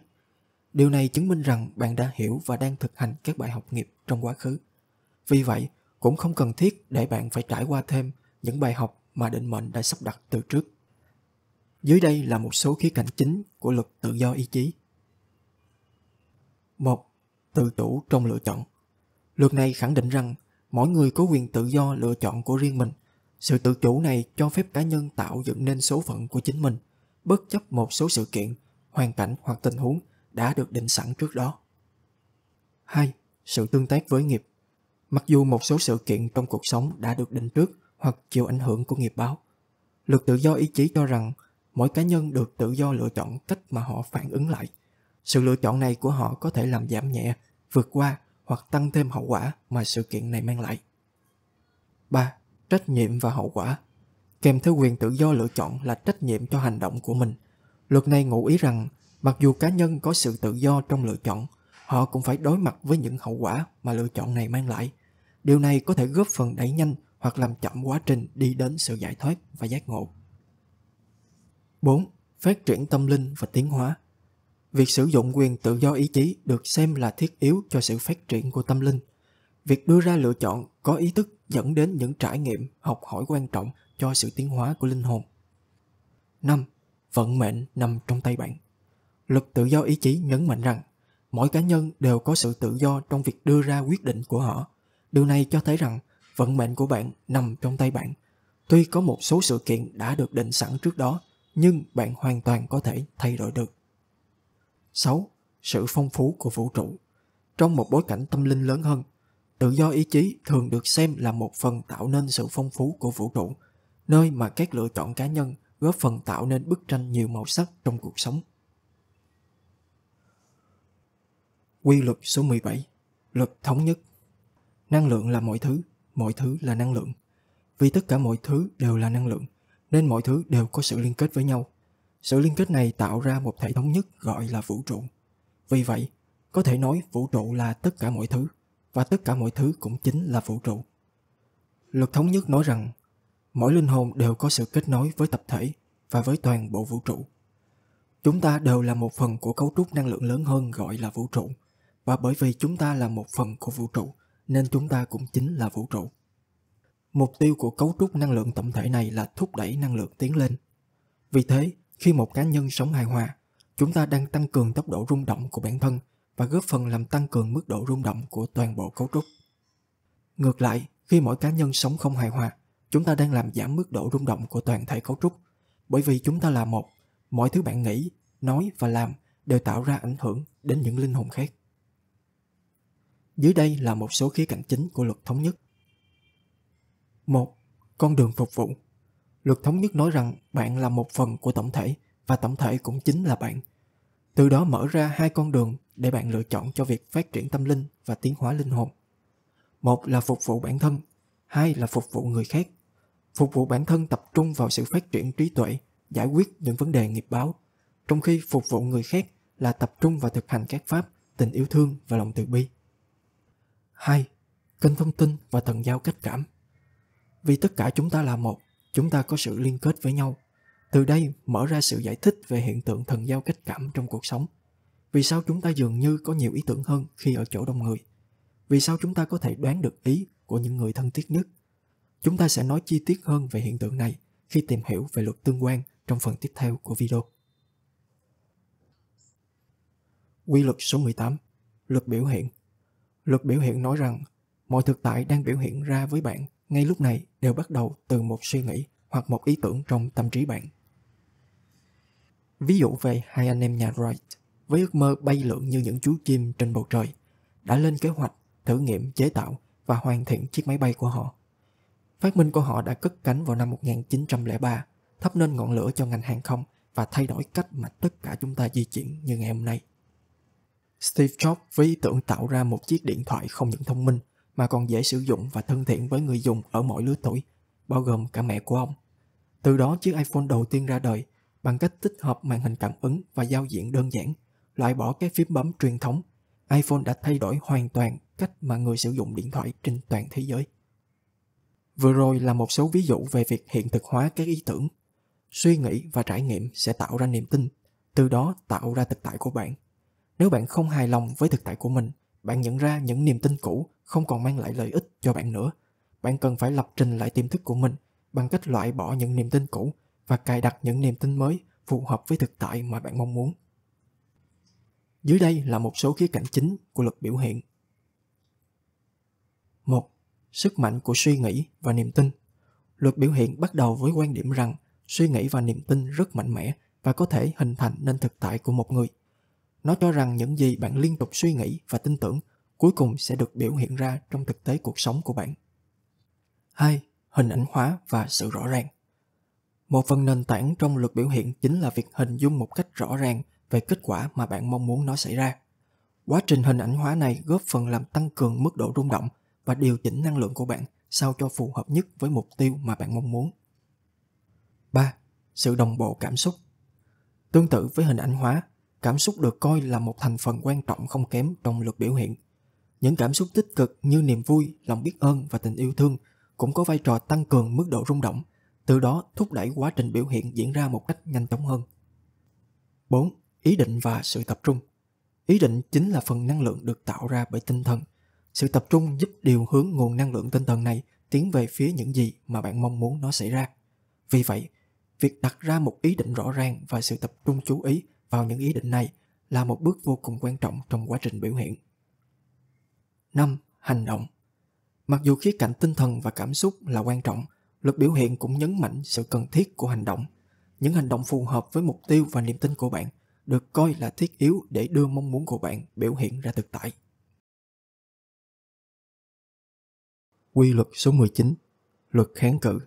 Điều này chứng minh rằng bạn đã hiểu và đang thực hành các bài học nghiệp trong quá khứ. Vì vậy, cũng không cần thiết để bạn phải trải qua thêm những bài học mà định mệnh đã sắp đặt từ trước. Dưới đây là một số khía cạnh chính của luật tự do ý chí. 1. Tự chủ trong lựa chọn. Luật này khẳng định rằng mỗi người có quyền tự do lựa chọn của riêng mình sự tự chủ này cho phép cá nhân tạo dựng nên số phận của chính mình, bất chấp một số sự kiện, hoàn cảnh hoặc tình huống đã được định sẵn trước đó. 2. Sự tương tác với nghiệp Mặc dù một số sự kiện trong cuộc sống đã được định trước hoặc chịu ảnh hưởng của nghiệp báo, luật tự do ý chí cho rằng mỗi cá nhân được tự do lựa chọn cách mà họ phản ứng lại. Sự lựa chọn này của họ có thể làm giảm nhẹ, vượt qua hoặc tăng thêm hậu quả mà sự kiện này mang lại. 3 trách nhiệm và hậu quả kèm theo quyền tự do lựa chọn là trách nhiệm cho hành động của mình luật này ngụ ý rằng mặc dù cá nhân có sự tự do trong lựa chọn họ cũng phải đối mặt với những hậu quả mà lựa chọn này mang lại điều này có thể góp phần đẩy nhanh hoặc làm chậm quá trình đi đến sự giải thoát và giác ngộ 4. Phát triển tâm linh và tiến hóa Việc sử dụng quyền tự do ý chí được xem là thiết yếu cho sự phát triển của tâm linh – Việc đưa ra lựa chọn có ý thức dẫn đến những trải nghiệm học hỏi quan trọng cho sự tiến hóa của linh hồn. 5. Vận mệnh nằm trong tay bạn. Luật tự do ý chí nhấn mạnh rằng mỗi cá nhân đều có sự tự do trong việc đưa ra quyết định của họ. Điều này cho thấy rằng vận mệnh của bạn nằm trong tay bạn. Tuy có một số sự kiện đã được định sẵn trước đó, nhưng bạn hoàn toàn có thể thay đổi được. 6. Sự phong phú của vũ trụ. Trong một bối cảnh tâm linh lớn hơn, tự do ý chí thường được xem là một phần tạo nên sự phong phú của vũ trụ nơi mà các lựa chọn cá nhân góp phần tạo nên bức tranh nhiều màu sắc trong cuộc sống. Quy luật số 17 Luật thống nhất Năng lượng là mọi thứ, mọi thứ là năng lượng. Vì tất cả mọi thứ đều là năng lượng, nên mọi thứ đều có sự liên kết với nhau. Sự liên kết này tạo ra một thể thống nhất gọi là vũ trụ. Vì vậy, có thể nói vũ trụ là tất cả mọi thứ và tất cả mọi thứ cũng chính là vũ trụ. Luật thống nhất nói rằng mỗi linh hồn đều có sự kết nối với tập thể và với toàn bộ vũ trụ. Chúng ta đều là một phần của cấu trúc năng lượng lớn hơn gọi là vũ trụ và bởi vì chúng ta là một phần của vũ trụ nên chúng ta cũng chính là vũ trụ. Mục tiêu của cấu trúc năng lượng tổng thể này là thúc đẩy năng lượng tiến lên. Vì thế, khi một cá nhân sống hài hòa, chúng ta đang tăng cường tốc độ rung động của bản thân và góp phần làm tăng cường mức độ rung động của toàn bộ cấu trúc. Ngược lại, khi mỗi cá nhân sống không hài hòa, chúng ta đang làm giảm mức độ rung động của toàn thể cấu trúc, bởi vì chúng ta là một, mọi thứ bạn nghĩ, nói và làm đều tạo ra ảnh hưởng đến những linh hồn khác. Dưới đây là một số khía cạnh chính của luật thống nhất. 1. Con đường phục vụ. Luật thống nhất nói rằng bạn là một phần của tổng thể và tổng thể cũng chính là bạn. Từ đó mở ra hai con đường để bạn lựa chọn cho việc phát triển tâm linh và tiến hóa linh hồn. Một là phục vụ bản thân, hai là phục vụ người khác. Phục vụ bản thân tập trung vào sự phát triển trí tuệ, giải quyết những vấn đề nghiệp báo, trong khi phục vụ người khác là tập trung vào thực hành các pháp, tình yêu thương và lòng từ bi. 2. Kênh thông tin và thần giao cách cảm. Vì tất cả chúng ta là một, chúng ta có sự liên kết với nhau. Từ đây mở ra sự giải thích về hiện tượng thần giao cách cảm trong cuộc sống. Vì sao chúng ta dường như có nhiều ý tưởng hơn khi ở chỗ đông người? Vì sao chúng ta có thể đoán được ý của những người thân thiết nhất? Chúng ta sẽ nói chi tiết hơn về hiện tượng này khi tìm hiểu về luật tương quan trong phần tiếp theo của video. Quy luật số 18 Luật biểu hiện Luật biểu hiện nói rằng mọi thực tại đang biểu hiện ra với bạn ngay lúc này đều bắt đầu từ một suy nghĩ hoặc một ý tưởng trong tâm trí bạn. Ví dụ về hai anh em nhà Wright với ước mơ bay lượn như những chú chim trên bầu trời, đã lên kế hoạch, thử nghiệm, chế tạo và hoàn thiện chiếc máy bay của họ. Phát minh của họ đã cất cánh vào năm 1903, thắp nên ngọn lửa cho ngành hàng không và thay đổi cách mà tất cả chúng ta di chuyển như ngày hôm nay. Steve Jobs với ý tưởng tạo ra một chiếc điện thoại không những thông minh mà còn dễ sử dụng và thân thiện với người dùng ở mọi lứa tuổi, bao gồm cả mẹ của ông. Từ đó chiếc iPhone đầu tiên ra đời bằng cách tích hợp màn hình cảm ứng và giao diện đơn giản loại bỏ cái phím bấm truyền thống, iPhone đã thay đổi hoàn toàn cách mà người sử dụng điện thoại trên toàn thế giới. Vừa rồi là một số ví dụ về việc hiện thực hóa các ý tưởng. Suy nghĩ và trải nghiệm sẽ tạo ra niềm tin, từ đó tạo ra thực tại của bạn. Nếu bạn không hài lòng với thực tại của mình, bạn nhận ra những niềm tin cũ không còn mang lại lợi ích cho bạn nữa. Bạn cần phải lập trình lại tiềm thức của mình bằng cách loại bỏ những niềm tin cũ và cài đặt những niềm tin mới phù hợp với thực tại mà bạn mong muốn. Dưới đây là một số khía cạnh chính của luật biểu hiện. 1. Sức mạnh của suy nghĩ và niềm tin. Luật biểu hiện bắt đầu với quan điểm rằng suy nghĩ và niềm tin rất mạnh mẽ và có thể hình thành nên thực tại của một người. Nó cho rằng những gì bạn liên tục suy nghĩ và tin tưởng cuối cùng sẽ được biểu hiện ra trong thực tế cuộc sống của bạn. 2. Hình ảnh hóa và sự rõ ràng. Một phần nền tảng trong luật biểu hiện chính là việc hình dung một cách rõ ràng về kết quả mà bạn mong muốn nó xảy ra. Quá trình hình ảnh hóa này góp phần làm tăng cường mức độ rung động và điều chỉnh năng lượng của bạn sao cho phù hợp nhất với mục tiêu mà bạn mong muốn. 3. Sự đồng bộ cảm xúc Tương tự với hình ảnh hóa, cảm xúc được coi là một thành phần quan trọng không kém trong lực biểu hiện. Những cảm xúc tích cực như niềm vui, lòng biết ơn và tình yêu thương cũng có vai trò tăng cường mức độ rung động, từ đó thúc đẩy quá trình biểu hiện diễn ra một cách nhanh chóng hơn. 4 ý định và sự tập trung ý định chính là phần năng lượng được tạo ra bởi tinh thần sự tập trung giúp điều hướng nguồn năng lượng tinh thần này tiến về phía những gì mà bạn mong muốn nó xảy ra vì vậy việc đặt ra một ý định rõ ràng và sự tập trung chú ý vào những ý định này là một bước vô cùng quan trọng trong quá trình biểu hiện 5. Hành động Mặc dù khía cạnh tinh thần và cảm xúc là quan trọng, luật biểu hiện cũng nhấn mạnh sự cần thiết của hành động. Những hành động phù hợp với mục tiêu và niềm tin của bạn – được coi là thiết yếu để đưa mong muốn của bạn biểu hiện ra thực tại. Quy luật số 19, luật kháng cự.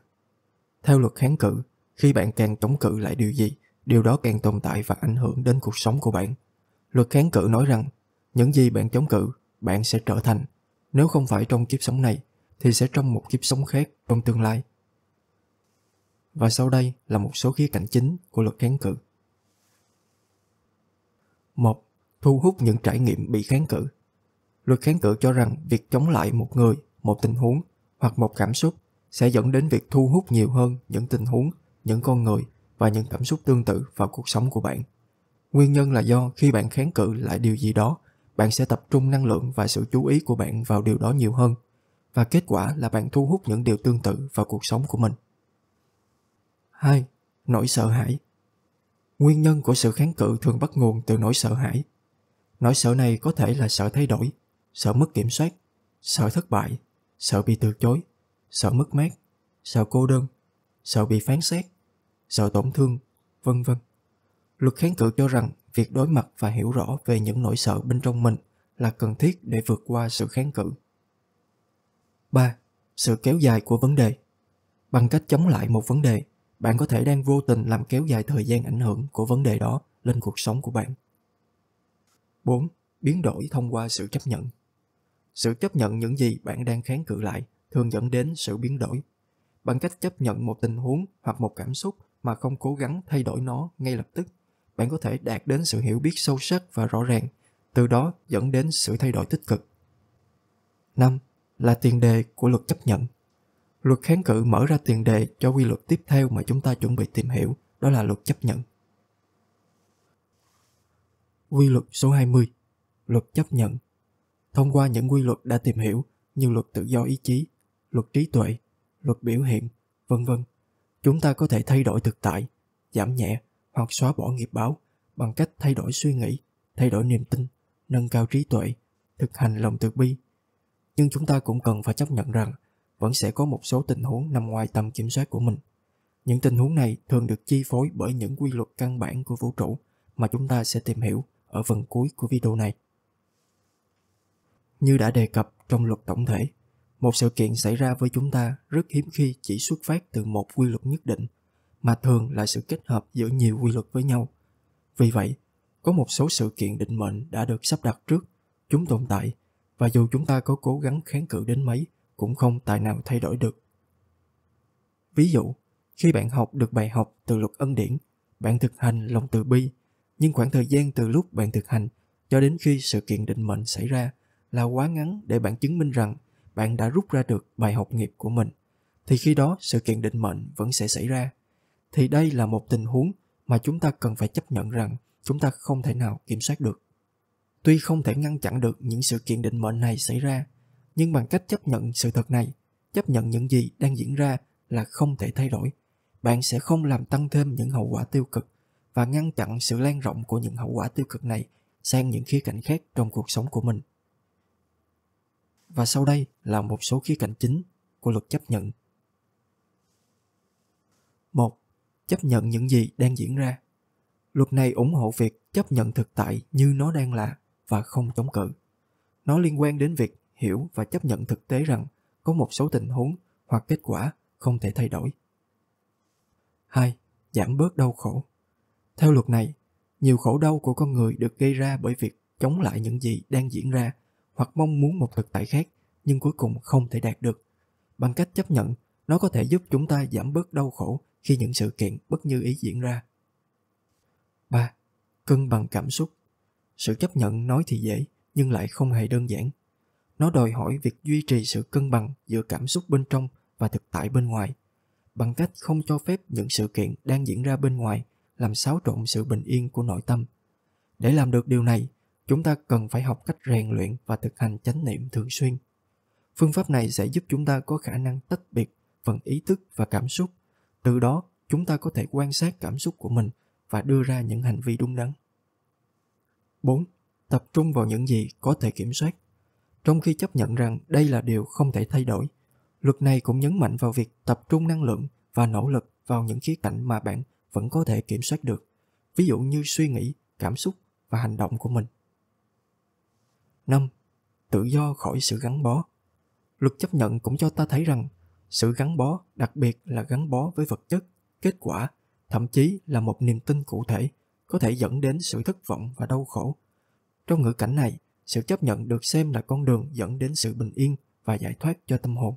Theo luật kháng cự, khi bạn càng chống cự lại điều gì, điều đó càng tồn tại và ảnh hưởng đến cuộc sống của bạn. Luật kháng cự nói rằng, những gì bạn chống cự, bạn sẽ trở thành. Nếu không phải trong kiếp sống này, thì sẽ trong một kiếp sống khác trong tương lai. Và sau đây là một số khía cạnh chính của luật kháng cự một thu hút những trải nghiệm bị kháng cự luật kháng cự cho rằng việc chống lại một người một tình huống hoặc một cảm xúc sẽ dẫn đến việc thu hút nhiều hơn những tình huống những con người và những cảm xúc tương tự vào cuộc sống của bạn nguyên nhân là do khi bạn kháng cự lại điều gì đó bạn sẽ tập trung năng lượng và sự chú ý của bạn vào điều đó nhiều hơn và kết quả là bạn thu hút những điều tương tự vào cuộc sống của mình. hai Nỗi sợ hãi Nguyên nhân của sự kháng cự thường bắt nguồn từ nỗi sợ hãi. Nỗi sợ này có thể là sợ thay đổi, sợ mất kiểm soát, sợ thất bại, sợ bị từ chối, sợ mất mát, sợ cô đơn, sợ bị phán xét, sợ tổn thương, vân vân. Luật kháng cự cho rằng việc đối mặt và hiểu rõ về những nỗi sợ bên trong mình là cần thiết để vượt qua sự kháng cự. 3. Sự kéo dài của vấn đề Bằng cách chống lại một vấn đề, bạn có thể đang vô tình làm kéo dài thời gian ảnh hưởng của vấn đề đó lên cuộc sống của bạn. 4. Biến đổi thông qua sự chấp nhận. Sự chấp nhận những gì bạn đang kháng cự lại thường dẫn đến sự biến đổi. Bằng cách chấp nhận một tình huống hoặc một cảm xúc mà không cố gắng thay đổi nó ngay lập tức, bạn có thể đạt đến sự hiểu biết sâu sắc và rõ ràng, từ đó dẫn đến sự thay đổi tích cực. 5. Là tiền đề của luật chấp nhận. Luật kháng cự mở ra tiền đề cho quy luật tiếp theo mà chúng ta chuẩn bị tìm hiểu, đó là luật chấp nhận. Quy luật số 20, luật chấp nhận. Thông qua những quy luật đã tìm hiểu như luật tự do ý chí, luật trí tuệ, luật biểu hiện, vân vân, chúng ta có thể thay đổi thực tại, giảm nhẹ hoặc xóa bỏ nghiệp báo bằng cách thay đổi suy nghĩ, thay đổi niềm tin, nâng cao trí tuệ, thực hành lòng từ bi. Nhưng chúng ta cũng cần phải chấp nhận rằng vẫn sẽ có một số tình huống nằm ngoài tầm kiểm soát của mình. Những tình huống này thường được chi phối bởi những quy luật căn bản của vũ trụ mà chúng ta sẽ tìm hiểu ở phần cuối của video này. Như đã đề cập trong luật tổng thể, một sự kiện xảy ra với chúng ta rất hiếm khi chỉ xuất phát từ một quy luật nhất định, mà thường là sự kết hợp giữa nhiều quy luật với nhau. Vì vậy, có một số sự kiện định mệnh đã được sắp đặt trước, chúng tồn tại, và dù chúng ta có cố gắng kháng cự đến mấy cũng không tài nào thay đổi được. Ví dụ, khi bạn học được bài học từ luật ân điển, bạn thực hành lòng từ bi, nhưng khoảng thời gian từ lúc bạn thực hành cho đến khi sự kiện định mệnh xảy ra là quá ngắn để bạn chứng minh rằng bạn đã rút ra được bài học nghiệp của mình thì khi đó sự kiện định mệnh vẫn sẽ xảy ra thì đây là một tình huống mà chúng ta cần phải chấp nhận rằng chúng ta không thể nào kiểm soát được tuy không thể ngăn chặn được những sự kiện định mệnh này xảy ra nhưng bằng cách chấp nhận sự thật này chấp nhận những gì đang diễn ra là không thể thay đổi bạn sẽ không làm tăng thêm những hậu quả tiêu cực và ngăn chặn sự lan rộng của những hậu quả tiêu cực này sang những khía cạnh khác trong cuộc sống của mình và sau đây là một số khía cạnh chính của luật chấp nhận một chấp nhận những gì đang diễn ra luật này ủng hộ việc chấp nhận thực tại như nó đang là và không chống cự nó liên quan đến việc hiểu và chấp nhận thực tế rằng có một số tình huống hoặc kết quả không thể thay đổi. 2. Giảm bớt đau khổ. Theo luật này, nhiều khổ đau của con người được gây ra bởi việc chống lại những gì đang diễn ra hoặc mong muốn một thực tại khác nhưng cuối cùng không thể đạt được. Bằng cách chấp nhận, nó có thể giúp chúng ta giảm bớt đau khổ khi những sự kiện bất như ý diễn ra. 3. Cân bằng cảm xúc. Sự chấp nhận nói thì dễ nhưng lại không hề đơn giản nó đòi hỏi việc duy trì sự cân bằng giữa cảm xúc bên trong và thực tại bên ngoài bằng cách không cho phép những sự kiện đang diễn ra bên ngoài làm xáo trộn sự bình yên của nội tâm để làm được điều này chúng ta cần phải học cách rèn luyện và thực hành chánh niệm thường xuyên phương pháp này sẽ giúp chúng ta có khả năng tách biệt phần ý thức và cảm xúc từ đó chúng ta có thể quan sát cảm xúc của mình và đưa ra những hành vi đúng đắn 4. Tập trung vào những gì có thể kiểm soát trong khi chấp nhận rằng đây là điều không thể thay đổi. Luật này cũng nhấn mạnh vào việc tập trung năng lượng và nỗ lực vào những khía cạnh mà bạn vẫn có thể kiểm soát được, ví dụ như suy nghĩ, cảm xúc và hành động của mình. Năm, Tự do khỏi sự gắn bó. Luật chấp nhận cũng cho ta thấy rằng sự gắn bó, đặc biệt là gắn bó với vật chất, kết quả, thậm chí là một niềm tin cụ thể có thể dẫn đến sự thất vọng và đau khổ. Trong ngữ cảnh này, sự chấp nhận được xem là con đường dẫn đến sự bình yên và giải thoát cho tâm hồn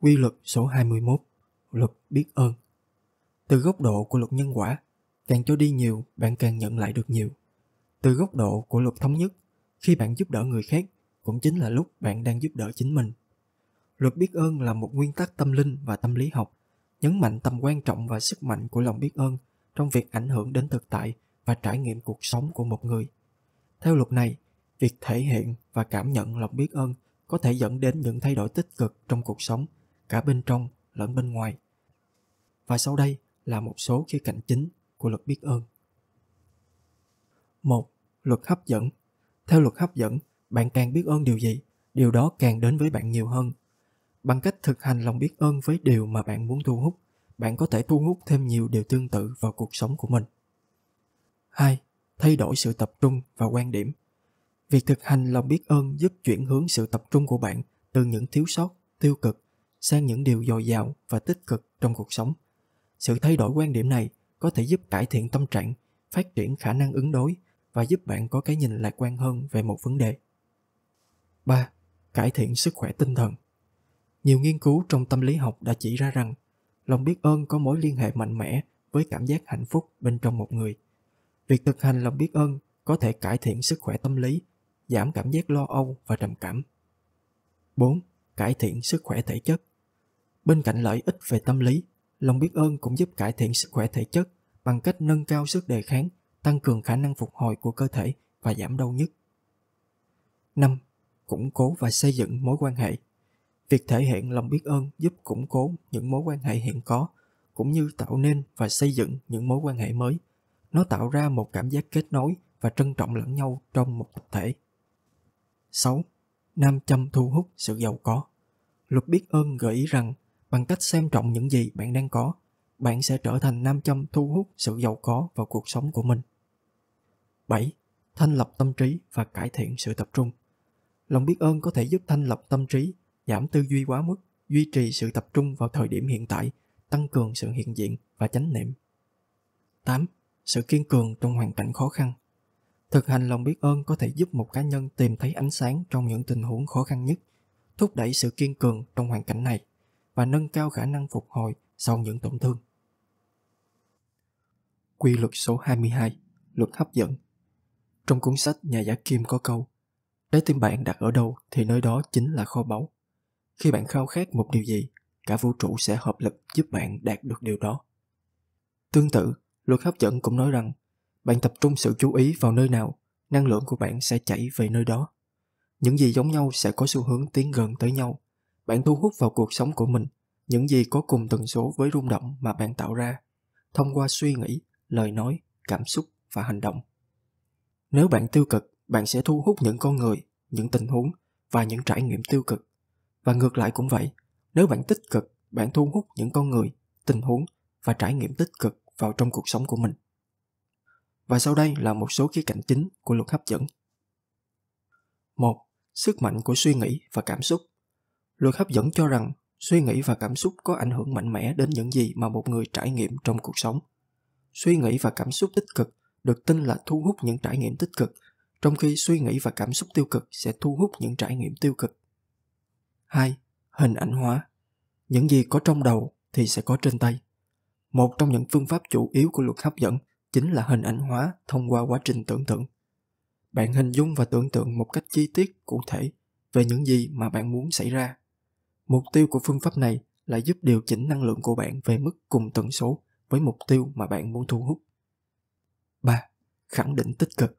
Quy luật số 21 Luật biết ơn Từ góc độ của luật nhân quả, càng cho đi nhiều bạn càng nhận lại được nhiều. Từ góc độ của luật thống nhất, khi bạn giúp đỡ người khác cũng chính là lúc bạn đang giúp đỡ chính mình luật biết ơn là một nguyên tắc tâm linh và tâm lý học nhấn mạnh tầm quan trọng và sức mạnh của lòng biết ơn trong việc ảnh hưởng đến thực tại và trải nghiệm cuộc sống của một người theo luật này việc thể hiện và cảm nhận lòng biết ơn có thể dẫn đến những thay đổi tích cực trong cuộc sống cả bên trong lẫn bên ngoài và sau đây là một số khía cạnh chính của luật biết ơn một luật hấp dẫn theo luật hấp dẫn, bạn càng biết ơn điều gì, điều đó càng đến với bạn nhiều hơn. Bằng cách thực hành lòng biết ơn với điều mà bạn muốn thu hút, bạn có thể thu hút thêm nhiều điều tương tự vào cuộc sống của mình. 2. Thay đổi sự tập trung và quan điểm. Việc thực hành lòng biết ơn giúp chuyển hướng sự tập trung của bạn từ những thiếu sót, tiêu cực sang những điều dồi dào và tích cực trong cuộc sống. Sự thay đổi quan điểm này có thể giúp cải thiện tâm trạng, phát triển khả năng ứng đối và giúp bạn có cái nhìn lạc quan hơn về một vấn đề. 3. Cải thiện sức khỏe tinh thần. Nhiều nghiên cứu trong tâm lý học đã chỉ ra rằng lòng biết ơn có mối liên hệ mạnh mẽ với cảm giác hạnh phúc bên trong một người. Việc thực hành lòng biết ơn có thể cải thiện sức khỏe tâm lý, giảm cảm giác lo âu và trầm cảm. 4. Cải thiện sức khỏe thể chất. Bên cạnh lợi ích về tâm lý, lòng biết ơn cũng giúp cải thiện sức khỏe thể chất bằng cách nâng cao sức đề kháng tăng cường khả năng phục hồi của cơ thể và giảm đau nhức. 5. Củng cố và xây dựng mối quan hệ. Việc thể hiện lòng biết ơn giúp củng cố những mối quan hệ hiện có, cũng như tạo nên và xây dựng những mối quan hệ mới. Nó tạo ra một cảm giác kết nối và trân trọng lẫn nhau trong một tập thể. 6. Nam châm thu hút sự giàu có. Luật biết ơn gợi ý rằng bằng cách xem trọng những gì bạn đang có, bạn sẽ trở thành nam châm thu hút sự giàu có vào cuộc sống của mình. 7. Thanh lọc tâm trí và cải thiện sự tập trung. Lòng biết ơn có thể giúp thanh lọc tâm trí, giảm tư duy quá mức, duy trì sự tập trung vào thời điểm hiện tại, tăng cường sự hiện diện và chánh niệm. 8. Sự kiên cường trong hoàn cảnh khó khăn. Thực hành lòng biết ơn có thể giúp một cá nhân tìm thấy ánh sáng trong những tình huống khó khăn nhất, thúc đẩy sự kiên cường trong hoàn cảnh này và nâng cao khả năng phục hồi sau những tổn thương. Quy luật số 22, luật hấp dẫn trong cuốn sách Nhà giả Kim có câu Trái tim bạn đặt ở đâu thì nơi đó chính là kho báu. Khi bạn khao khát một điều gì, cả vũ trụ sẽ hợp lực giúp bạn đạt được điều đó. Tương tự, luật hấp dẫn cũng nói rằng bạn tập trung sự chú ý vào nơi nào, năng lượng của bạn sẽ chảy về nơi đó. Những gì giống nhau sẽ có xu hướng tiến gần tới nhau. Bạn thu hút vào cuộc sống của mình những gì có cùng tần số với rung động mà bạn tạo ra thông qua suy nghĩ, lời nói, cảm xúc và hành động. Nếu bạn tiêu cực, bạn sẽ thu hút những con người, những tình huống và những trải nghiệm tiêu cực. Và ngược lại cũng vậy, nếu bạn tích cực, bạn thu hút những con người, tình huống và trải nghiệm tích cực vào trong cuộc sống của mình. Và sau đây là một số khía cạnh chính của luật hấp dẫn. một, Sức mạnh của suy nghĩ và cảm xúc. Luật hấp dẫn cho rằng suy nghĩ và cảm xúc có ảnh hưởng mạnh mẽ đến những gì mà một người trải nghiệm trong cuộc sống. Suy nghĩ và cảm xúc tích cực được tin là thu hút những trải nghiệm tích cực trong khi suy nghĩ và cảm xúc tiêu cực sẽ thu hút những trải nghiệm tiêu cực 2. Hình ảnh hóa Những gì có trong đầu thì sẽ có trên tay. Một trong những phương pháp chủ yếu của luật hấp dẫn chính là hình ảnh hóa thông qua quá trình tưởng tượng. Bạn hình dung và tưởng tượng một cách chi tiết, cụ thể về những gì mà bạn muốn xảy ra. Mục tiêu của phương pháp này là giúp điều chỉnh năng lượng của bạn về mức cùng tần số với mục tiêu mà bạn muốn thu hút. 3. Khẳng định tích cực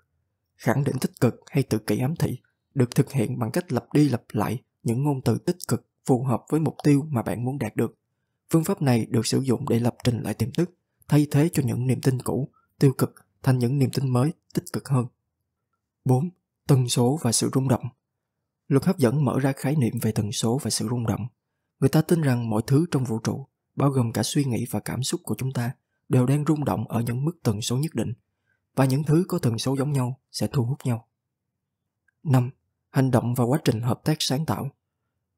Khẳng định tích cực hay tự kỷ ám thị được thực hiện bằng cách lặp đi lặp lại những ngôn từ tích cực phù hợp với mục tiêu mà bạn muốn đạt được. Phương pháp này được sử dụng để lập trình lại tiềm thức, thay thế cho những niềm tin cũ, tiêu cực thành những niềm tin mới tích cực hơn. 4. Tần số và sự rung động Luật hấp dẫn mở ra khái niệm về tần số và sự rung động. Người ta tin rằng mọi thứ trong vũ trụ, bao gồm cả suy nghĩ và cảm xúc của chúng ta, đều đang rung động ở những mức tần số nhất định và những thứ có tần số giống nhau sẽ thu hút nhau. 5. Hành động và quá trình hợp tác sáng tạo.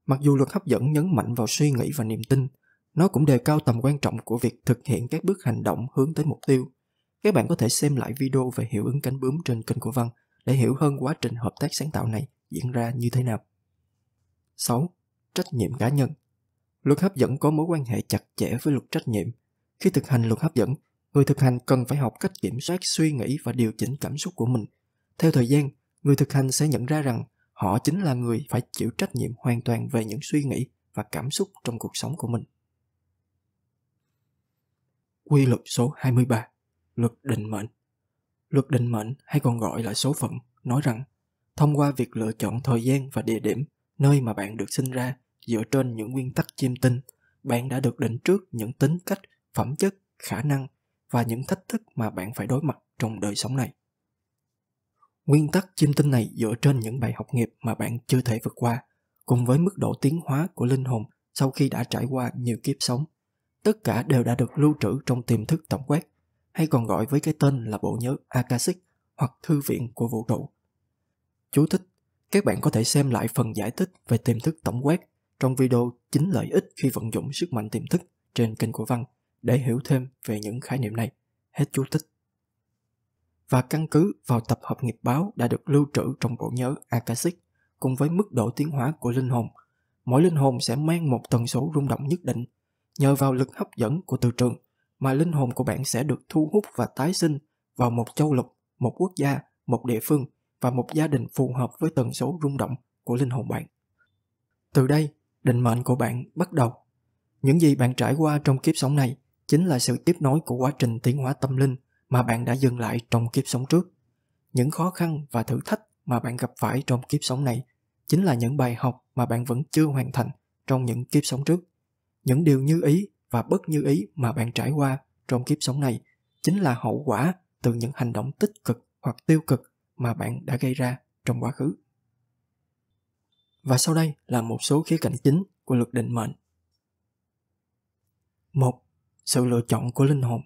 Mặc dù luật hấp dẫn nhấn mạnh vào suy nghĩ và niềm tin, nó cũng đề cao tầm quan trọng của việc thực hiện các bước hành động hướng tới mục tiêu. Các bạn có thể xem lại video về hiệu ứng cánh bướm trên kênh của Văn để hiểu hơn quá trình hợp tác sáng tạo này diễn ra như thế nào. 6. Trách nhiệm cá nhân. Luật hấp dẫn có mối quan hệ chặt chẽ với luật trách nhiệm. Khi thực hành luật hấp dẫn, người thực hành cần phải học cách kiểm soát suy nghĩ và điều chỉnh cảm xúc của mình theo thời gian người thực hành sẽ nhận ra rằng họ chính là người phải chịu trách nhiệm hoàn toàn về những suy nghĩ và cảm xúc trong cuộc sống của mình quy luật số 23 luật định mệnh luật định mệnh hay còn gọi là số phận nói rằng thông qua việc lựa chọn thời gian và địa điểm nơi mà bạn được sinh ra dựa trên những nguyên tắc chiêm tinh bạn đã được định trước những tính cách phẩm chất khả năng và những thách thức mà bạn phải đối mặt trong đời sống này. Nguyên tắc chiêm tinh này dựa trên những bài học nghiệp mà bạn chưa thể vượt qua, cùng với mức độ tiến hóa của linh hồn sau khi đã trải qua nhiều kiếp sống. Tất cả đều đã được lưu trữ trong tiềm thức tổng quát, hay còn gọi với cái tên là bộ nhớ Akashic hoặc thư viện của vũ trụ. Chú thích, các bạn có thể xem lại phần giải thích về tiềm thức tổng quát trong video chính lợi ích khi vận dụng sức mạnh tiềm thức trên kênh của Văn để hiểu thêm về những khái niệm này. Hết chú thích. Và căn cứ vào tập hợp nghiệp báo đã được lưu trữ trong bộ nhớ Akashic cùng với mức độ tiến hóa của linh hồn, mỗi linh hồn sẽ mang một tần số rung động nhất định. Nhờ vào lực hấp dẫn của từ trường mà linh hồn của bạn sẽ được thu hút và tái sinh vào một châu lục, một quốc gia, một địa phương và một gia đình phù hợp với tần số rung động của linh hồn bạn. Từ đây, định mệnh của bạn bắt đầu. Những gì bạn trải qua trong kiếp sống này chính là sự tiếp nối của quá trình tiến hóa tâm linh mà bạn đã dừng lại trong kiếp sống trước. Những khó khăn và thử thách mà bạn gặp phải trong kiếp sống này chính là những bài học mà bạn vẫn chưa hoàn thành trong những kiếp sống trước. Những điều như ý và bất như ý mà bạn trải qua trong kiếp sống này chính là hậu quả từ những hành động tích cực hoặc tiêu cực mà bạn đã gây ra trong quá khứ. Và sau đây là một số khía cạnh chính của luật định mệnh. 1 sự lựa chọn của linh hồn.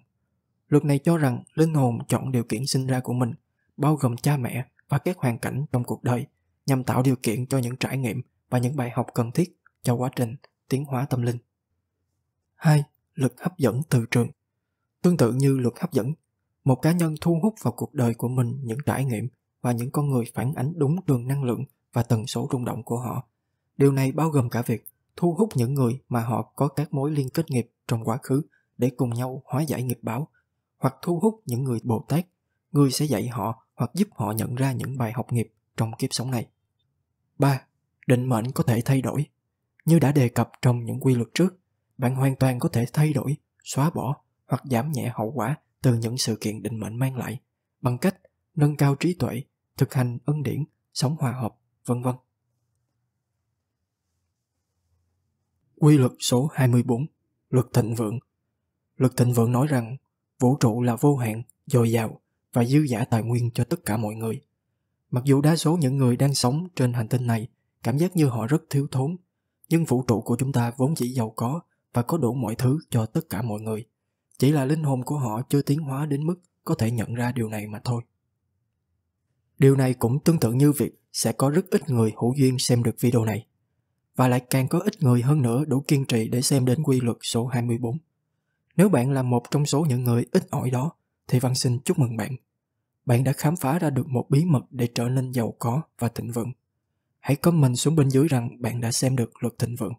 Luật này cho rằng linh hồn chọn điều kiện sinh ra của mình, bao gồm cha mẹ và các hoàn cảnh trong cuộc đời, nhằm tạo điều kiện cho những trải nghiệm và những bài học cần thiết cho quá trình tiến hóa tâm linh. 2. Lực hấp dẫn từ trường Tương tự như luật hấp dẫn, một cá nhân thu hút vào cuộc đời của mình những trải nghiệm và những con người phản ánh đúng đường năng lượng và tần số rung động của họ. Điều này bao gồm cả việc thu hút những người mà họ có các mối liên kết nghiệp trong quá khứ để cùng nhau hóa giải nghiệp báo hoặc thu hút những người Bồ Tát, người sẽ dạy họ hoặc giúp họ nhận ra những bài học nghiệp trong kiếp sống này. Ba, Định mệnh có thể thay đổi. Như đã đề cập trong những quy luật trước, bạn hoàn toàn có thể thay đổi, xóa bỏ hoặc giảm nhẹ hậu quả từ những sự kiện định mệnh mang lại bằng cách nâng cao trí tuệ, thực hành ân điển, sống hòa hợp, vân vân. Quy luật số 24, luật thịnh vượng Lực Thịnh Vượng nói rằng vũ trụ là vô hạn, dồi dào và dư giả tài nguyên cho tất cả mọi người. Mặc dù đa số những người đang sống trên hành tinh này cảm giác như họ rất thiếu thốn, nhưng vũ trụ của chúng ta vốn chỉ giàu có và có đủ mọi thứ cho tất cả mọi người. Chỉ là linh hồn của họ chưa tiến hóa đến mức có thể nhận ra điều này mà thôi. Điều này cũng tương tự như việc sẽ có rất ít người hữu duyên xem được video này. Và lại càng có ít người hơn nữa đủ kiên trì để xem đến quy luật số 24. Nếu bạn là một trong số những người ít ỏi đó, thì Văn xin chúc mừng bạn. Bạn đã khám phá ra được một bí mật để trở nên giàu có và thịnh vượng. Hãy comment xuống bên dưới rằng bạn đã xem được luật thịnh vượng,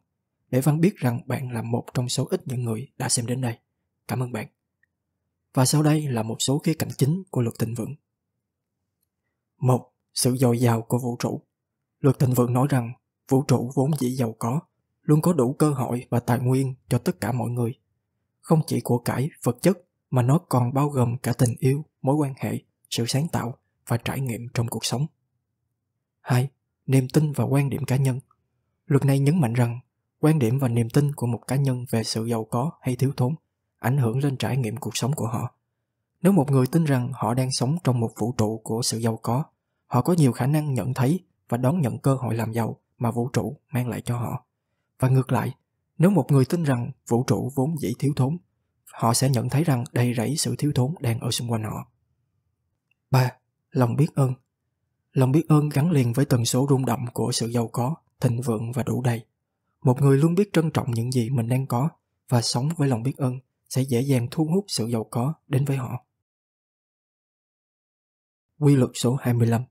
để Văn biết rằng bạn là một trong số ít những người đã xem đến đây. Cảm ơn bạn. Và sau đây là một số khía cạnh chính của luật thịnh vượng. một Sự dồi dào của vũ trụ Luật thịnh vượng nói rằng vũ trụ vốn dĩ giàu có, luôn có đủ cơ hội và tài nguyên cho tất cả mọi người không chỉ của cải vật chất mà nó còn bao gồm cả tình yêu mối quan hệ sự sáng tạo và trải nghiệm trong cuộc sống Hai, niềm tin và quan điểm cá nhân luật này nhấn mạnh rằng quan điểm và niềm tin của một cá nhân về sự giàu có hay thiếu thốn ảnh hưởng lên trải nghiệm cuộc sống của họ nếu một người tin rằng họ đang sống trong một vũ trụ của sự giàu có họ có nhiều khả năng nhận thấy và đón nhận cơ hội làm giàu mà vũ trụ mang lại cho họ và ngược lại nếu một người tin rằng vũ trụ vốn dĩ thiếu thốn, họ sẽ nhận thấy rằng đầy rẫy sự thiếu thốn đang ở xung quanh họ. Ba, Lòng biết ơn Lòng biết ơn gắn liền với tần số rung động của sự giàu có, thịnh vượng và đủ đầy. Một người luôn biết trân trọng những gì mình đang có và sống với lòng biết ơn sẽ dễ dàng thu hút sự giàu có đến với họ. Quy luật số 25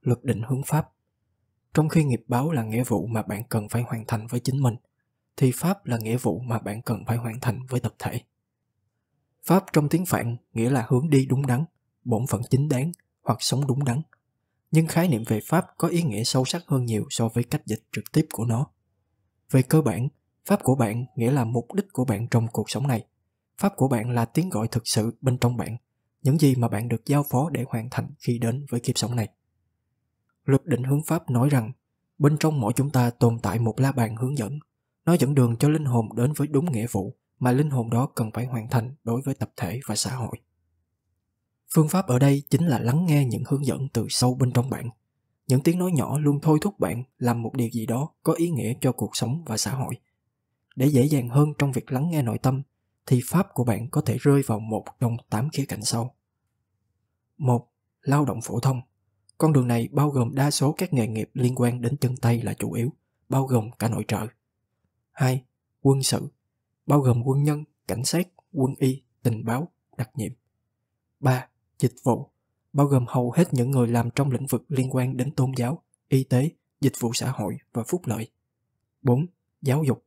Luật định hướng pháp Trong khi nghiệp báo là nghĩa vụ mà bạn cần phải hoàn thành với chính mình – thì pháp là nghĩa vụ mà bạn cần phải hoàn thành với tập thể. Pháp trong tiếng Phạn nghĩa là hướng đi đúng đắn, bổn phận chính đáng hoặc sống đúng đắn. Nhưng khái niệm về pháp có ý nghĩa sâu sắc hơn nhiều so với cách dịch trực tiếp của nó. Về cơ bản, pháp của bạn nghĩa là mục đích của bạn trong cuộc sống này. Pháp của bạn là tiếng gọi thực sự bên trong bạn, những gì mà bạn được giao phó để hoàn thành khi đến với kiếp sống này. Luật định hướng pháp nói rằng, bên trong mỗi chúng ta tồn tại một la bàn hướng dẫn nó dẫn đường cho linh hồn đến với đúng nghĩa vụ mà linh hồn đó cần phải hoàn thành đối với tập thể và xã hội. Phương pháp ở đây chính là lắng nghe những hướng dẫn từ sâu bên trong bạn. Những tiếng nói nhỏ luôn thôi thúc bạn làm một điều gì đó có ý nghĩa cho cuộc sống và xã hội. Để dễ dàng hơn trong việc lắng nghe nội tâm, thì pháp của bạn có thể rơi vào một trong tám khía cạnh sau. một Lao động phổ thông. Con đường này bao gồm đa số các nghề nghiệp liên quan đến chân tay là chủ yếu, bao gồm cả nội trợ. 2. Quân sự, bao gồm quân nhân, cảnh sát, quân y, tình báo, đặc nhiệm. 3. Dịch vụ, bao gồm hầu hết những người làm trong lĩnh vực liên quan đến tôn giáo, y tế, dịch vụ xã hội và phúc lợi. 4. Giáo dục,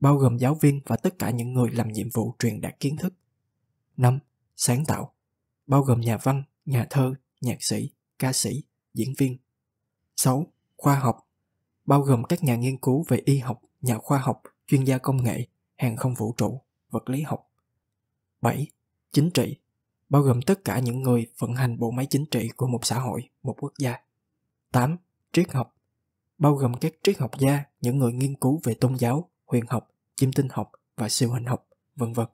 bao gồm giáo viên và tất cả những người làm nhiệm vụ truyền đạt kiến thức. 5. Sáng tạo, bao gồm nhà văn, nhà thơ, nhạc sĩ, ca sĩ, diễn viên. 6. Khoa học, bao gồm các nhà nghiên cứu về y học, nhà khoa học, chuyên gia công nghệ, hàng không vũ trụ, vật lý học. 7. Chính trị bao gồm tất cả những người vận hành bộ máy chính trị của một xã hội, một quốc gia. 8. Triết học bao gồm các triết học gia, những người nghiên cứu về tôn giáo, huyền học, chim tinh học và siêu hình học, vân vân.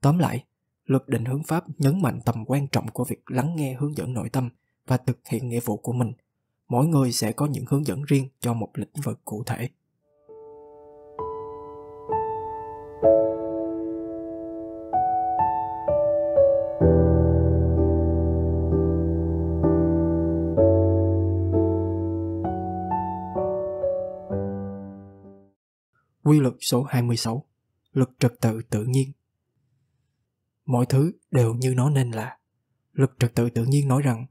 Tóm lại, luật định hướng Pháp nhấn mạnh tầm quan trọng của việc lắng nghe hướng dẫn nội tâm và thực hiện nghĩa vụ của mình. Mỗi người sẽ có những hướng dẫn riêng cho một lĩnh vực cụ thể. quy luật số 26, luật trật tự tự nhiên. Mọi thứ đều như nó nên là. Luật trật tự tự nhiên nói rằng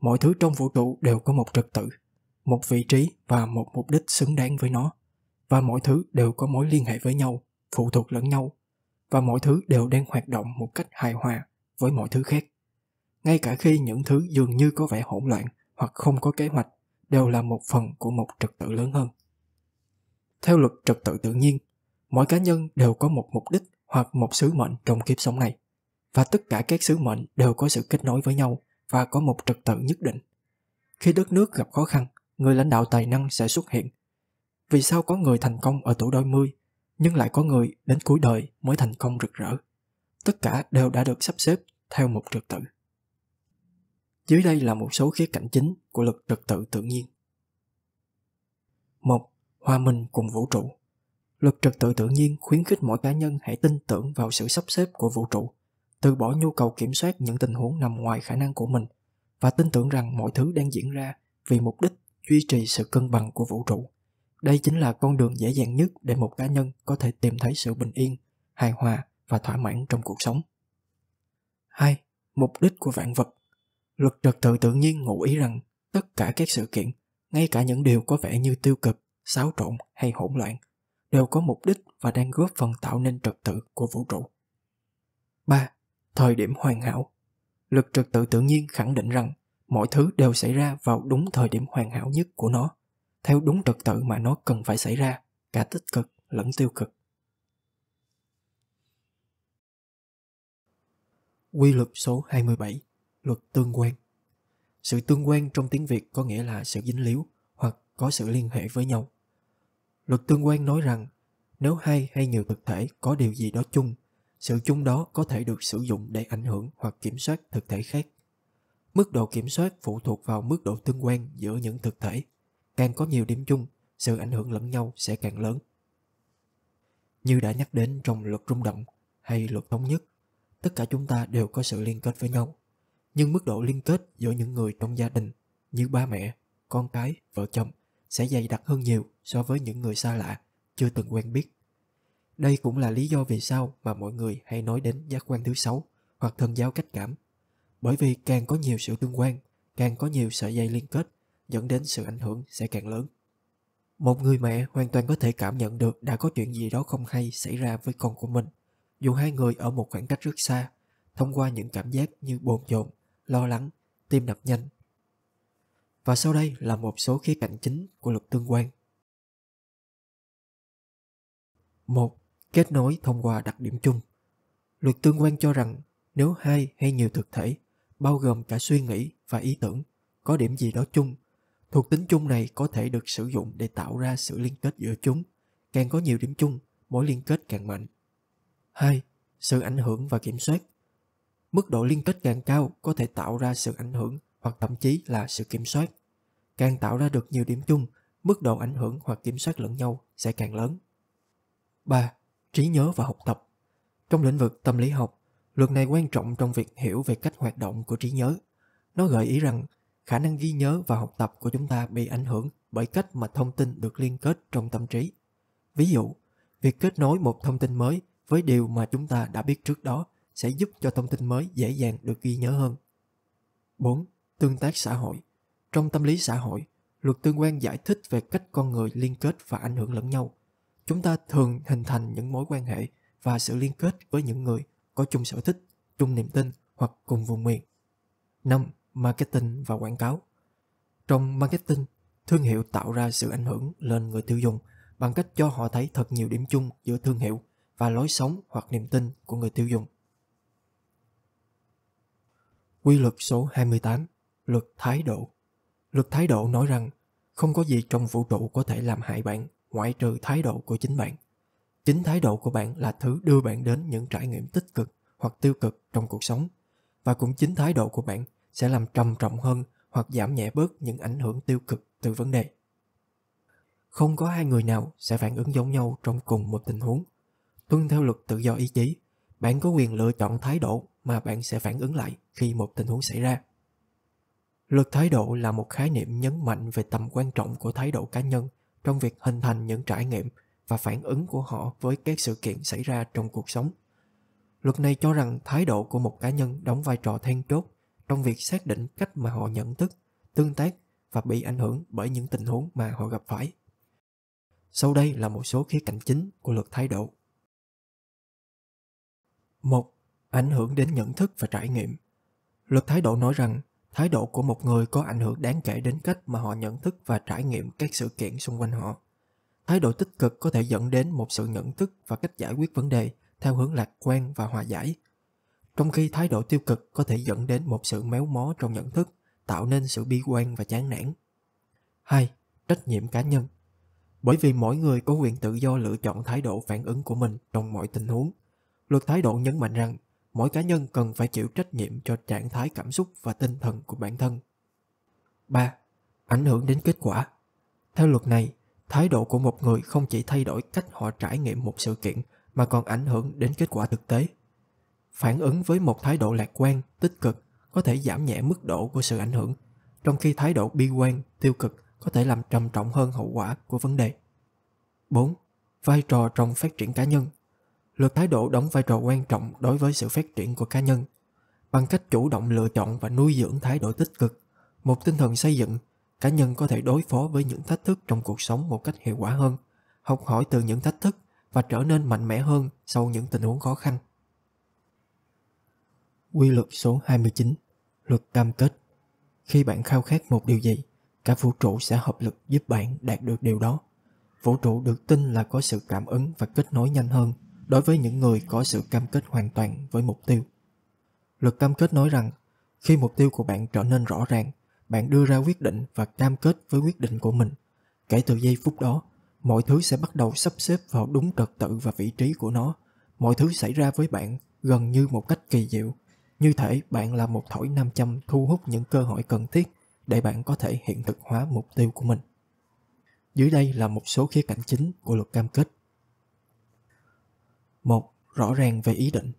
mọi thứ trong vũ trụ đều có một trật tự, một vị trí và một mục đích xứng đáng với nó, và mọi thứ đều có mối liên hệ với nhau, phụ thuộc lẫn nhau, và mọi thứ đều đang hoạt động một cách hài hòa với mọi thứ khác. Ngay cả khi những thứ dường như có vẻ hỗn loạn hoặc không có kế hoạch đều là một phần của một trật tự lớn hơn. Theo luật trật tự tự nhiên, mỗi cá nhân đều có một mục đích hoặc một sứ mệnh trong kiếp sống này và tất cả các sứ mệnh đều có sự kết nối với nhau và có một trật tự nhất định. Khi đất nước gặp khó khăn, người lãnh đạo tài năng sẽ xuất hiện. Vì sao có người thành công ở tuổi đôi mươi, nhưng lại có người đến cuối đời mới thành công rực rỡ? Tất cả đều đã được sắp xếp theo một trật tự. Dưới đây là một số khía cạnh chính của luật trật tự tự nhiên. một hòa mình cùng vũ trụ. Luật trật tự tự nhiên khuyến khích mỗi cá nhân hãy tin tưởng vào sự sắp xếp của vũ trụ, từ bỏ nhu cầu kiểm soát những tình huống nằm ngoài khả năng của mình và tin tưởng rằng mọi thứ đang diễn ra vì mục đích duy trì sự cân bằng của vũ trụ. Đây chính là con đường dễ dàng nhất để một cá nhân có thể tìm thấy sự bình yên, hài hòa và thỏa mãn trong cuộc sống. 2. Mục đích của vạn vật Luật trật tự tự nhiên ngụ ý rằng tất cả các sự kiện, ngay cả những điều có vẻ như tiêu cực xáo trộn hay hỗn loạn đều có mục đích và đang góp phần tạo nên trật tự của vũ trụ. 3. Thời điểm hoàn hảo Luật trật tự tự nhiên khẳng định rằng mọi thứ đều xảy ra vào đúng thời điểm hoàn hảo nhất của nó, theo đúng trật tự mà nó cần phải xảy ra, cả tích cực lẫn tiêu cực. Quy luật số 27, luật tương quan. Sự tương quan trong tiếng Việt có nghĩa là sự dính líu hoặc có sự liên hệ với nhau. Luật tương quan nói rằng nếu hai hay nhiều thực thể có điều gì đó chung, sự chung đó có thể được sử dụng để ảnh hưởng hoặc kiểm soát thực thể khác. Mức độ kiểm soát phụ thuộc vào mức độ tương quan giữa những thực thể. Càng có nhiều điểm chung, sự ảnh hưởng lẫn nhau sẽ càng lớn. Như đã nhắc đến trong luật rung động hay luật thống nhất, tất cả chúng ta đều có sự liên kết với nhau. Nhưng mức độ liên kết giữa những người trong gia đình như ba mẹ, con cái, vợ chồng sẽ dày đặc hơn nhiều so với những người xa lạ, chưa từng quen biết. Đây cũng là lý do vì sao mà mọi người hay nói đến giác quan thứ sáu hoặc thần giao cách cảm. Bởi vì càng có nhiều sự tương quan, càng có nhiều sợi dây liên kết, dẫn đến sự ảnh hưởng sẽ càng lớn. Một người mẹ hoàn toàn có thể cảm nhận được đã có chuyện gì đó không hay xảy ra với con của mình, dù hai người ở một khoảng cách rất xa, thông qua những cảm giác như bồn chồn, lo lắng, tim đập nhanh, và sau đây là một số khía cạnh chính của luật tương quan. 1. Kết nối thông qua đặc điểm chung. Luật tương quan cho rằng nếu hai hay nhiều thực thể, bao gồm cả suy nghĩ và ý tưởng, có điểm gì đó chung, thuộc tính chung này có thể được sử dụng để tạo ra sự liên kết giữa chúng. Càng có nhiều điểm chung, mối liên kết càng mạnh. 2. Sự ảnh hưởng và kiểm soát. Mức độ liên kết càng cao có thể tạo ra sự ảnh hưởng hoặc thậm chí là sự kiểm soát càng tạo ra được nhiều điểm chung, mức độ ảnh hưởng hoặc kiểm soát lẫn nhau sẽ càng lớn. 3. Trí nhớ và học tập Trong lĩnh vực tâm lý học, luật này quan trọng trong việc hiểu về cách hoạt động của trí nhớ. Nó gợi ý rằng khả năng ghi nhớ và học tập của chúng ta bị ảnh hưởng bởi cách mà thông tin được liên kết trong tâm trí. Ví dụ, việc kết nối một thông tin mới với điều mà chúng ta đã biết trước đó sẽ giúp cho thông tin mới dễ dàng được ghi nhớ hơn. 4. Tương tác xã hội trong tâm lý xã hội, luật tương quan giải thích về cách con người liên kết và ảnh hưởng lẫn nhau. Chúng ta thường hình thành những mối quan hệ và sự liên kết với những người có chung sở thích, chung niềm tin hoặc cùng vùng miền. năm, Marketing và quảng cáo Trong marketing, thương hiệu tạo ra sự ảnh hưởng lên người tiêu dùng bằng cách cho họ thấy thật nhiều điểm chung giữa thương hiệu và lối sống hoặc niềm tin của người tiêu dùng. Quy luật số 28, luật thái độ Luật thái độ nói rằng không có gì trong vũ trụ có thể làm hại bạn ngoại trừ thái độ của chính bạn. Chính thái độ của bạn là thứ đưa bạn đến những trải nghiệm tích cực hoặc tiêu cực trong cuộc sống và cũng chính thái độ của bạn sẽ làm trầm trọng hơn hoặc giảm nhẹ bớt những ảnh hưởng tiêu cực từ vấn đề. Không có hai người nào sẽ phản ứng giống nhau trong cùng một tình huống. Tuân theo luật tự do ý chí, bạn có quyền lựa chọn thái độ mà bạn sẽ phản ứng lại khi một tình huống xảy ra. Luật thái độ là một khái niệm nhấn mạnh về tầm quan trọng của thái độ cá nhân trong việc hình thành những trải nghiệm và phản ứng của họ với các sự kiện xảy ra trong cuộc sống. Luật này cho rằng thái độ của một cá nhân đóng vai trò then chốt trong việc xác định cách mà họ nhận thức, tương tác và bị ảnh hưởng bởi những tình huống mà họ gặp phải. Sau đây là một số khía cạnh chính của luật thái độ. 1. Ảnh hưởng đến nhận thức và trải nghiệm. Luật thái độ nói rằng thái độ của một người có ảnh hưởng đáng kể đến cách mà họ nhận thức và trải nghiệm các sự kiện xung quanh họ thái độ tích cực có thể dẫn đến một sự nhận thức và cách giải quyết vấn đề theo hướng lạc quan và hòa giải trong khi thái độ tiêu cực có thể dẫn đến một sự méo mó trong nhận thức tạo nên sự bi quan và chán nản hai trách nhiệm cá nhân bởi vì mỗi người có quyền tự do lựa chọn thái độ phản ứng của mình trong mọi tình huống luật thái độ nhấn mạnh rằng mỗi cá nhân cần phải chịu trách nhiệm cho trạng thái cảm xúc và tinh thần của bản thân. 3. Ảnh hưởng đến kết quả. Theo luật này, thái độ của một người không chỉ thay đổi cách họ trải nghiệm một sự kiện mà còn ảnh hưởng đến kết quả thực tế. Phản ứng với một thái độ lạc quan, tích cực có thể giảm nhẹ mức độ của sự ảnh hưởng, trong khi thái độ bi quan, tiêu cực có thể làm trầm trọng hơn hậu quả của vấn đề. 4. Vai trò trong phát triển cá nhân Luật thái độ đóng vai trò quan trọng đối với sự phát triển của cá nhân. Bằng cách chủ động lựa chọn và nuôi dưỡng thái độ tích cực, một tinh thần xây dựng, cá nhân có thể đối phó với những thách thức trong cuộc sống một cách hiệu quả hơn, học hỏi từ những thách thức và trở nên mạnh mẽ hơn sau những tình huống khó khăn. Quy luật số 29 Luật cam kết Khi bạn khao khát một điều gì, cả vũ trụ sẽ hợp lực giúp bạn đạt được điều đó. Vũ trụ được tin là có sự cảm ứng và kết nối nhanh hơn – đối với những người có sự cam kết hoàn toàn với mục tiêu. Luật cam kết nói rằng khi mục tiêu của bạn trở nên rõ ràng, bạn đưa ra quyết định và cam kết với quyết định của mình. Kể từ giây phút đó, mọi thứ sẽ bắt đầu sắp xếp vào đúng trật tự và vị trí của nó. Mọi thứ xảy ra với bạn gần như một cách kỳ diệu. Như thể bạn là một thổi nam châm thu hút những cơ hội cần thiết để bạn có thể hiện thực hóa mục tiêu của mình. Dưới đây là một số khía cạnh chính của luật cam kết một rõ ràng về ý định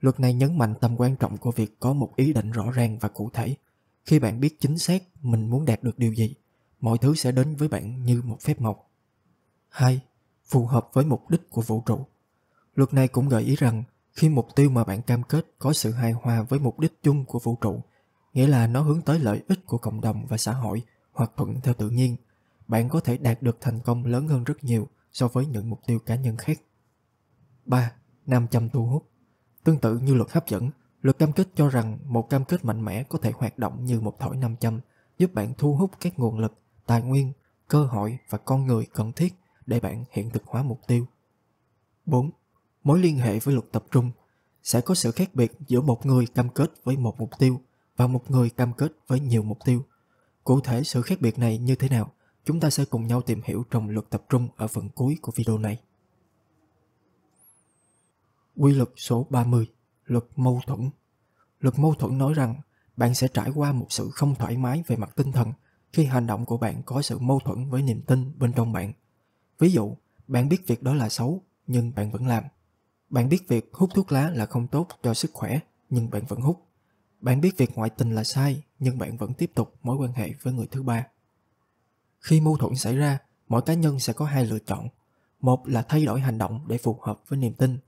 luật này nhấn mạnh tầm quan trọng của việc có một ý định rõ ràng và cụ thể khi bạn biết chính xác mình muốn đạt được điều gì mọi thứ sẽ đến với bạn như một phép màu hai phù hợp với mục đích của vũ trụ luật này cũng gợi ý rằng khi mục tiêu mà bạn cam kết có sự hài hòa với mục đích chung của vũ trụ nghĩa là nó hướng tới lợi ích của cộng đồng và xã hội hoặc thuận theo tự nhiên bạn có thể đạt được thành công lớn hơn rất nhiều so với những mục tiêu cá nhân khác 3. Nam châm thu hút Tương tự như luật hấp dẫn, luật cam kết cho rằng một cam kết mạnh mẽ có thể hoạt động như một thỏi nam châm, giúp bạn thu hút các nguồn lực, tài nguyên, cơ hội và con người cần thiết để bạn hiện thực hóa mục tiêu. 4. Mối liên hệ với luật tập trung sẽ có sự khác biệt giữa một người cam kết với một mục tiêu và một người cam kết với nhiều mục tiêu. Cụ thể sự khác biệt này như thế nào, chúng ta sẽ cùng nhau tìm hiểu trong luật tập trung ở phần cuối của video này. Quy luật số 30, luật mâu thuẫn. Luật mâu thuẫn nói rằng bạn sẽ trải qua một sự không thoải mái về mặt tinh thần khi hành động của bạn có sự mâu thuẫn với niềm tin bên trong bạn. Ví dụ, bạn biết việc đó là xấu nhưng bạn vẫn làm. Bạn biết việc hút thuốc lá là không tốt cho sức khỏe nhưng bạn vẫn hút. Bạn biết việc ngoại tình là sai nhưng bạn vẫn tiếp tục mối quan hệ với người thứ ba. Khi mâu thuẫn xảy ra, mỗi cá nhân sẽ có hai lựa chọn. Một là thay đổi hành động để phù hợp với niềm tin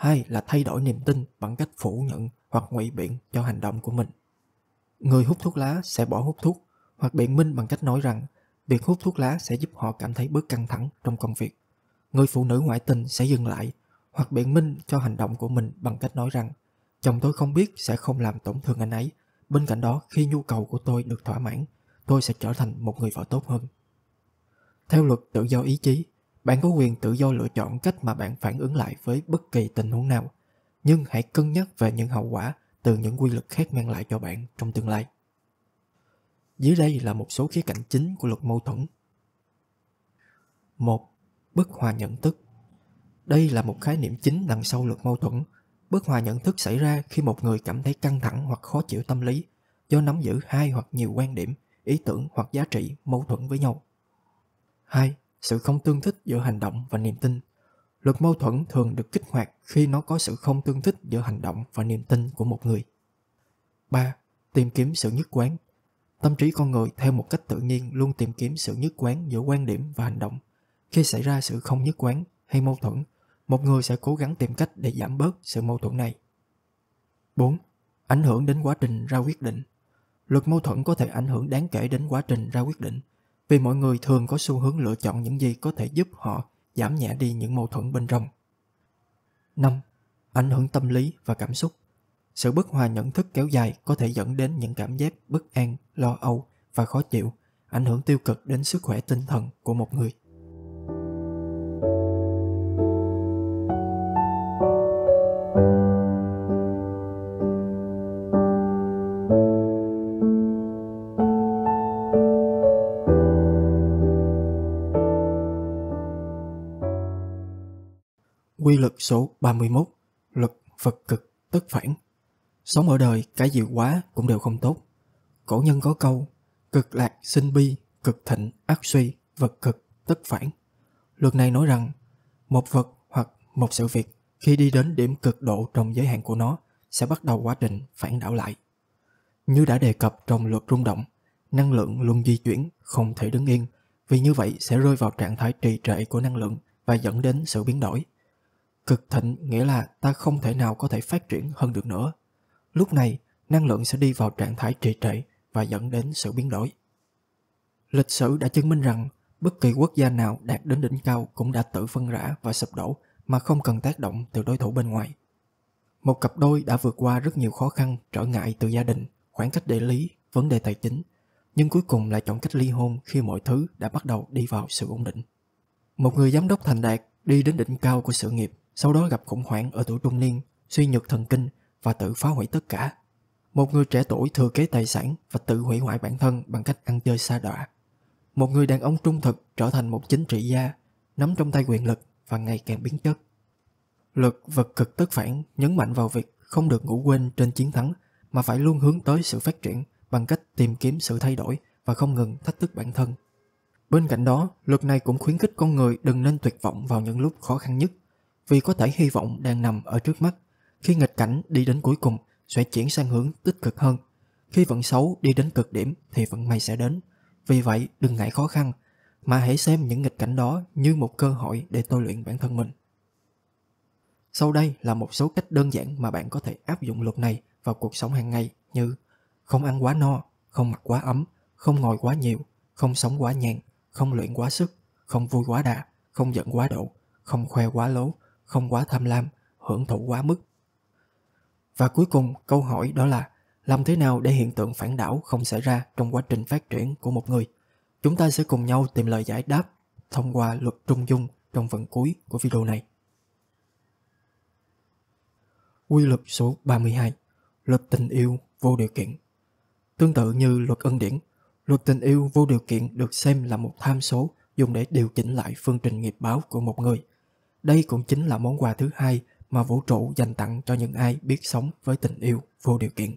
hai là thay đổi niềm tin bằng cách phủ nhận hoặc ngụy biện cho hành động của mình. Người hút thuốc lá sẽ bỏ hút thuốc hoặc biện minh bằng cách nói rằng việc hút thuốc lá sẽ giúp họ cảm thấy bớt căng thẳng trong công việc. Người phụ nữ ngoại tình sẽ dừng lại hoặc biện minh cho hành động của mình bằng cách nói rằng chồng tôi không biết sẽ không làm tổn thương anh ấy. Bên cạnh đó, khi nhu cầu của tôi được thỏa mãn, tôi sẽ trở thành một người vợ tốt hơn. Theo luật tự do ý chí, bạn có quyền tự do lựa chọn cách mà bạn phản ứng lại với bất kỳ tình huống nào, nhưng hãy cân nhắc về những hậu quả từ những quy luật khác mang lại cho bạn trong tương lai. Dưới đây là một số khía cạnh chính của luật mâu thuẫn. một Bất hòa nhận thức Đây là một khái niệm chính đằng sau luật mâu thuẫn. Bất hòa nhận thức xảy ra khi một người cảm thấy căng thẳng hoặc khó chịu tâm lý do nắm giữ hai hoặc nhiều quan điểm, ý tưởng hoặc giá trị mâu thuẫn với nhau. 2 sự không tương thích giữa hành động và niềm tin luật mâu thuẫn thường được kích hoạt khi nó có sự không tương thích giữa hành động và niềm tin của một người 3. Tìm kiếm sự nhất quán Tâm trí con người theo một cách tự nhiên luôn tìm kiếm sự nhất quán giữa quan điểm và hành động. Khi xảy ra sự không nhất quán hay mâu thuẫn, một người sẽ cố gắng tìm cách để giảm bớt sự mâu thuẫn này. 4. Ảnh hưởng đến quá trình ra quyết định Luật mâu thuẫn có thể ảnh hưởng đáng kể đến quá trình ra quyết định – vì mọi người thường có xu hướng lựa chọn những gì có thể giúp họ giảm nhẹ đi những mâu thuẫn bên trong. 5. Ảnh hưởng tâm lý và cảm xúc Sự bất hòa nhận thức kéo dài có thể dẫn đến những cảm giác bất an, lo âu và khó chịu, ảnh hưởng tiêu cực đến sức khỏe tinh thần của một người. Lực số 31 luật Phật cực tất phản Sống ở đời cái gì quá cũng đều không tốt Cổ nhân có câu Cực lạc sinh bi, cực thịnh ác suy, vật cực tất phản Luật này nói rằng Một vật hoặc một sự việc Khi đi đến điểm cực độ trong giới hạn của nó Sẽ bắt đầu quá trình phản đảo lại Như đã đề cập trong luật rung động Năng lượng luôn di chuyển, không thể đứng yên Vì như vậy sẽ rơi vào trạng thái trì trệ của năng lượng Và dẫn đến sự biến đổi Cực thịnh nghĩa là ta không thể nào có thể phát triển hơn được nữa. Lúc này, năng lượng sẽ đi vào trạng thái trì trệ và dẫn đến sự biến đổi. Lịch sử đã chứng minh rằng bất kỳ quốc gia nào đạt đến đỉnh cao cũng đã tự phân rã và sụp đổ mà không cần tác động từ đối thủ bên ngoài. Một cặp đôi đã vượt qua rất nhiều khó khăn, trở ngại từ gia đình, khoảng cách địa lý, vấn đề tài chính, nhưng cuối cùng lại chọn cách ly hôn khi mọi thứ đã bắt đầu đi vào sự ổn định. Một người giám đốc thành đạt đi đến đỉnh cao của sự nghiệp sau đó gặp khủng hoảng ở tuổi trung niên, suy nhược thần kinh và tự phá hủy tất cả. Một người trẻ tuổi thừa kế tài sản và tự hủy hoại bản thân bằng cách ăn chơi xa đọa. Một người đàn ông trung thực trở thành một chính trị gia, nắm trong tay quyền lực và ngày càng biến chất. Luật vật cực tất phản nhấn mạnh vào việc không được ngủ quên trên chiến thắng mà phải luôn hướng tới sự phát triển bằng cách tìm kiếm sự thay đổi và không ngừng thách thức bản thân. Bên cạnh đó, luật này cũng khuyến khích con người đừng nên tuyệt vọng vào những lúc khó khăn nhất vì có thể hy vọng đang nằm ở trước mắt. Khi nghịch cảnh đi đến cuối cùng sẽ chuyển sang hướng tích cực hơn. Khi vận xấu đi đến cực điểm thì vận may sẽ đến. Vì vậy đừng ngại khó khăn mà hãy xem những nghịch cảnh đó như một cơ hội để tôi luyện bản thân mình. Sau đây là một số cách đơn giản mà bạn có thể áp dụng luật này vào cuộc sống hàng ngày như không ăn quá no, không mặc quá ấm, không ngồi quá nhiều, không sống quá nhàn, không luyện quá sức, không vui quá đà, không giận quá độ, không khoe quá lố, không quá tham lam, hưởng thụ quá mức. Và cuối cùng, câu hỏi đó là làm thế nào để hiện tượng phản đảo không xảy ra trong quá trình phát triển của một người? Chúng ta sẽ cùng nhau tìm lời giải đáp thông qua luật trung dung trong phần cuối của video này. Quy luật số 32 Luật tình yêu vô điều kiện Tương tự như luật ân điển, luật tình yêu vô điều kiện được xem là một tham số dùng để điều chỉnh lại phương trình nghiệp báo của một người – đây cũng chính là món quà thứ hai mà vũ trụ dành tặng cho những ai biết sống với tình yêu vô điều kiện.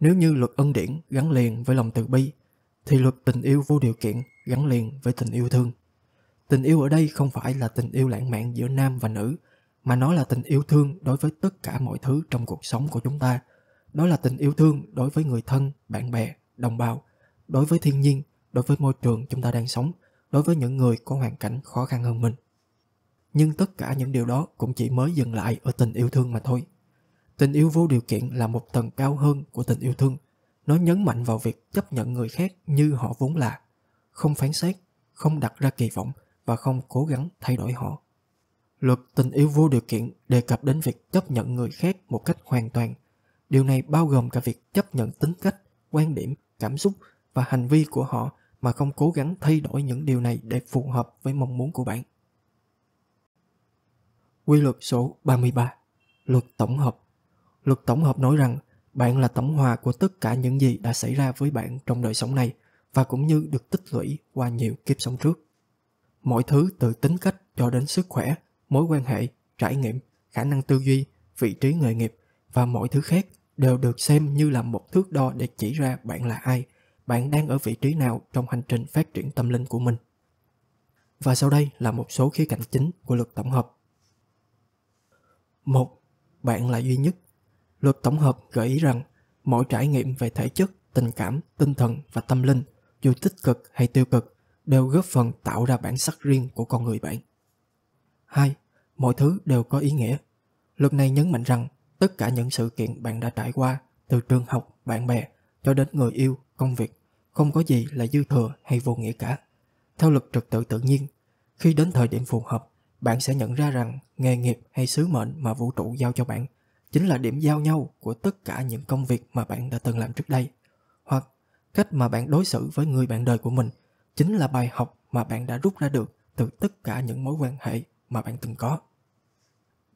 Nếu như luật ân điển gắn liền với lòng từ bi, thì luật tình yêu vô điều kiện gắn liền với tình yêu thương. Tình yêu ở đây không phải là tình yêu lãng mạn giữa nam và nữ, mà nó là tình yêu thương đối với tất cả mọi thứ trong cuộc sống của chúng ta. Đó là tình yêu thương đối với người thân, bạn bè, đồng bào, đối với thiên nhiên, đối với môi trường chúng ta đang sống, đối với những người có hoàn cảnh khó khăn hơn mình nhưng tất cả những điều đó cũng chỉ mới dừng lại ở tình yêu thương mà thôi tình yêu vô điều kiện là một tầng cao hơn của tình yêu thương nó nhấn mạnh vào việc chấp nhận người khác như họ vốn là không phán xét không đặt ra kỳ vọng và không cố gắng thay đổi họ luật tình yêu vô điều kiện đề cập đến việc chấp nhận người khác một cách hoàn toàn điều này bao gồm cả việc chấp nhận tính cách quan điểm cảm xúc và hành vi của họ mà không cố gắng thay đổi những điều này để phù hợp với mong muốn của bạn Quy luật số 33 Luật tổng hợp Luật tổng hợp nói rằng bạn là tổng hòa của tất cả những gì đã xảy ra với bạn trong đời sống này và cũng như được tích lũy qua nhiều kiếp sống trước. Mọi thứ từ tính cách cho đến sức khỏe, mối quan hệ, trải nghiệm, khả năng tư duy, vị trí nghề nghiệp và mọi thứ khác đều được xem như là một thước đo để chỉ ra bạn là ai, bạn đang ở vị trí nào trong hành trình phát triển tâm linh của mình. Và sau đây là một số khía cạnh chính của luật tổng hợp một bạn là duy nhất luật tổng hợp gợi ý rằng mọi trải nghiệm về thể chất tình cảm tinh thần và tâm linh dù tích cực hay tiêu cực đều góp phần tạo ra bản sắc riêng của con người bạn hai mọi thứ đều có ý nghĩa luật này nhấn mạnh rằng tất cả những sự kiện bạn đã trải qua từ trường học bạn bè cho đến người yêu công việc không có gì là dư thừa hay vô nghĩa cả theo luật trật tự tự nhiên khi đến thời điểm phù hợp bạn sẽ nhận ra rằng nghề nghiệp hay sứ mệnh mà vũ trụ giao cho bạn chính là điểm giao nhau của tất cả những công việc mà bạn đã từng làm trước đây hoặc cách mà bạn đối xử với người bạn đời của mình chính là bài học mà bạn đã rút ra được từ tất cả những mối quan hệ mà bạn từng có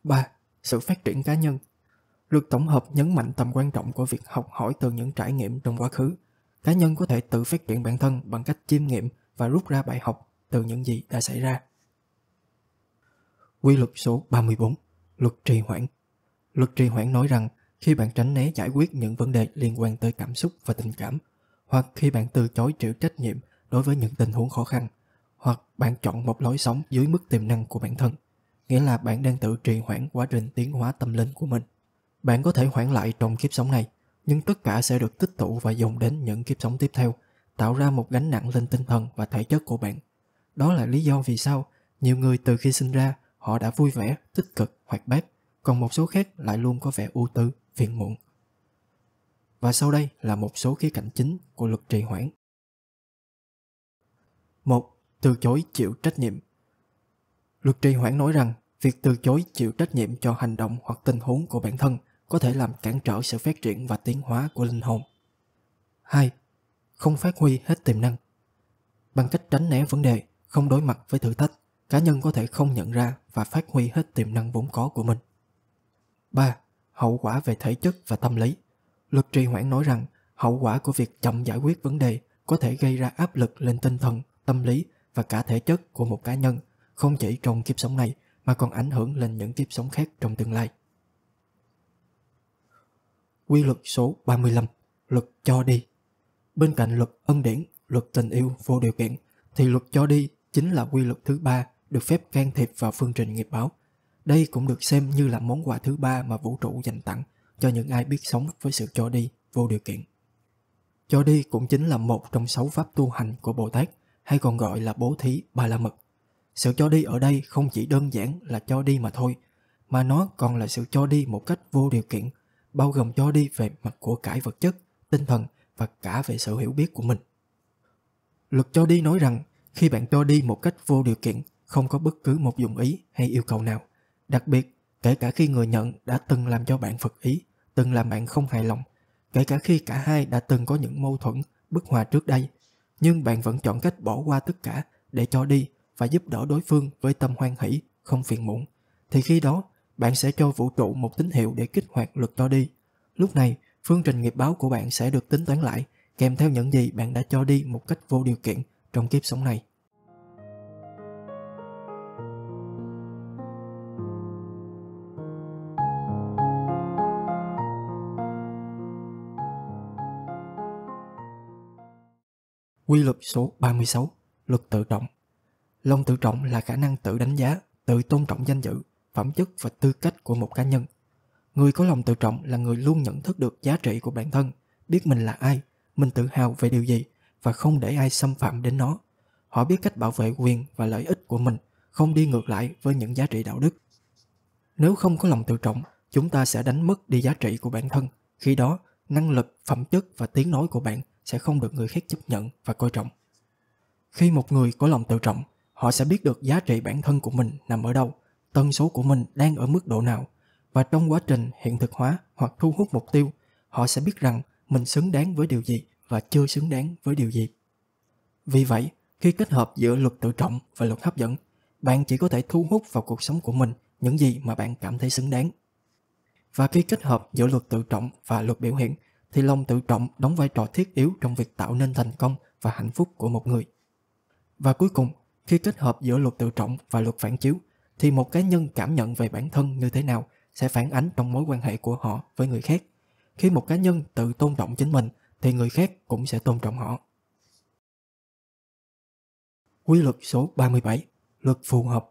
3. Sự phát triển cá nhân Luật tổng hợp nhấn mạnh tầm quan trọng của việc học hỏi từ những trải nghiệm trong quá khứ. Cá nhân có thể tự phát triển bản thân bằng cách chiêm nghiệm và rút ra bài học từ những gì đã xảy ra. Quy luật số 34, luật trì hoãn. Luật trì hoãn nói rằng khi bạn tránh né giải quyết những vấn đề liên quan tới cảm xúc và tình cảm, hoặc khi bạn từ chối chịu trách nhiệm đối với những tình huống khó khăn, hoặc bạn chọn một lối sống dưới mức tiềm năng của bản thân, nghĩa là bạn đang tự trì hoãn quá trình tiến hóa tâm linh của mình. Bạn có thể hoãn lại trong kiếp sống này, nhưng tất cả sẽ được tích tụ và dùng đến những kiếp sống tiếp theo, tạo ra một gánh nặng lên tinh thần và thể chất của bạn. Đó là lý do vì sao nhiều người từ khi sinh ra Họ đã vui vẻ, tích cực, hoạt bát, còn một số khác lại luôn có vẻ ưu tư, phiền muộn. Và sau đây là một số khía cạnh chính của luật trì hoãn. 1. Từ chối chịu trách nhiệm Luật trì hoãn nói rằng việc từ chối chịu trách nhiệm cho hành động hoặc tình huống của bản thân có thể làm cản trở sự phát triển và tiến hóa của linh hồn. 2. Không phát huy hết tiềm năng. Bằng cách tránh né vấn đề, không đối mặt với thử thách, cá nhân có thể không nhận ra và phát huy hết tiềm năng vốn có của mình. 3. Hậu quả về thể chất và tâm lý. Luật trì hoãn nói rằng hậu quả của việc chậm giải quyết vấn đề có thể gây ra áp lực lên tinh thần, tâm lý và cả thể chất của một cá nhân, không chỉ trong kiếp sống này mà còn ảnh hưởng lên những kiếp sống khác trong tương lai. Quy luật số 35, luật cho đi. Bên cạnh luật ân điển, luật tình yêu vô điều kiện thì luật cho đi chính là quy luật thứ ba được phép can thiệp vào phương trình nghiệp báo. Đây cũng được xem như là món quà thứ ba mà vũ trụ dành tặng cho những ai biết sống với sự cho đi vô điều kiện. Cho đi cũng chính là một trong sáu pháp tu hành của Bồ Tát, hay còn gọi là bố thí ba la mật. Sự cho đi ở đây không chỉ đơn giản là cho đi mà thôi, mà nó còn là sự cho đi một cách vô điều kiện, bao gồm cho đi về mặt của cải vật chất, tinh thần và cả về sự hiểu biết của mình. Luật cho đi nói rằng khi bạn cho đi một cách vô điều kiện không có bất cứ một dụng ý hay yêu cầu nào. Đặc biệt, kể cả khi người nhận đã từng làm cho bạn phật ý, từng làm bạn không hài lòng, kể cả khi cả hai đã từng có những mâu thuẫn, bất hòa trước đây, nhưng bạn vẫn chọn cách bỏ qua tất cả để cho đi và giúp đỡ đối phương với tâm hoan hỷ, không phiền muộn. Thì khi đó, bạn sẽ cho vũ trụ một tín hiệu để kích hoạt luật cho đi. Lúc này, phương trình nghiệp báo của bạn sẽ được tính toán lại, kèm theo những gì bạn đã cho đi một cách vô điều kiện trong kiếp sống này. Quy luật số 36, luật tự trọng. Lòng tự trọng là khả năng tự đánh giá, tự tôn trọng danh dự, phẩm chất và tư cách của một cá nhân. Người có lòng tự trọng là người luôn nhận thức được giá trị của bản thân, biết mình là ai, mình tự hào về điều gì và không để ai xâm phạm đến nó. Họ biết cách bảo vệ quyền và lợi ích của mình, không đi ngược lại với những giá trị đạo đức. Nếu không có lòng tự trọng, chúng ta sẽ đánh mất đi giá trị của bản thân. Khi đó, năng lực, phẩm chất và tiếng nói của bạn sẽ không được người khác chấp nhận và coi trọng. Khi một người có lòng tự trọng, họ sẽ biết được giá trị bản thân của mình nằm ở đâu, tần số của mình đang ở mức độ nào và trong quá trình hiện thực hóa hoặc thu hút mục tiêu, họ sẽ biết rằng mình xứng đáng với điều gì và chưa xứng đáng với điều gì. Vì vậy, khi kết hợp giữa luật tự trọng và luật hấp dẫn, bạn chỉ có thể thu hút vào cuộc sống của mình những gì mà bạn cảm thấy xứng đáng. Và khi kết hợp giữa luật tự trọng và luật biểu hiện, thì lòng tự trọng đóng vai trò thiết yếu trong việc tạo nên thành công và hạnh phúc của một người. Và cuối cùng, khi kết hợp giữa luật tự trọng và luật phản chiếu, thì một cá nhân cảm nhận về bản thân như thế nào sẽ phản ánh trong mối quan hệ của họ với người khác. Khi một cá nhân tự tôn trọng chính mình, thì người khác cũng sẽ tôn trọng họ. Quy luật số 37, luật phù hợp.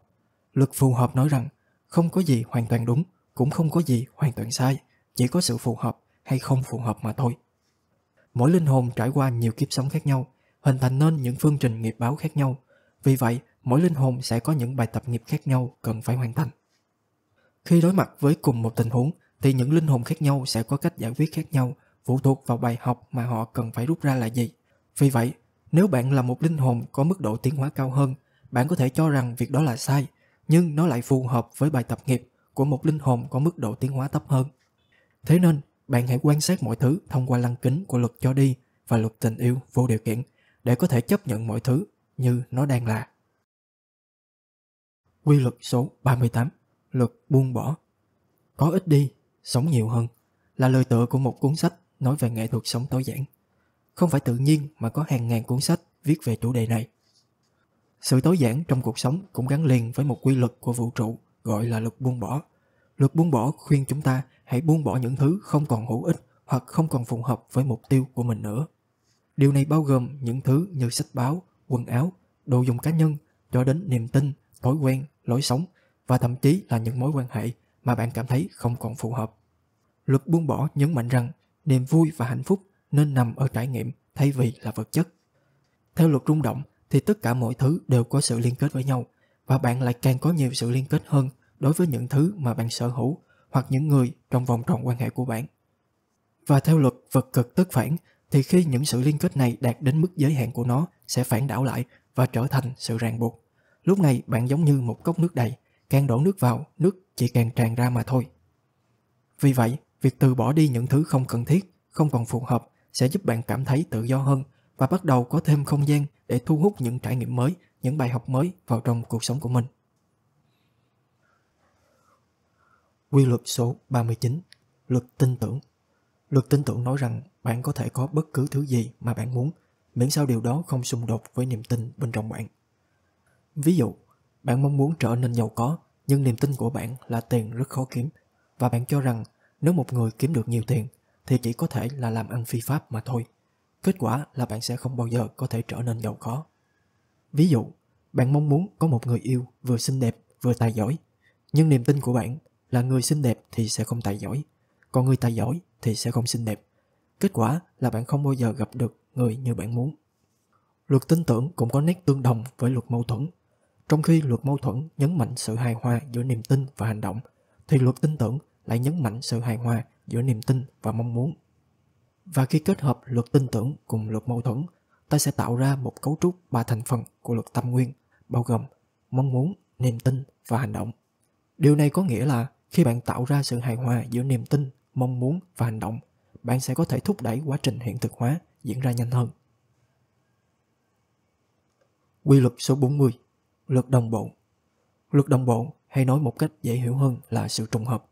Luật phù hợp nói rằng không có gì hoàn toàn đúng, cũng không có gì hoàn toàn sai, chỉ có sự phù hợp hay không phù hợp mà thôi. Mỗi linh hồn trải qua nhiều kiếp sống khác nhau, hình thành nên những phương trình nghiệp báo khác nhau. Vì vậy, mỗi linh hồn sẽ có những bài tập nghiệp khác nhau cần phải hoàn thành. Khi đối mặt với cùng một tình huống thì những linh hồn khác nhau sẽ có cách giải quyết khác nhau phụ thuộc vào bài học mà họ cần phải rút ra là gì. Vì vậy, nếu bạn là một linh hồn có mức độ tiến hóa cao hơn, bạn có thể cho rằng việc đó là sai, nhưng nó lại phù hợp với bài tập nghiệp của một linh hồn có mức độ tiến hóa thấp hơn. Thế nên, bạn hãy quan sát mọi thứ thông qua lăng kính của luật cho đi và luật tình yêu vô điều kiện để có thể chấp nhận mọi thứ như nó đang là. Quy luật số 38 Luật buông bỏ Có ít đi, sống nhiều hơn là lời tựa của một cuốn sách nói về nghệ thuật sống tối giản. Không phải tự nhiên mà có hàng ngàn cuốn sách viết về chủ đề này. Sự tối giản trong cuộc sống cũng gắn liền với một quy luật của vũ trụ gọi là luật buông bỏ. Luật buông bỏ khuyên chúng ta hãy buông bỏ những thứ không còn hữu ích hoặc không còn phù hợp với mục tiêu của mình nữa. Điều này bao gồm những thứ như sách báo, quần áo, đồ dùng cá nhân cho đến niềm tin, thói quen, lối sống và thậm chí là những mối quan hệ mà bạn cảm thấy không còn phù hợp. Luật buông bỏ nhấn mạnh rằng niềm vui và hạnh phúc nên nằm ở trải nghiệm thay vì là vật chất. Theo luật rung động thì tất cả mọi thứ đều có sự liên kết với nhau và bạn lại càng có nhiều sự liên kết hơn đối với những thứ mà bạn sở hữu hoặc những người trong vòng tròn quan hệ của bạn. Và theo luật vật cực tất phản thì khi những sự liên kết này đạt đến mức giới hạn của nó sẽ phản đảo lại và trở thành sự ràng buộc. Lúc này bạn giống như một cốc nước đầy, càng đổ nước vào, nước chỉ càng tràn ra mà thôi. Vì vậy, việc từ bỏ đi những thứ không cần thiết, không còn phù hợp sẽ giúp bạn cảm thấy tự do hơn và bắt đầu có thêm không gian để thu hút những trải nghiệm mới, những bài học mới vào trong cuộc sống của mình. Quy luật số 39, luật tin tưởng. Luật tin tưởng nói rằng bạn có thể có bất cứ thứ gì mà bạn muốn, miễn sao điều đó không xung đột với niềm tin bên trong bạn. Ví dụ, bạn mong muốn trở nên giàu có, nhưng niềm tin của bạn là tiền rất khó kiếm và bạn cho rằng nếu một người kiếm được nhiều tiền thì chỉ có thể là làm ăn phi pháp mà thôi. Kết quả là bạn sẽ không bao giờ có thể trở nên giàu có. Ví dụ, bạn mong muốn có một người yêu vừa xinh đẹp vừa tài giỏi, nhưng niềm tin của bạn là người xinh đẹp thì sẽ không tài giỏi, còn người tài giỏi thì sẽ không xinh đẹp. Kết quả là bạn không bao giờ gặp được người như bạn muốn. Luật tin tưởng cũng có nét tương đồng với luật mâu thuẫn. Trong khi luật mâu thuẫn nhấn mạnh sự hài hòa giữa niềm tin và hành động, thì luật tin tưởng lại nhấn mạnh sự hài hòa giữa niềm tin và mong muốn. Và khi kết hợp luật tin tưởng cùng luật mâu thuẫn, ta sẽ tạo ra một cấu trúc ba thành phần của luật tâm nguyên, bao gồm mong muốn, niềm tin và hành động. Điều này có nghĩa là khi bạn tạo ra sự hài hòa giữa niềm tin mong muốn và hành động bạn sẽ có thể thúc đẩy quá trình hiện thực hóa diễn ra nhanh hơn quy luật số 40 luật đồng bộ luật đồng bộ hay nói một cách dễ hiểu hơn là sự trùng hợp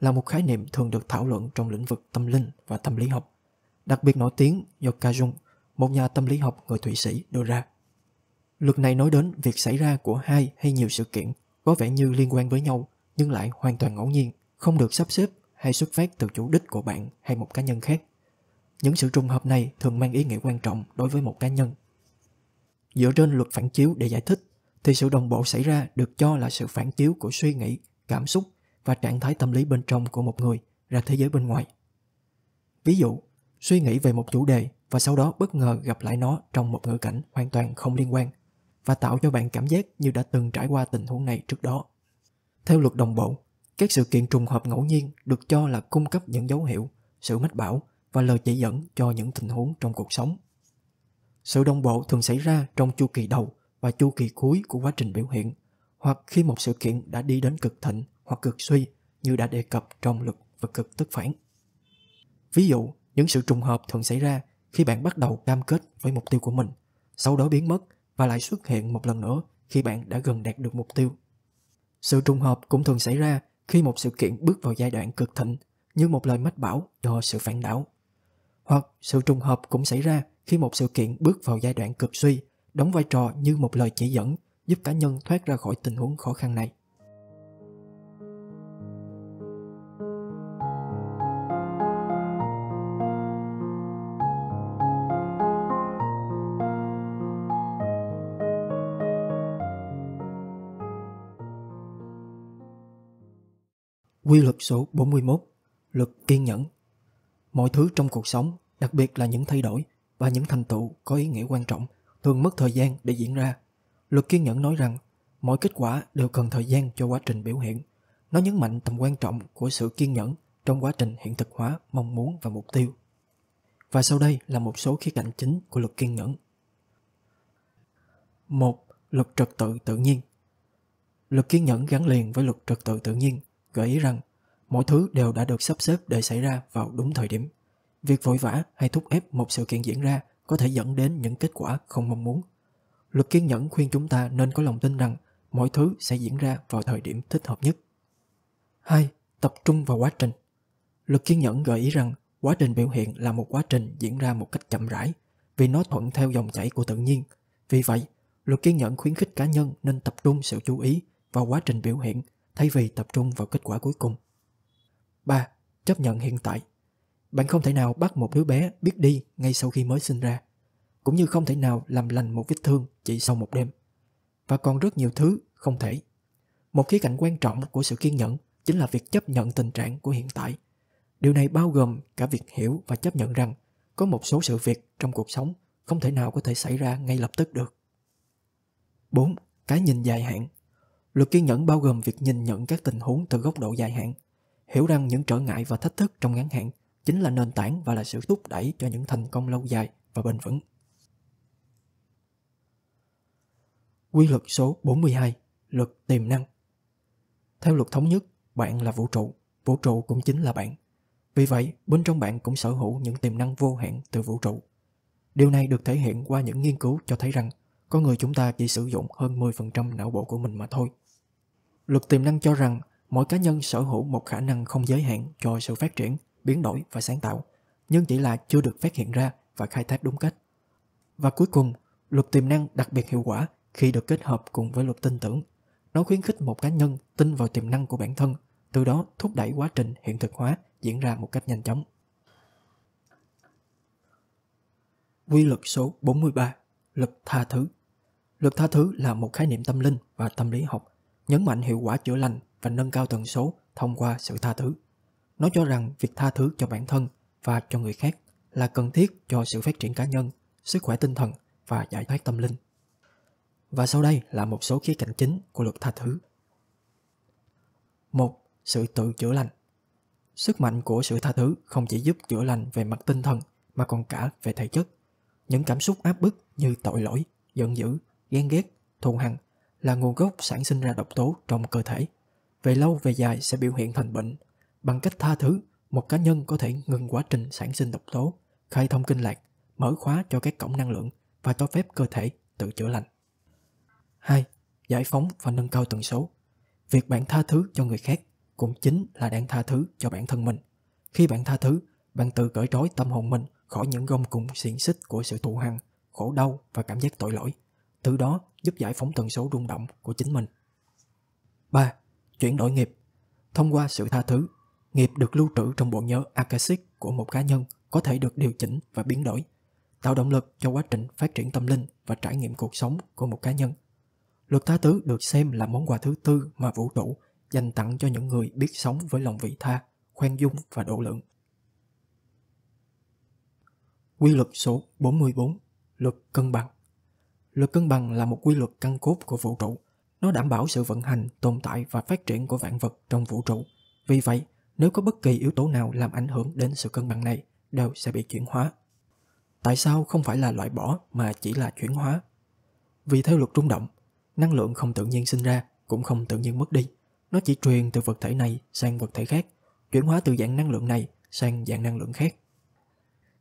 là một khái niệm thường được thảo luận trong lĩnh vực tâm linh và tâm lý học đặc biệt nổi tiếng do Kajung một nhà tâm lý học người Thụy Sĩ đưa ra Luật này nói đến việc xảy ra của hai hay nhiều sự kiện có vẻ như liên quan với nhau nhưng lại hoàn toàn ngẫu nhiên, không được sắp xếp hay xuất phát từ chủ đích của bạn hay một cá nhân khác. Những sự trùng hợp này thường mang ý nghĩa quan trọng đối với một cá nhân. Dựa trên luật phản chiếu để giải thích, thì sự đồng bộ xảy ra được cho là sự phản chiếu của suy nghĩ, cảm xúc và trạng thái tâm lý bên trong của một người ra thế giới bên ngoài. Ví dụ, suy nghĩ về một chủ đề và sau đó bất ngờ gặp lại nó trong một ngữ cảnh hoàn toàn không liên quan và tạo cho bạn cảm giác như đã từng trải qua tình huống này trước đó. Theo luật đồng bộ, các sự kiện trùng hợp ngẫu nhiên được cho là cung cấp những dấu hiệu, sự mách bảo và lời chỉ dẫn cho những tình huống trong cuộc sống. Sự đồng bộ thường xảy ra trong chu kỳ đầu và chu kỳ cuối của quá trình biểu hiện, hoặc khi một sự kiện đã đi đến cực thịnh hoặc cực suy như đã đề cập trong luật vật cực tức phản. Ví dụ, những sự trùng hợp thường xảy ra khi bạn bắt đầu cam kết với mục tiêu của mình, sau đó biến mất và lại xuất hiện một lần nữa khi bạn đã gần đạt được mục tiêu sự trùng hợp cũng thường xảy ra khi một sự kiện bước vào giai đoạn cực thịnh như một lời mách bảo do sự phản đảo. Hoặc sự trùng hợp cũng xảy ra khi một sự kiện bước vào giai đoạn cực suy, đóng vai trò như một lời chỉ dẫn giúp cá nhân thoát ra khỏi tình huống khó khăn này. Quy luật số 41 Luật kiên nhẫn Mọi thứ trong cuộc sống, đặc biệt là những thay đổi và những thành tựu có ý nghĩa quan trọng, thường mất thời gian để diễn ra. Luật kiên nhẫn nói rằng, mọi kết quả đều cần thời gian cho quá trình biểu hiện. Nó nhấn mạnh tầm quan trọng của sự kiên nhẫn trong quá trình hiện thực hóa mong muốn và mục tiêu. Và sau đây là một số khía cạnh chính của luật kiên nhẫn. 1. Luật trật tự tự nhiên Luật kiên nhẫn gắn liền với luật trật tự tự nhiên – gợi ý rằng mọi thứ đều đã được sắp xếp để xảy ra vào đúng thời điểm. Việc vội vã hay thúc ép một sự kiện diễn ra có thể dẫn đến những kết quả không mong muốn. Luật kiên nhẫn khuyên chúng ta nên có lòng tin rằng mọi thứ sẽ diễn ra vào thời điểm thích hợp nhất. 2. Tập trung vào quá trình. Luật kiên nhẫn gợi ý rằng quá trình biểu hiện là một quá trình diễn ra một cách chậm rãi vì nó thuận theo dòng chảy của tự nhiên. Vì vậy, luật kiên nhẫn khuyến khích cá nhân nên tập trung sự chú ý vào quá trình biểu hiện thay vì tập trung vào kết quả cuối cùng. 3. Chấp nhận hiện tại. Bạn không thể nào bắt một đứa bé biết đi ngay sau khi mới sinh ra, cũng như không thể nào làm lành một vết thương chỉ sau một đêm. Và còn rất nhiều thứ không thể. Một khía cạnh quan trọng của sự kiên nhẫn chính là việc chấp nhận tình trạng của hiện tại. Điều này bao gồm cả việc hiểu và chấp nhận rằng có một số sự việc trong cuộc sống không thể nào có thể xảy ra ngay lập tức được. 4. Cái nhìn dài hạn Luật kiên nhẫn bao gồm việc nhìn nhận các tình huống từ góc độ dài hạn, hiểu rằng những trở ngại và thách thức trong ngắn hạn chính là nền tảng và là sự thúc đẩy cho những thành công lâu dài và bền vững. Quy luật số 42, luật tiềm năng. Theo luật thống nhất, bạn là vũ trụ, vũ trụ cũng chính là bạn. Vì vậy, bên trong bạn cũng sở hữu những tiềm năng vô hạn từ vũ trụ. Điều này được thể hiện qua những nghiên cứu cho thấy rằng con người chúng ta chỉ sử dụng hơn 10% não bộ của mình mà thôi. Luật tiềm năng cho rằng mỗi cá nhân sở hữu một khả năng không giới hạn cho sự phát triển, biến đổi và sáng tạo, nhưng chỉ là chưa được phát hiện ra và khai thác đúng cách. Và cuối cùng, luật tiềm năng đặc biệt hiệu quả khi được kết hợp cùng với luật tin tưởng. Nó khuyến khích một cá nhân tin vào tiềm năng của bản thân, từ đó thúc đẩy quá trình hiện thực hóa diễn ra một cách nhanh chóng. Quy luật số 43, luật tha thứ. Luật tha thứ là một khái niệm tâm linh và tâm lý học nhấn mạnh hiệu quả chữa lành và nâng cao tần số thông qua sự tha thứ. Nó cho rằng việc tha thứ cho bản thân và cho người khác là cần thiết cho sự phát triển cá nhân, sức khỏe tinh thần và giải thoát tâm linh. Và sau đây là một số khía cạnh chính của luật tha thứ. 1. Sự tự chữa lành Sức mạnh của sự tha thứ không chỉ giúp chữa lành về mặt tinh thần mà còn cả về thể chất. Những cảm xúc áp bức như tội lỗi, giận dữ, ghen ghét, thù hằn là nguồn gốc sản sinh ra độc tố trong cơ thể. Về lâu về dài sẽ biểu hiện thành bệnh. Bằng cách tha thứ, một cá nhân có thể ngừng quá trình sản sinh độc tố, khai thông kinh lạc, mở khóa cho các cổng năng lượng và cho phép cơ thể tự chữa lành. 2. Giải phóng và nâng cao tần số. Việc bạn tha thứ cho người khác cũng chính là đang tha thứ cho bản thân mình. Khi bạn tha thứ, bạn tự cởi trói tâm hồn mình khỏi những gông cùng xiềng xích của sự thù hằn, khổ đau và cảm giác tội lỗi. Từ đó, giúp giải phóng tần số rung động của chính mình. 3. Chuyển đổi nghiệp Thông qua sự tha thứ, nghiệp được lưu trữ trong bộ nhớ Akashic của một cá nhân có thể được điều chỉnh và biến đổi, tạo động lực cho quá trình phát triển tâm linh và trải nghiệm cuộc sống của một cá nhân. Luật tha thứ được xem là món quà thứ tư mà vũ trụ dành tặng cho những người biết sống với lòng vị tha, khoan dung và độ lượng. Quy luật số 44 Luật cân bằng Luật cân bằng là một quy luật căn cốt của vũ trụ. Nó đảm bảo sự vận hành, tồn tại và phát triển của vạn vật trong vũ trụ. Vì vậy, nếu có bất kỳ yếu tố nào làm ảnh hưởng đến sự cân bằng này, đều sẽ bị chuyển hóa. Tại sao không phải là loại bỏ mà chỉ là chuyển hóa? Vì theo luật rung động, năng lượng không tự nhiên sinh ra cũng không tự nhiên mất đi. Nó chỉ truyền từ vật thể này sang vật thể khác, chuyển hóa từ dạng năng lượng này sang dạng năng lượng khác.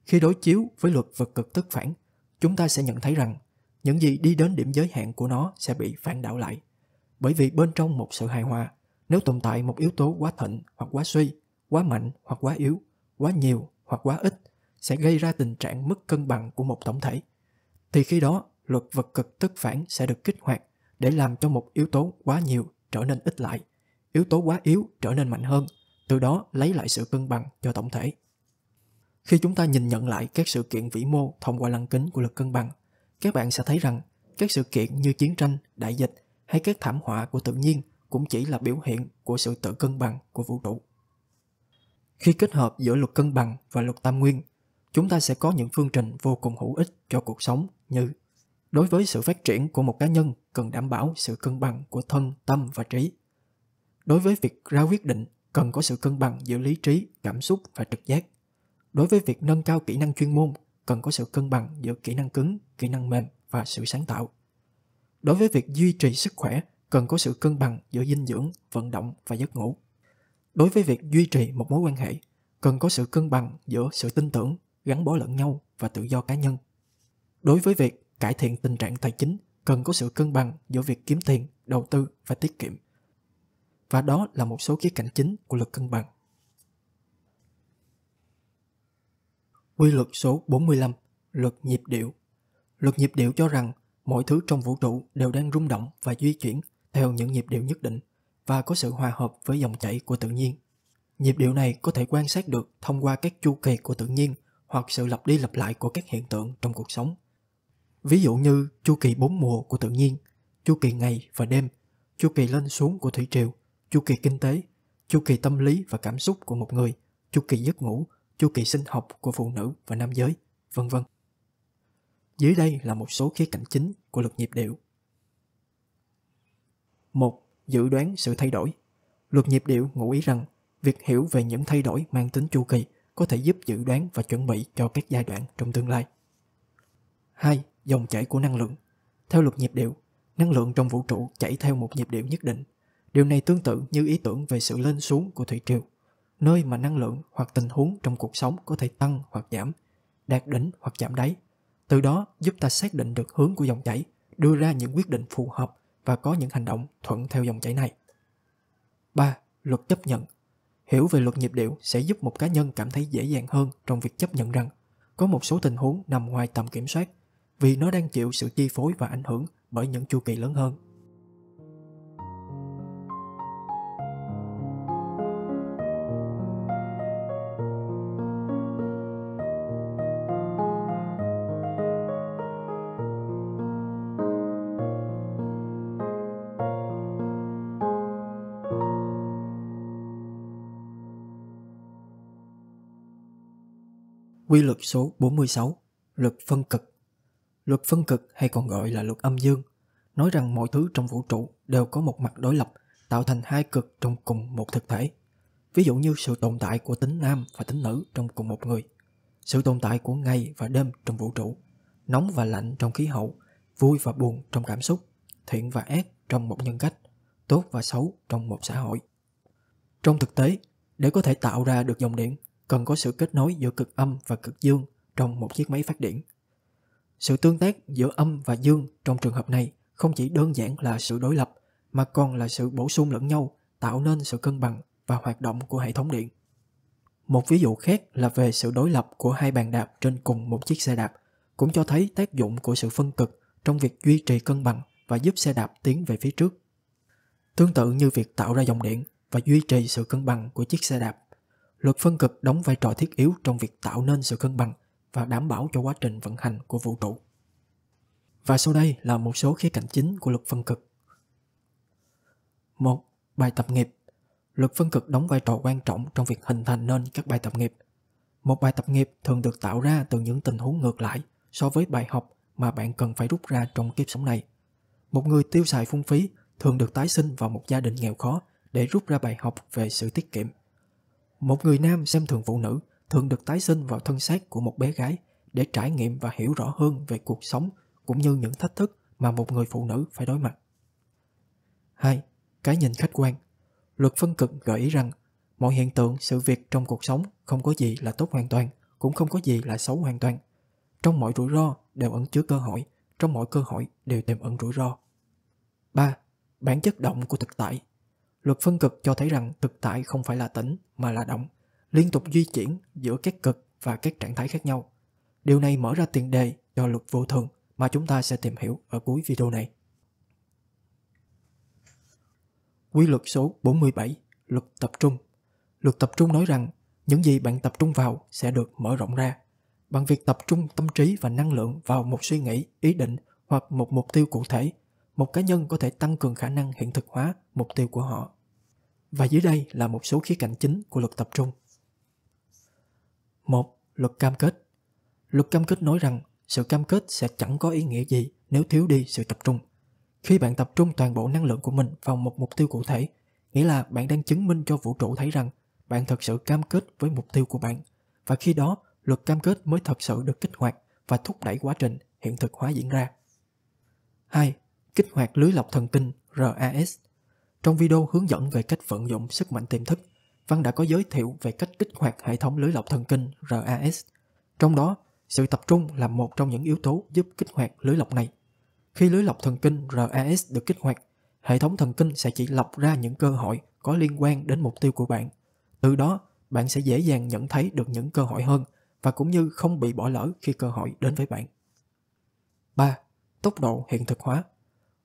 Khi đối chiếu với luật vật cực tức phản, chúng ta sẽ nhận thấy rằng những gì đi đến điểm giới hạn của nó sẽ bị phản đảo lại. Bởi vì bên trong một sự hài hòa, nếu tồn tại một yếu tố quá thịnh hoặc quá suy, quá mạnh hoặc quá yếu, quá nhiều hoặc quá ít sẽ gây ra tình trạng mất cân bằng của một tổng thể. Thì khi đó, luật vật cực tức phản sẽ được kích hoạt để làm cho một yếu tố quá nhiều trở nên ít lại, yếu tố quá yếu trở nên mạnh hơn, từ đó lấy lại sự cân bằng cho tổng thể. Khi chúng ta nhìn nhận lại các sự kiện vĩ mô thông qua lăng kính của lực cân bằng, các bạn sẽ thấy rằng các sự kiện như chiến tranh, đại dịch hay các thảm họa của tự nhiên cũng chỉ là biểu hiện của sự tự cân bằng của vũ trụ. Khi kết hợp giữa luật cân bằng và luật tam nguyên, chúng ta sẽ có những phương trình vô cùng hữu ích cho cuộc sống như đối với sự phát triển của một cá nhân cần đảm bảo sự cân bằng của thân, tâm và trí. Đối với việc ra quyết định cần có sự cân bằng giữa lý trí, cảm xúc và trực giác. Đối với việc nâng cao kỹ năng chuyên môn cần có sự cân bằng giữa kỹ năng cứng, kỹ năng mềm và sự sáng tạo. Đối với việc duy trì sức khỏe, cần có sự cân bằng giữa dinh dưỡng, vận động và giấc ngủ. Đối với việc duy trì một mối quan hệ, cần có sự cân bằng giữa sự tin tưởng, gắn bó lẫn nhau và tự do cá nhân. Đối với việc cải thiện tình trạng tài chính, cần có sự cân bằng giữa việc kiếm tiền, đầu tư và tiết kiệm. Và đó là một số khía cạnh chính của luật cân bằng. Quy luật số 45, luật nhịp điệu Luật nhịp điệu cho rằng mọi thứ trong vũ trụ đều đang rung động và di chuyển theo những nhịp điệu nhất định và có sự hòa hợp với dòng chảy của tự nhiên. Nhịp điệu này có thể quan sát được thông qua các chu kỳ của tự nhiên hoặc sự lặp đi lặp lại của các hiện tượng trong cuộc sống. Ví dụ như chu kỳ bốn mùa của tự nhiên, chu kỳ ngày và đêm, chu kỳ lên xuống của thủy triều, chu kỳ kinh tế, chu kỳ tâm lý và cảm xúc của một người, chu kỳ giấc ngủ, chu kỳ sinh học của phụ nữ và nam giới, vân vân. Dưới đây là một số khía cạnh chính của luật nhịp điệu. 1. Dự đoán sự thay đổi. Luật nhịp điệu ngụ ý rằng việc hiểu về những thay đổi mang tính chu kỳ có thể giúp dự đoán và chuẩn bị cho các giai đoạn trong tương lai. 2. Dòng chảy của năng lượng. Theo luật nhịp điệu, năng lượng trong vũ trụ chảy theo một nhịp điệu nhất định. Điều này tương tự như ý tưởng về sự lên xuống của thủy triều, nơi mà năng lượng hoặc tình huống trong cuộc sống có thể tăng hoặc giảm, đạt đỉnh hoặc giảm đáy từ đó giúp ta xác định được hướng của dòng chảy, đưa ra những quyết định phù hợp và có những hành động thuận theo dòng chảy này. 3. Luật chấp nhận Hiểu về luật nhịp điệu sẽ giúp một cá nhân cảm thấy dễ dàng hơn trong việc chấp nhận rằng có một số tình huống nằm ngoài tầm kiểm soát vì nó đang chịu sự chi phối và ảnh hưởng bởi những chu kỳ lớn hơn. Quy luật số 46, luật phân cực. Luật phân cực hay còn gọi là luật âm dương, nói rằng mọi thứ trong vũ trụ đều có một mặt đối lập, tạo thành hai cực trong cùng một thực thể. Ví dụ như sự tồn tại của tính nam và tính nữ trong cùng một người, sự tồn tại của ngày và đêm trong vũ trụ, nóng và lạnh trong khí hậu, vui và buồn trong cảm xúc, thiện và ác trong một nhân cách, tốt và xấu trong một xã hội. Trong thực tế, để có thể tạo ra được dòng điện cần có sự kết nối giữa cực âm và cực dương trong một chiếc máy phát điện. Sự tương tác giữa âm và dương trong trường hợp này không chỉ đơn giản là sự đối lập mà còn là sự bổ sung lẫn nhau tạo nên sự cân bằng và hoạt động của hệ thống điện. Một ví dụ khác là về sự đối lập của hai bàn đạp trên cùng một chiếc xe đạp cũng cho thấy tác dụng của sự phân cực trong việc duy trì cân bằng và giúp xe đạp tiến về phía trước. Tương tự như việc tạo ra dòng điện và duy trì sự cân bằng của chiếc xe đạp Luật phân cực đóng vai trò thiết yếu trong việc tạo nên sự cân bằng và đảm bảo cho quá trình vận hành của vũ trụ. Và sau đây là một số khía cạnh chính của luật phân cực. 1. Bài tập nghiệp Luật phân cực đóng vai trò quan trọng trong việc hình thành nên các bài tập nghiệp. Một bài tập nghiệp thường được tạo ra từ những tình huống ngược lại so với bài học mà bạn cần phải rút ra trong kiếp sống này. Một người tiêu xài phung phí thường được tái sinh vào một gia đình nghèo khó để rút ra bài học về sự tiết kiệm. Một người nam xem thường phụ nữ thường được tái sinh vào thân xác của một bé gái để trải nghiệm và hiểu rõ hơn về cuộc sống cũng như những thách thức mà một người phụ nữ phải đối mặt. 2. Cái nhìn khách quan Luật phân cực gợi ý rằng mọi hiện tượng, sự việc trong cuộc sống không có gì là tốt hoàn toàn, cũng không có gì là xấu hoàn toàn. Trong mọi rủi ro đều ẩn chứa cơ hội, trong mọi cơ hội đều tiềm ẩn rủi ro. 3. Bản chất động của thực tại Luật phân cực cho thấy rằng thực tại không phải là tĩnh mà là động, liên tục di chuyển giữa các cực và các trạng thái khác nhau. Điều này mở ra tiền đề cho luật vô thường mà chúng ta sẽ tìm hiểu ở cuối video này. Quy luật số 47, luật tập trung. Luật tập trung nói rằng những gì bạn tập trung vào sẽ được mở rộng ra. Bằng việc tập trung tâm trí và năng lượng vào một suy nghĩ, ý định hoặc một mục tiêu cụ thể một cá nhân có thể tăng cường khả năng hiện thực hóa mục tiêu của họ. Và dưới đây là một số khía cạnh chính của luật tập trung. 1. Luật cam kết Luật cam kết nói rằng sự cam kết sẽ chẳng có ý nghĩa gì nếu thiếu đi sự tập trung. Khi bạn tập trung toàn bộ năng lượng của mình vào một mục tiêu cụ thể, nghĩa là bạn đang chứng minh cho vũ trụ thấy rằng bạn thật sự cam kết với mục tiêu của bạn và khi đó luật cam kết mới thật sự được kích hoạt và thúc đẩy quá trình hiện thực hóa diễn ra. 2 kích hoạt lưới lọc thần kinh RAS. Trong video hướng dẫn về cách vận dụng sức mạnh tiềm thức, Văn đã có giới thiệu về cách kích hoạt hệ thống lưới lọc thần kinh RAS. Trong đó, sự tập trung là một trong những yếu tố giúp kích hoạt lưới lọc này. Khi lưới lọc thần kinh RAS được kích hoạt, hệ thống thần kinh sẽ chỉ lọc ra những cơ hội có liên quan đến mục tiêu của bạn. Từ đó, bạn sẽ dễ dàng nhận thấy được những cơ hội hơn và cũng như không bị bỏ lỡ khi cơ hội đến với bạn. 3. Tốc độ hiện thực hóa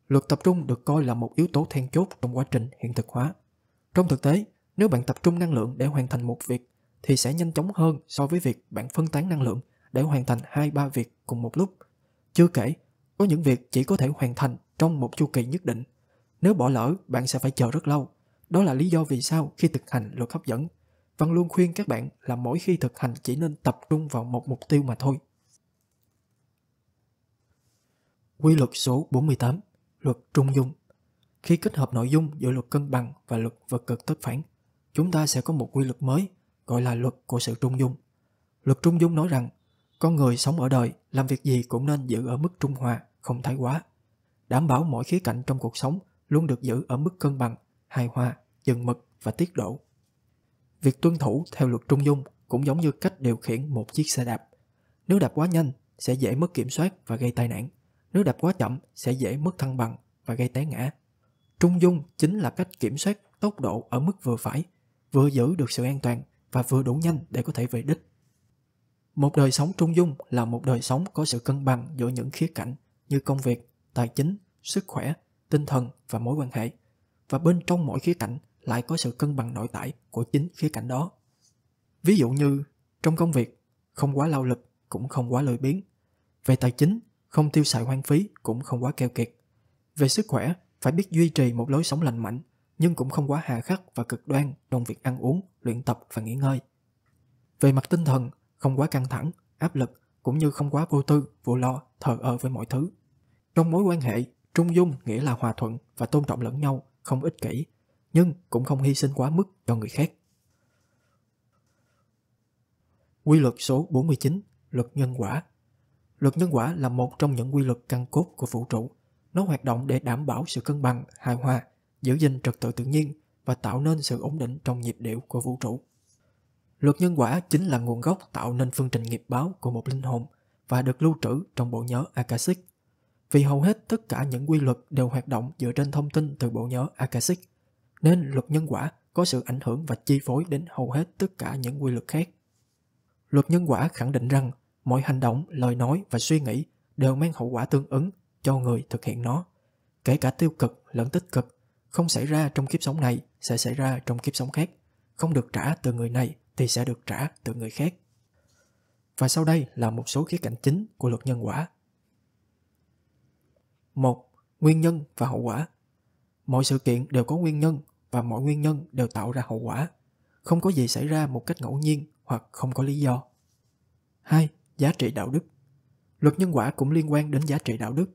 Luật tập trung được coi là một yếu tố then chốt trong quá trình hiện thực hóa. Trong thực tế, nếu bạn tập trung năng lượng để hoàn thành một việc thì sẽ nhanh chóng hơn so với việc bạn phân tán năng lượng để hoàn thành 2-3 việc cùng một lúc. Chưa kể, có những việc chỉ có thể hoàn thành trong một chu kỳ nhất định. Nếu bỏ lỡ, bạn sẽ phải chờ rất lâu. Đó là lý do vì sao khi thực hành luật hấp dẫn, Văn luôn khuyên các bạn là mỗi khi thực hành chỉ nên tập trung vào một mục tiêu mà thôi. Quy luật số 48 luật trung dung. Khi kết hợp nội dung giữa luật cân bằng và luật vật cực tất phản, chúng ta sẽ có một quy luật mới gọi là luật của sự trung dung. Luật trung dung nói rằng con người sống ở đời làm việc gì cũng nên giữ ở mức trung hòa, không thái quá. Đảm bảo mọi khía cạnh trong cuộc sống luôn được giữ ở mức cân bằng, hài hòa, dừng mực và tiết độ. Việc tuân thủ theo luật trung dung cũng giống như cách điều khiển một chiếc xe đạp. Nếu đạp quá nhanh sẽ dễ mất kiểm soát và gây tai nạn. Nếu đạp quá chậm sẽ dễ mất thăng bằng và gây té ngã. Trung dung chính là cách kiểm soát tốc độ ở mức vừa phải, vừa giữ được sự an toàn và vừa đủ nhanh để có thể về đích. Một đời sống trung dung là một đời sống có sự cân bằng giữa những khía cạnh như công việc, tài chính, sức khỏe, tinh thần và mối quan hệ. Và bên trong mỗi khía cạnh lại có sự cân bằng nội tại của chính khía cạnh đó. Ví dụ như trong công việc, không quá lao lực cũng không quá lười biếng. Về tài chính, không tiêu xài hoang phí cũng không quá keo kiệt. Về sức khỏe, phải biết duy trì một lối sống lành mạnh, nhưng cũng không quá hà khắc và cực đoan trong việc ăn uống, luyện tập và nghỉ ngơi. Về mặt tinh thần, không quá căng thẳng, áp lực cũng như không quá vô tư, vô lo, thờ ơ với mọi thứ. Trong mối quan hệ, trung dung nghĩa là hòa thuận và tôn trọng lẫn nhau, không ích kỷ, nhưng cũng không hy sinh quá mức cho người khác. Quy luật số 49, luật nhân quả Luật nhân quả là một trong những quy luật căn cốt của vũ trụ. Nó hoạt động để đảm bảo sự cân bằng, hài hòa, giữ gìn trật tự tự nhiên và tạo nên sự ổn định trong nhịp điệu của vũ trụ. Luật nhân quả chính là nguồn gốc tạo nên phương trình nghiệp báo của một linh hồn và được lưu trữ trong bộ nhớ Akashic. Vì hầu hết tất cả những quy luật đều hoạt động dựa trên thông tin từ bộ nhớ Akashic, nên luật nhân quả có sự ảnh hưởng và chi phối đến hầu hết tất cả những quy luật khác. Luật nhân quả khẳng định rằng mỗi hành động, lời nói và suy nghĩ đều mang hậu quả tương ứng cho người thực hiện nó. Kể cả tiêu cực lẫn tích cực, không xảy ra trong kiếp sống này sẽ xảy ra trong kiếp sống khác, không được trả từ người này thì sẽ được trả từ người khác. Và sau đây là một số khía cạnh chính của luật nhân quả. 1. Nguyên nhân và hậu quả. Mọi sự kiện đều có nguyên nhân và mọi nguyên nhân đều tạo ra hậu quả. Không có gì xảy ra một cách ngẫu nhiên hoặc không có lý do. 2 giá trị đạo đức. Luật nhân quả cũng liên quan đến giá trị đạo đức,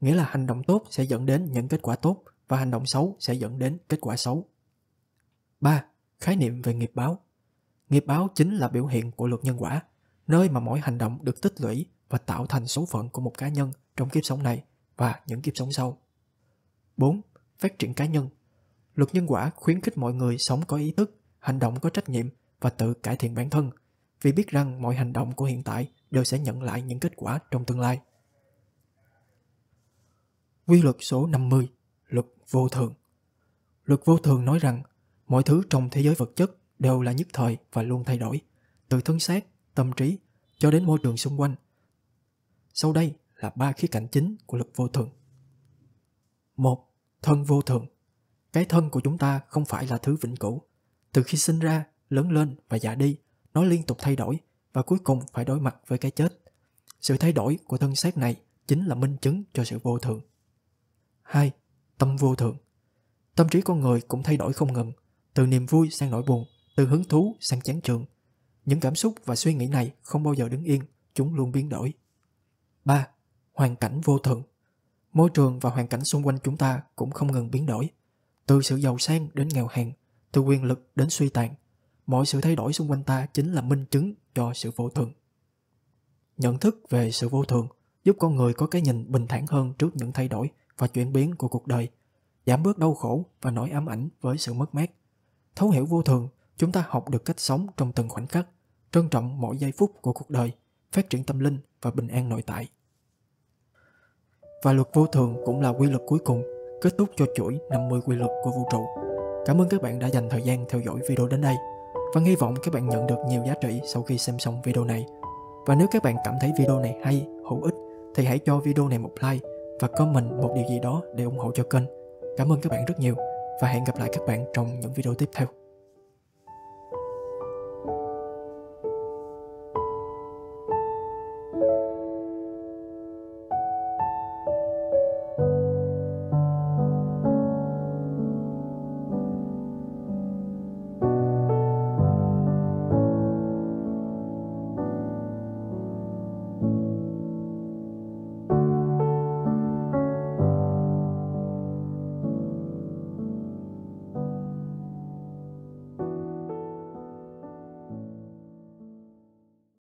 nghĩa là hành động tốt sẽ dẫn đến những kết quả tốt và hành động xấu sẽ dẫn đến kết quả xấu. 3. Khái niệm về nghiệp báo. Nghiệp báo chính là biểu hiện của luật nhân quả, nơi mà mỗi hành động được tích lũy và tạo thành số phận của một cá nhân trong kiếp sống này và những kiếp sống sau. 4. Phát triển cá nhân. Luật nhân quả khuyến khích mọi người sống có ý thức, hành động có trách nhiệm và tự cải thiện bản thân, vì biết rằng mọi hành động của hiện tại đều sẽ nhận lại những kết quả trong tương lai. Quy luật số 50, luật vô thường. Luật vô thường nói rằng mọi thứ trong thế giới vật chất đều là nhất thời và luôn thay đổi, từ thân xác, tâm trí cho đến môi trường xung quanh. Sau đây là ba khía cạnh chính của luật vô thường. một Thân vô thường. Cái thân của chúng ta không phải là thứ vĩnh cửu. Từ khi sinh ra, lớn lên và già đi, nó liên tục thay đổi và cuối cùng phải đối mặt với cái chết. Sự thay đổi của thân xác này chính là minh chứng cho sự vô thường. 2. Tâm vô thường Tâm trí con người cũng thay đổi không ngừng, từ niềm vui sang nỗi buồn, từ hứng thú sang chán trường. Những cảm xúc và suy nghĩ này không bao giờ đứng yên, chúng luôn biến đổi. 3. Hoàn cảnh vô thường Môi trường và hoàn cảnh xung quanh chúng ta cũng không ngừng biến đổi. Từ sự giàu sang đến nghèo hèn, từ quyền lực đến suy tàn, mọi sự thay đổi xung quanh ta chính là minh chứng cho sự vô thường. Nhận thức về sự vô thường giúp con người có cái nhìn bình thản hơn trước những thay đổi và chuyển biến của cuộc đời, giảm bớt đau khổ và nỗi ám ảnh với sự mất mát. Thấu hiểu vô thường, chúng ta học được cách sống trong từng khoảnh khắc, trân trọng mỗi giây phút của cuộc đời, phát triển tâm linh và bình an nội tại. Và luật vô thường cũng là quy luật cuối cùng, kết thúc cho chuỗi 50 quy luật của vũ trụ. Cảm ơn các bạn đã dành thời gian theo dõi video đến đây và hy vọng các bạn nhận được nhiều giá trị sau khi xem xong video này. Và nếu các bạn cảm thấy video này hay, hữu ích thì hãy cho video này một like và comment một điều gì đó để ủng hộ cho kênh. Cảm ơn các bạn rất nhiều và hẹn gặp lại các bạn trong những video tiếp theo.